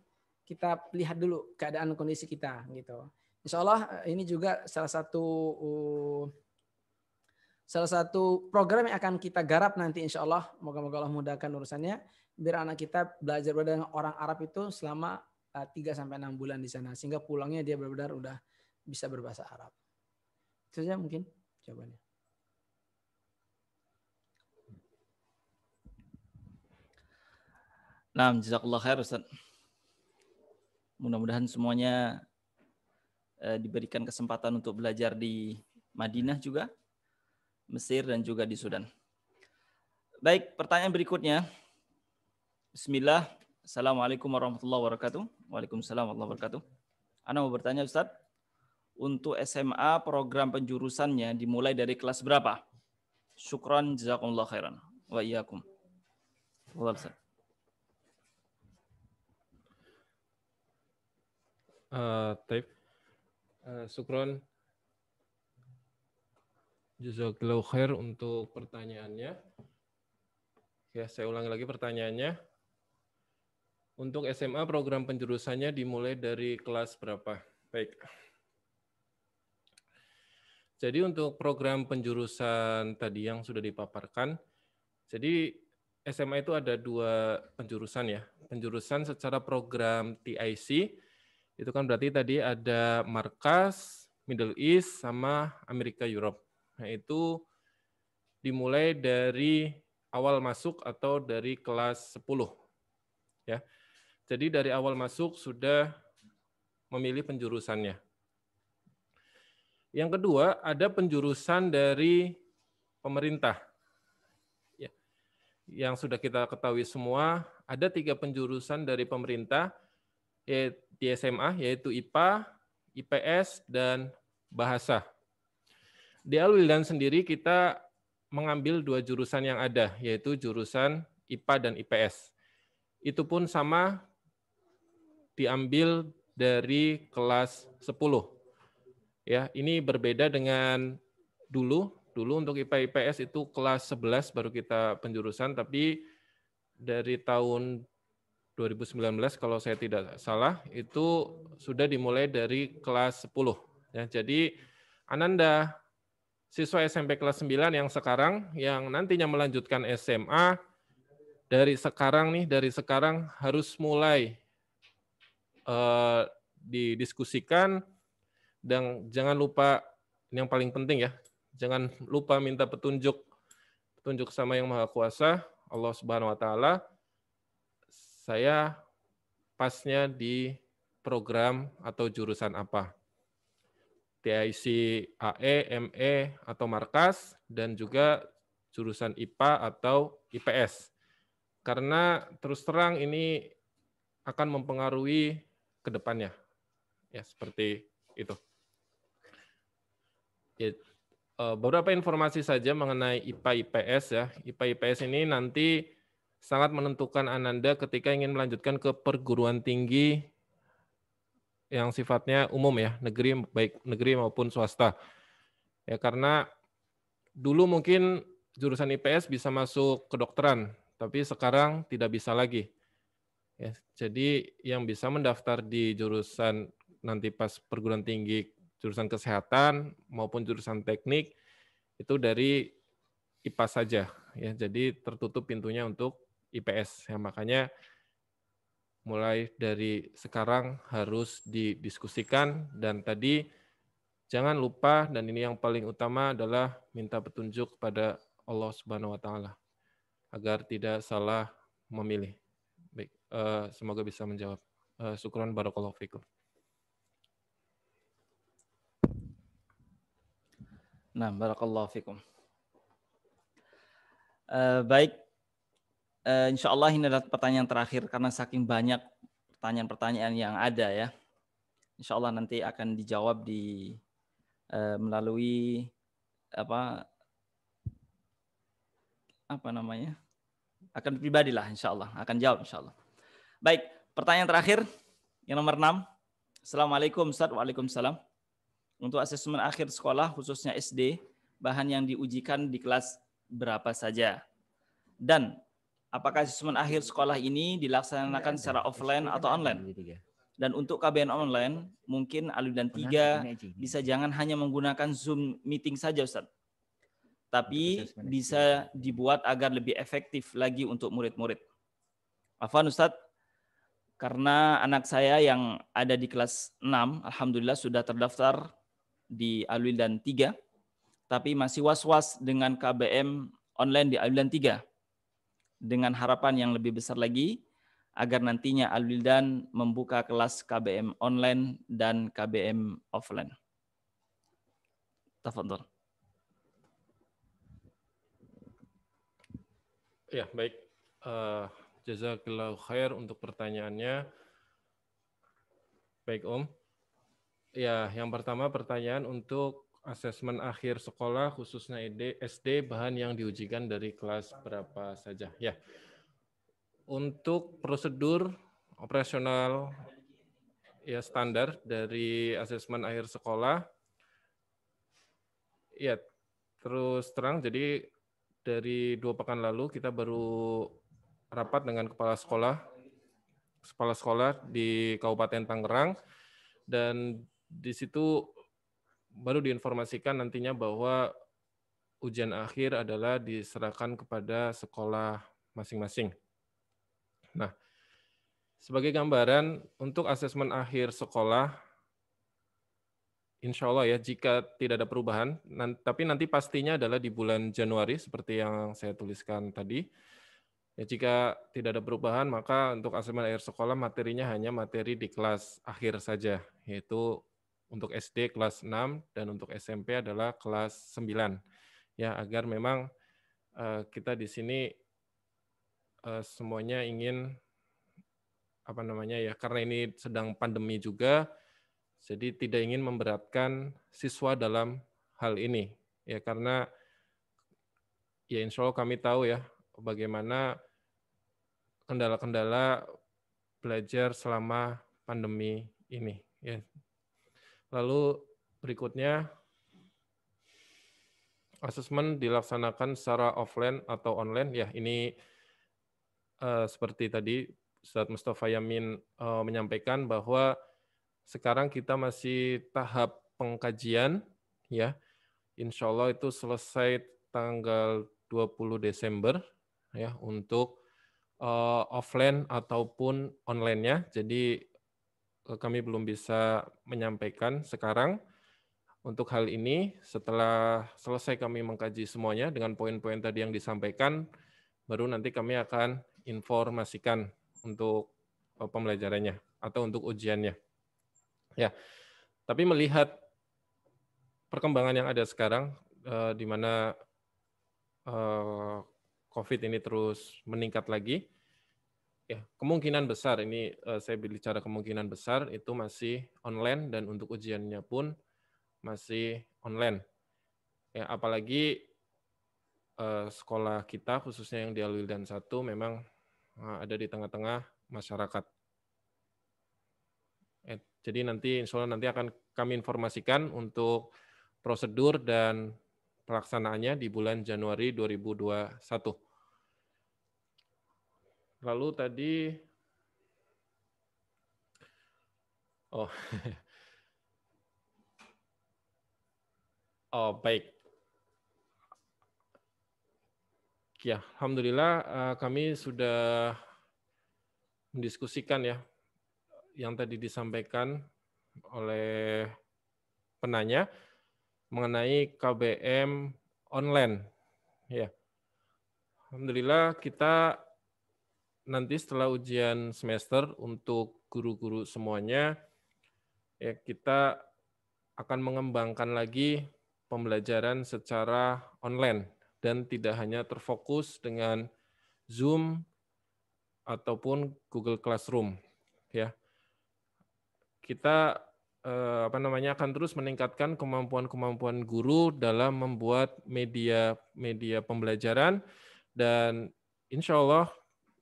kita lihat dulu keadaan kondisi kita gitu. Insya Allah eh, ini juga salah satu uh, salah satu program yang akan kita garap nanti insya Allah moga-moga Allah mudahkan urusannya biar anak kita belajar dengan orang Arab itu selama uh, sampai enam bulan di sana sehingga pulangnya dia benar-benar udah bisa berbahasa Arab. Itu saja mungkin jawabannya. Nah, jazakallah khair Ustaz. Mudah-mudahan semuanya eh, diberikan kesempatan untuk belajar di Madinah juga, Mesir dan juga di Sudan. Baik, pertanyaan berikutnya. Bismillah. Assalamualaikum warahmatullahi wabarakatuh. Waalaikumsalam warahmatullahi wabarakatuh. Ana mau bertanya Ustaz, untuk SMA program penjurusannya dimulai dari kelas berapa? Syukran jazakumullah khairan. Wa iyakum. Ustaz. Uh, طيب uh, Sukron Jazakallahu khair untuk pertanyaannya. Ya, saya ulangi lagi pertanyaannya. Untuk SMA program penjurusannya dimulai dari kelas berapa? Baik. Jadi untuk program penjurusan tadi yang sudah dipaparkan, jadi SMA itu ada dua penjurusan ya. Penjurusan secara program TIC itu kan berarti tadi ada markas, Middle East, sama Amerika Europe. Nah, itu dimulai dari awal masuk atau dari kelas 10. Ya. Jadi dari awal masuk sudah memilih penjurusannya. Yang kedua, ada penjurusan dari pemerintah. Ya. Yang sudah kita ketahui semua, ada tiga penjurusan dari pemerintah, di SMA yaitu IPA, IPS dan bahasa. Di Alwildan sendiri kita mengambil dua jurusan yang ada yaitu jurusan IPA dan IPS. Itu pun sama diambil dari kelas 10. Ya, ini berbeda dengan dulu. Dulu untuk IPA IPS itu kelas 11 baru kita penjurusan tapi dari tahun 2019 kalau saya tidak salah itu sudah dimulai dari kelas 10 ya. Jadi Ananda siswa SMP kelas 9 yang sekarang yang nantinya melanjutkan SMA dari sekarang nih dari sekarang harus mulai uh, didiskusikan dan jangan lupa ini yang paling penting ya jangan lupa minta petunjuk petunjuk sama yang maha kuasa Allah Subhanahu wa taala saya pasnya di program atau jurusan apa. TIC AE, ME, atau Markas, dan juga jurusan IPA atau IPS. Karena terus terang ini akan mempengaruhi ke depannya. Ya, seperti itu. It, ya, eh, beberapa informasi saja mengenai IPA IPS ya. IPA IPS ini nanti sangat menentukan Ananda ketika ingin melanjutkan ke perguruan tinggi yang sifatnya umum ya, negeri baik negeri maupun swasta. Ya karena dulu mungkin jurusan IPS bisa masuk kedokteran, tapi sekarang tidak bisa lagi. Ya, jadi yang bisa mendaftar di jurusan nanti pas perguruan tinggi jurusan kesehatan maupun jurusan teknik itu dari IPA saja ya. Jadi tertutup pintunya untuk IPS. Ya, makanya mulai dari sekarang harus didiskusikan dan tadi jangan lupa dan ini yang paling utama adalah minta petunjuk pada Allah Subhanahu wa taala agar tidak salah memilih. Baik, uh, semoga bisa menjawab. Uh, eh, syukron barakallahu fikum. Nah, barakallahu fikum. Uh, baik, uh, eh, insya Allah ini adalah pertanyaan terakhir karena saking banyak pertanyaan-pertanyaan yang ada ya. Insya Allah nanti akan dijawab di uh, melalui apa apa namanya akan pribadi lah insya Allah akan jawab insya Allah. Baik pertanyaan terakhir yang nomor 6. Assalamualaikum Ustaz. Waalaikumsalam. Untuk asesmen akhir sekolah khususnya SD, bahan yang diujikan di kelas berapa saja? Dan Apakah asesmen akhir sekolah ini dilaksanakan secara offline atau online? Dan untuk KBN online, mungkin dan Tiga bisa jangan hanya menggunakan Zoom meeting saja Ustaz. Tapi bisa dibuat agar lebih efektif lagi untuk murid-murid. Afan Ustaz, karena anak saya yang ada di kelas 6, Alhamdulillah sudah terdaftar di dan 3, tapi masih was-was dengan KBM online di dan 3 dengan harapan yang lebih besar lagi agar nantinya Alwildan membuka kelas KBM online dan KBM offline. Tafadhol. Ya, baik. Uh, jazakallahu khair untuk pertanyaannya. Baik, Om. Ya, yang pertama pertanyaan untuk asesmen akhir sekolah khususnya SD e bahan yang diujikan dari kelas berapa saja ya untuk prosedur operasional ya standar dari asesmen akhir sekolah ya terus terang jadi dari dua pekan lalu kita baru rapat dengan kepala sekolah kepala sekolah di Kabupaten Tangerang dan di situ baru diinformasikan nantinya bahwa ujian akhir adalah diserahkan kepada sekolah masing-masing. Nah, sebagai gambaran untuk asesmen akhir sekolah, insya Allah ya jika tidak ada perubahan, tapi nanti pastinya adalah di bulan Januari seperti yang saya tuliskan tadi. Ya, jika tidak ada perubahan, maka untuk asesmen akhir sekolah materinya hanya materi di kelas akhir saja, yaitu untuk SD kelas 6 dan untuk SMP adalah kelas 9. Ya, agar memang uh, kita di sini uh, semuanya ingin apa namanya ya, karena ini sedang pandemi juga jadi tidak ingin memberatkan siswa dalam hal ini ya karena ya insya Allah kami tahu ya bagaimana kendala-kendala belajar selama pandemi ini ya Lalu berikutnya, asesmen dilaksanakan secara offline atau online. Ya, ini uh, seperti tadi saat Mustafa Yamin uh, menyampaikan bahwa sekarang kita masih tahap pengkajian, ya. Insya Allah itu selesai tanggal 20 Desember ya untuk uh, offline ataupun online-nya. Jadi Eh, kami belum bisa menyampaikan sekarang. Untuk hal ini, setelah selesai kami mengkaji semuanya dengan poin-poin tadi yang disampaikan, baru nanti kami akan informasikan untuk eh, pembelajarannya atau untuk ujiannya. Ya, tapi melihat perkembangan yang ada sekarang, eh, di mana COVID ini terus meningkat lagi, ya kemungkinan besar ini uh, saya bicara kemungkinan besar itu masih online dan untuk ujiannya pun masih online. Ya apalagi eh, sekolah kita khususnya yang di dan satu memang eh, ada di tengah-tengah masyarakat. jadi nanti insya Allah nanti akan kami informasikan untuk prosedur dan pelaksanaannya di bulan Januari 2021. Lalu tadi Oh. [LAUGHS] oh, baik. Ya, alhamdulillah eh, kami sudah mendiskusikan ya yang tadi disampaikan oleh penanya mengenai KBM online. Ya. Alhamdulillah kita nanti setelah ujian semester untuk guru-guru semuanya ya kita akan mengembangkan lagi pembelajaran secara online dan tidak hanya terfokus dengan Zoom ataupun Google Classroom ya. Kita eh, apa namanya akan terus meningkatkan kemampuan-kemampuan guru dalam membuat media media pembelajaran dan insya Allah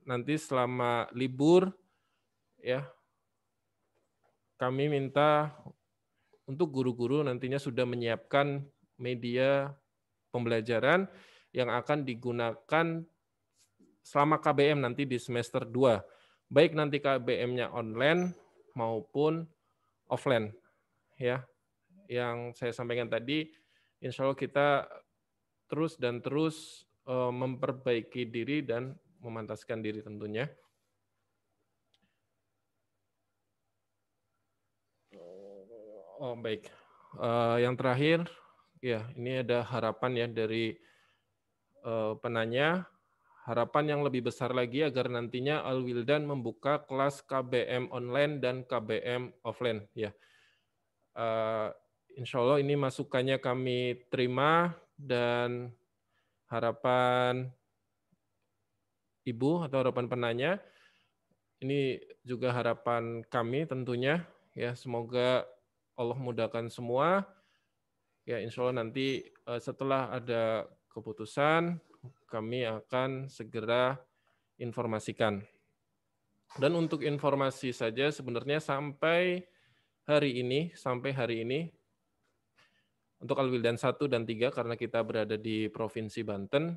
nanti selama libur ya kami minta untuk guru-guru nantinya sudah menyiapkan media pembelajaran yang akan digunakan selama KBM nanti di semester 2. Baik nanti KBM-nya online maupun offline. Ya. Yang saya sampaikan tadi, insya Allah kita terus dan terus eh, memperbaiki diri dan memantaskan diri tentunya. Oh baik, uh, yang terakhir ya ini ada harapan ya dari uh, penanya harapan yang lebih besar lagi agar nantinya Al Wildan membuka kelas KBM online dan KBM offline ya. Uh, insya Allah ini masukannya kami terima dan harapan Ibu atau harapan penanya. Ini juga harapan kami tentunya ya semoga Allah mudahkan semua. Ya insya Allah nanti eh, setelah ada keputusan kami akan segera informasikan. Dan untuk informasi saja sebenarnya sampai hari ini sampai hari ini untuk Alwildan 1 dan 3 karena kita berada di Provinsi Banten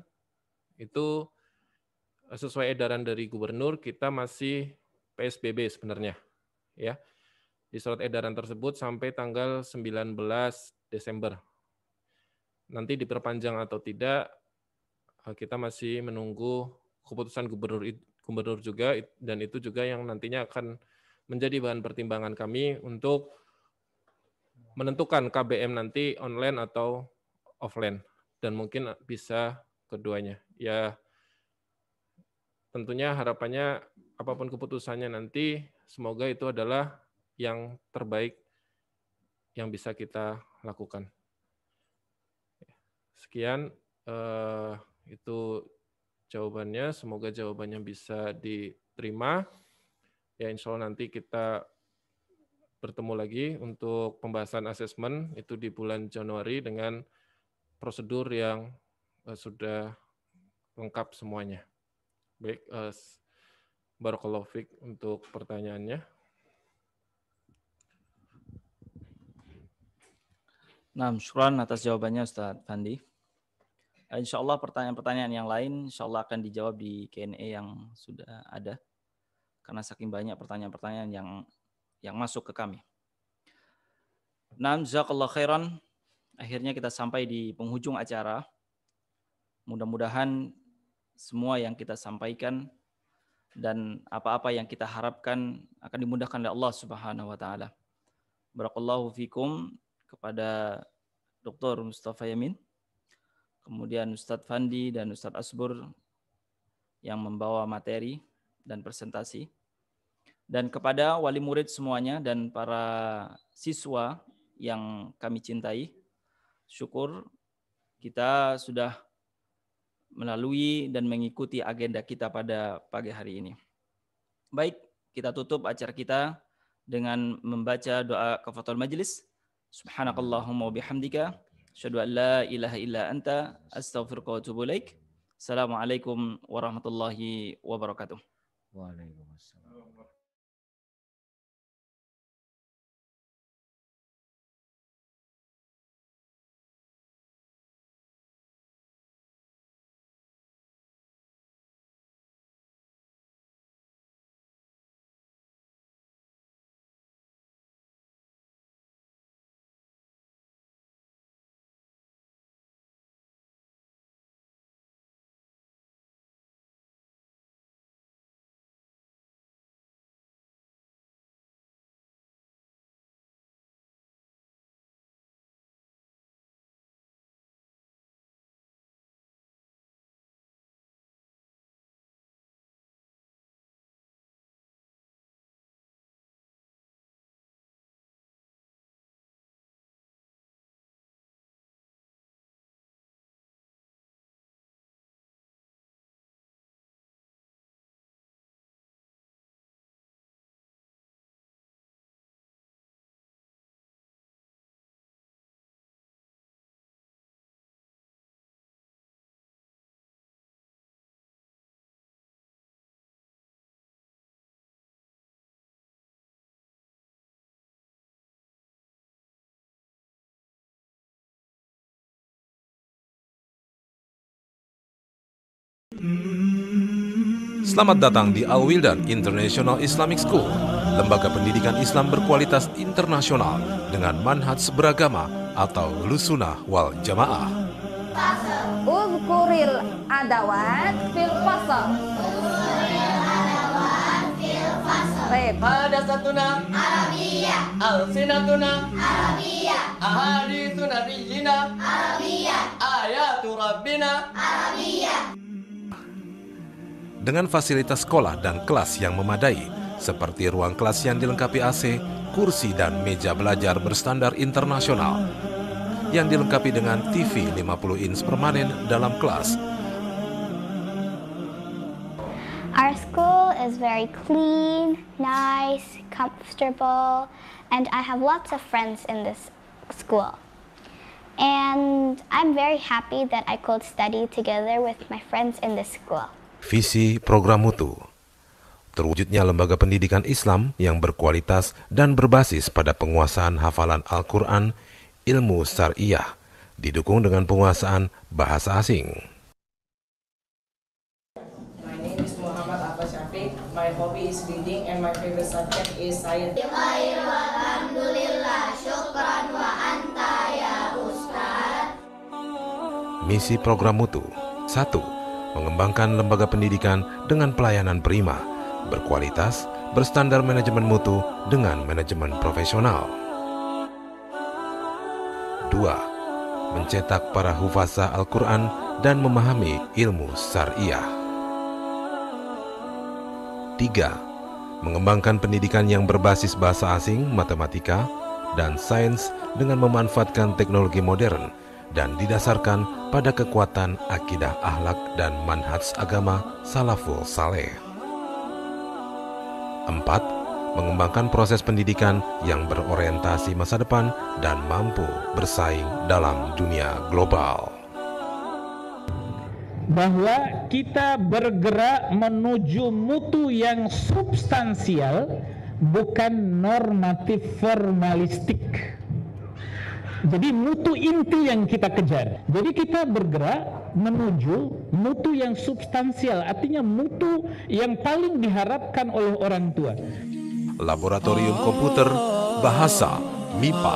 itu Eh, sesuai edaran dari gubernur kita masih PSBB sebenarnya ya. Di surat edaran tersebut sampai tanggal 19 Desember. Nanti diperpanjang atau tidak eh, kita masih menunggu keputusan gubernur gubernur juga dan itu juga yang nantinya akan menjadi bahan pertimbangan kami untuk menentukan KBM nanti online atau offline dan mungkin bisa keduanya. Ya tentunya harapannya apapun keputusannya nanti semoga itu adalah yang terbaik yang bisa kita lakukan. Sekian eh, itu jawabannya. Semoga jawabannya bisa diterima. Ya insya Allah nanti kita bertemu lagi untuk pembahasan asesmen itu di bulan Januari dengan prosedur yang eh, sudah lengkap semuanya. Baik, uh, eh, Barokallahu Fik untuk pertanyaannya. Nah, syukuran atas jawabannya Ustaz Fandi. Eh, insya Allah pertanyaan-pertanyaan yang lain insya Allah akan dijawab di KNE yang sudah ada. Karena saking banyak pertanyaan-pertanyaan yang yang masuk ke kami. Nah, khairan. Akhirnya kita sampai di penghujung acara. Mudah-mudahan semua yang kita sampaikan dan apa-apa yang kita harapkan akan dimudahkan oleh Allah Subhanahu wa taala. Barakallahu fikum kepada Dr. Mustafa Yamin, kemudian Ustadz Fandi dan Ustadz Asbur yang membawa materi dan presentasi. Dan kepada wali murid semuanya dan para siswa yang kami cintai, syukur kita sudah melalui dan mengikuti agenda kita pada pagi hari ini. Baik, kita tutup acara kita dengan membaca doa kafatul majlis. Subhanakallahumma bihamdika. Asyadu an la ilaha illa anta. Astaghfirullah wa atubu Assalamualaikum warahmatullahi wabarakatuh. Waalaikumsalam. Selamat datang di Al-Wildan International Islamic School, lembaga pendidikan Islam berkualitas internasional dengan manhaj beragama atau lusunah wal jamaah. Uzkuril adawat fil fasal. Hadasatuna Arabiyah Al-Sinatuna Arabiyah Ahadithu nabiyyina Arabiyah Ayatu Rabbina Arabiyah dengan fasilitas sekolah dan kelas yang memadai, seperti ruang kelas yang dilengkapi AC, kursi dan meja belajar berstandar internasional, yang dilengkapi dengan TV 50 inch permanen dalam kelas. Our school is very clean, nice, comfortable, and I have lots of friends in this school. And I'm very happy that I could study together with my friends in this school visi program mutu. Terwujudnya lembaga pendidikan Islam yang berkualitas dan berbasis pada penguasaan hafalan Al-Quran, ilmu syariah, didukung dengan penguasaan bahasa asing. My name is Muhammad Abba Syafiq. My hobby is reading and my favorite subject is science. Alhamdulillah, syukran wa anta ya Ustaz. Misi program mutu satu mengembangkan lembaga pendidikan dengan pelayanan prima, berkualitas, berstandar manajemen mutu dengan manajemen profesional. 2. Mencetak para hufasa Al-Quran dan memahami ilmu syariah. 3. Mengembangkan pendidikan yang berbasis bahasa asing, matematika, dan sains dengan memanfaatkan teknologi modern dan didasarkan pada kekuatan akidah ahlak dan manhaj agama salaful saleh. 4. Mengembangkan proses pendidikan yang berorientasi masa depan dan mampu bersaing dalam dunia global. Bahwa kita bergerak menuju mutu yang substansial bukan normatif formalistik jadi mutu inti yang kita kejar. Jadi kita bergerak menuju mutu yang substansial, artinya mutu yang paling diharapkan oleh orang tua. Laboratorium komputer, bahasa, MIPA,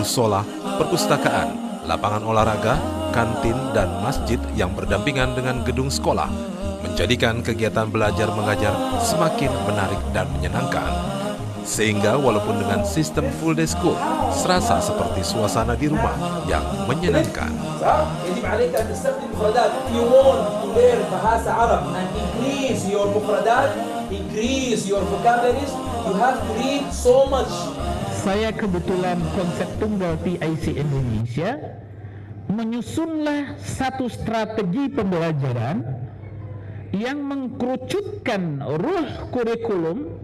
musola, perpustakaan, lapangan olahraga, kantin dan masjid yang berdampingan dengan gedung sekolah menjadikan kegiatan belajar mengajar semakin menarik dan menyenangkan sehingga walaupun dengan sistem full day school, serasa seperti suasana di rumah yang menyenangkan. Saya kebetulan konsep tunggal PIC Indonesia menyusunlah satu strategi pembelajaran yang mengkerucutkan ruh kurikulum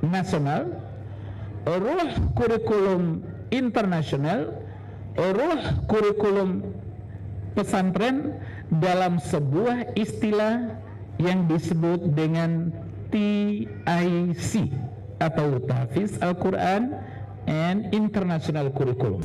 nasional ruh kurikulum internasional, ruh kurikulum pesantren dalam sebuah istilah yang disebut dengan TIC atau Tafis Al-Quran and International Curriculum.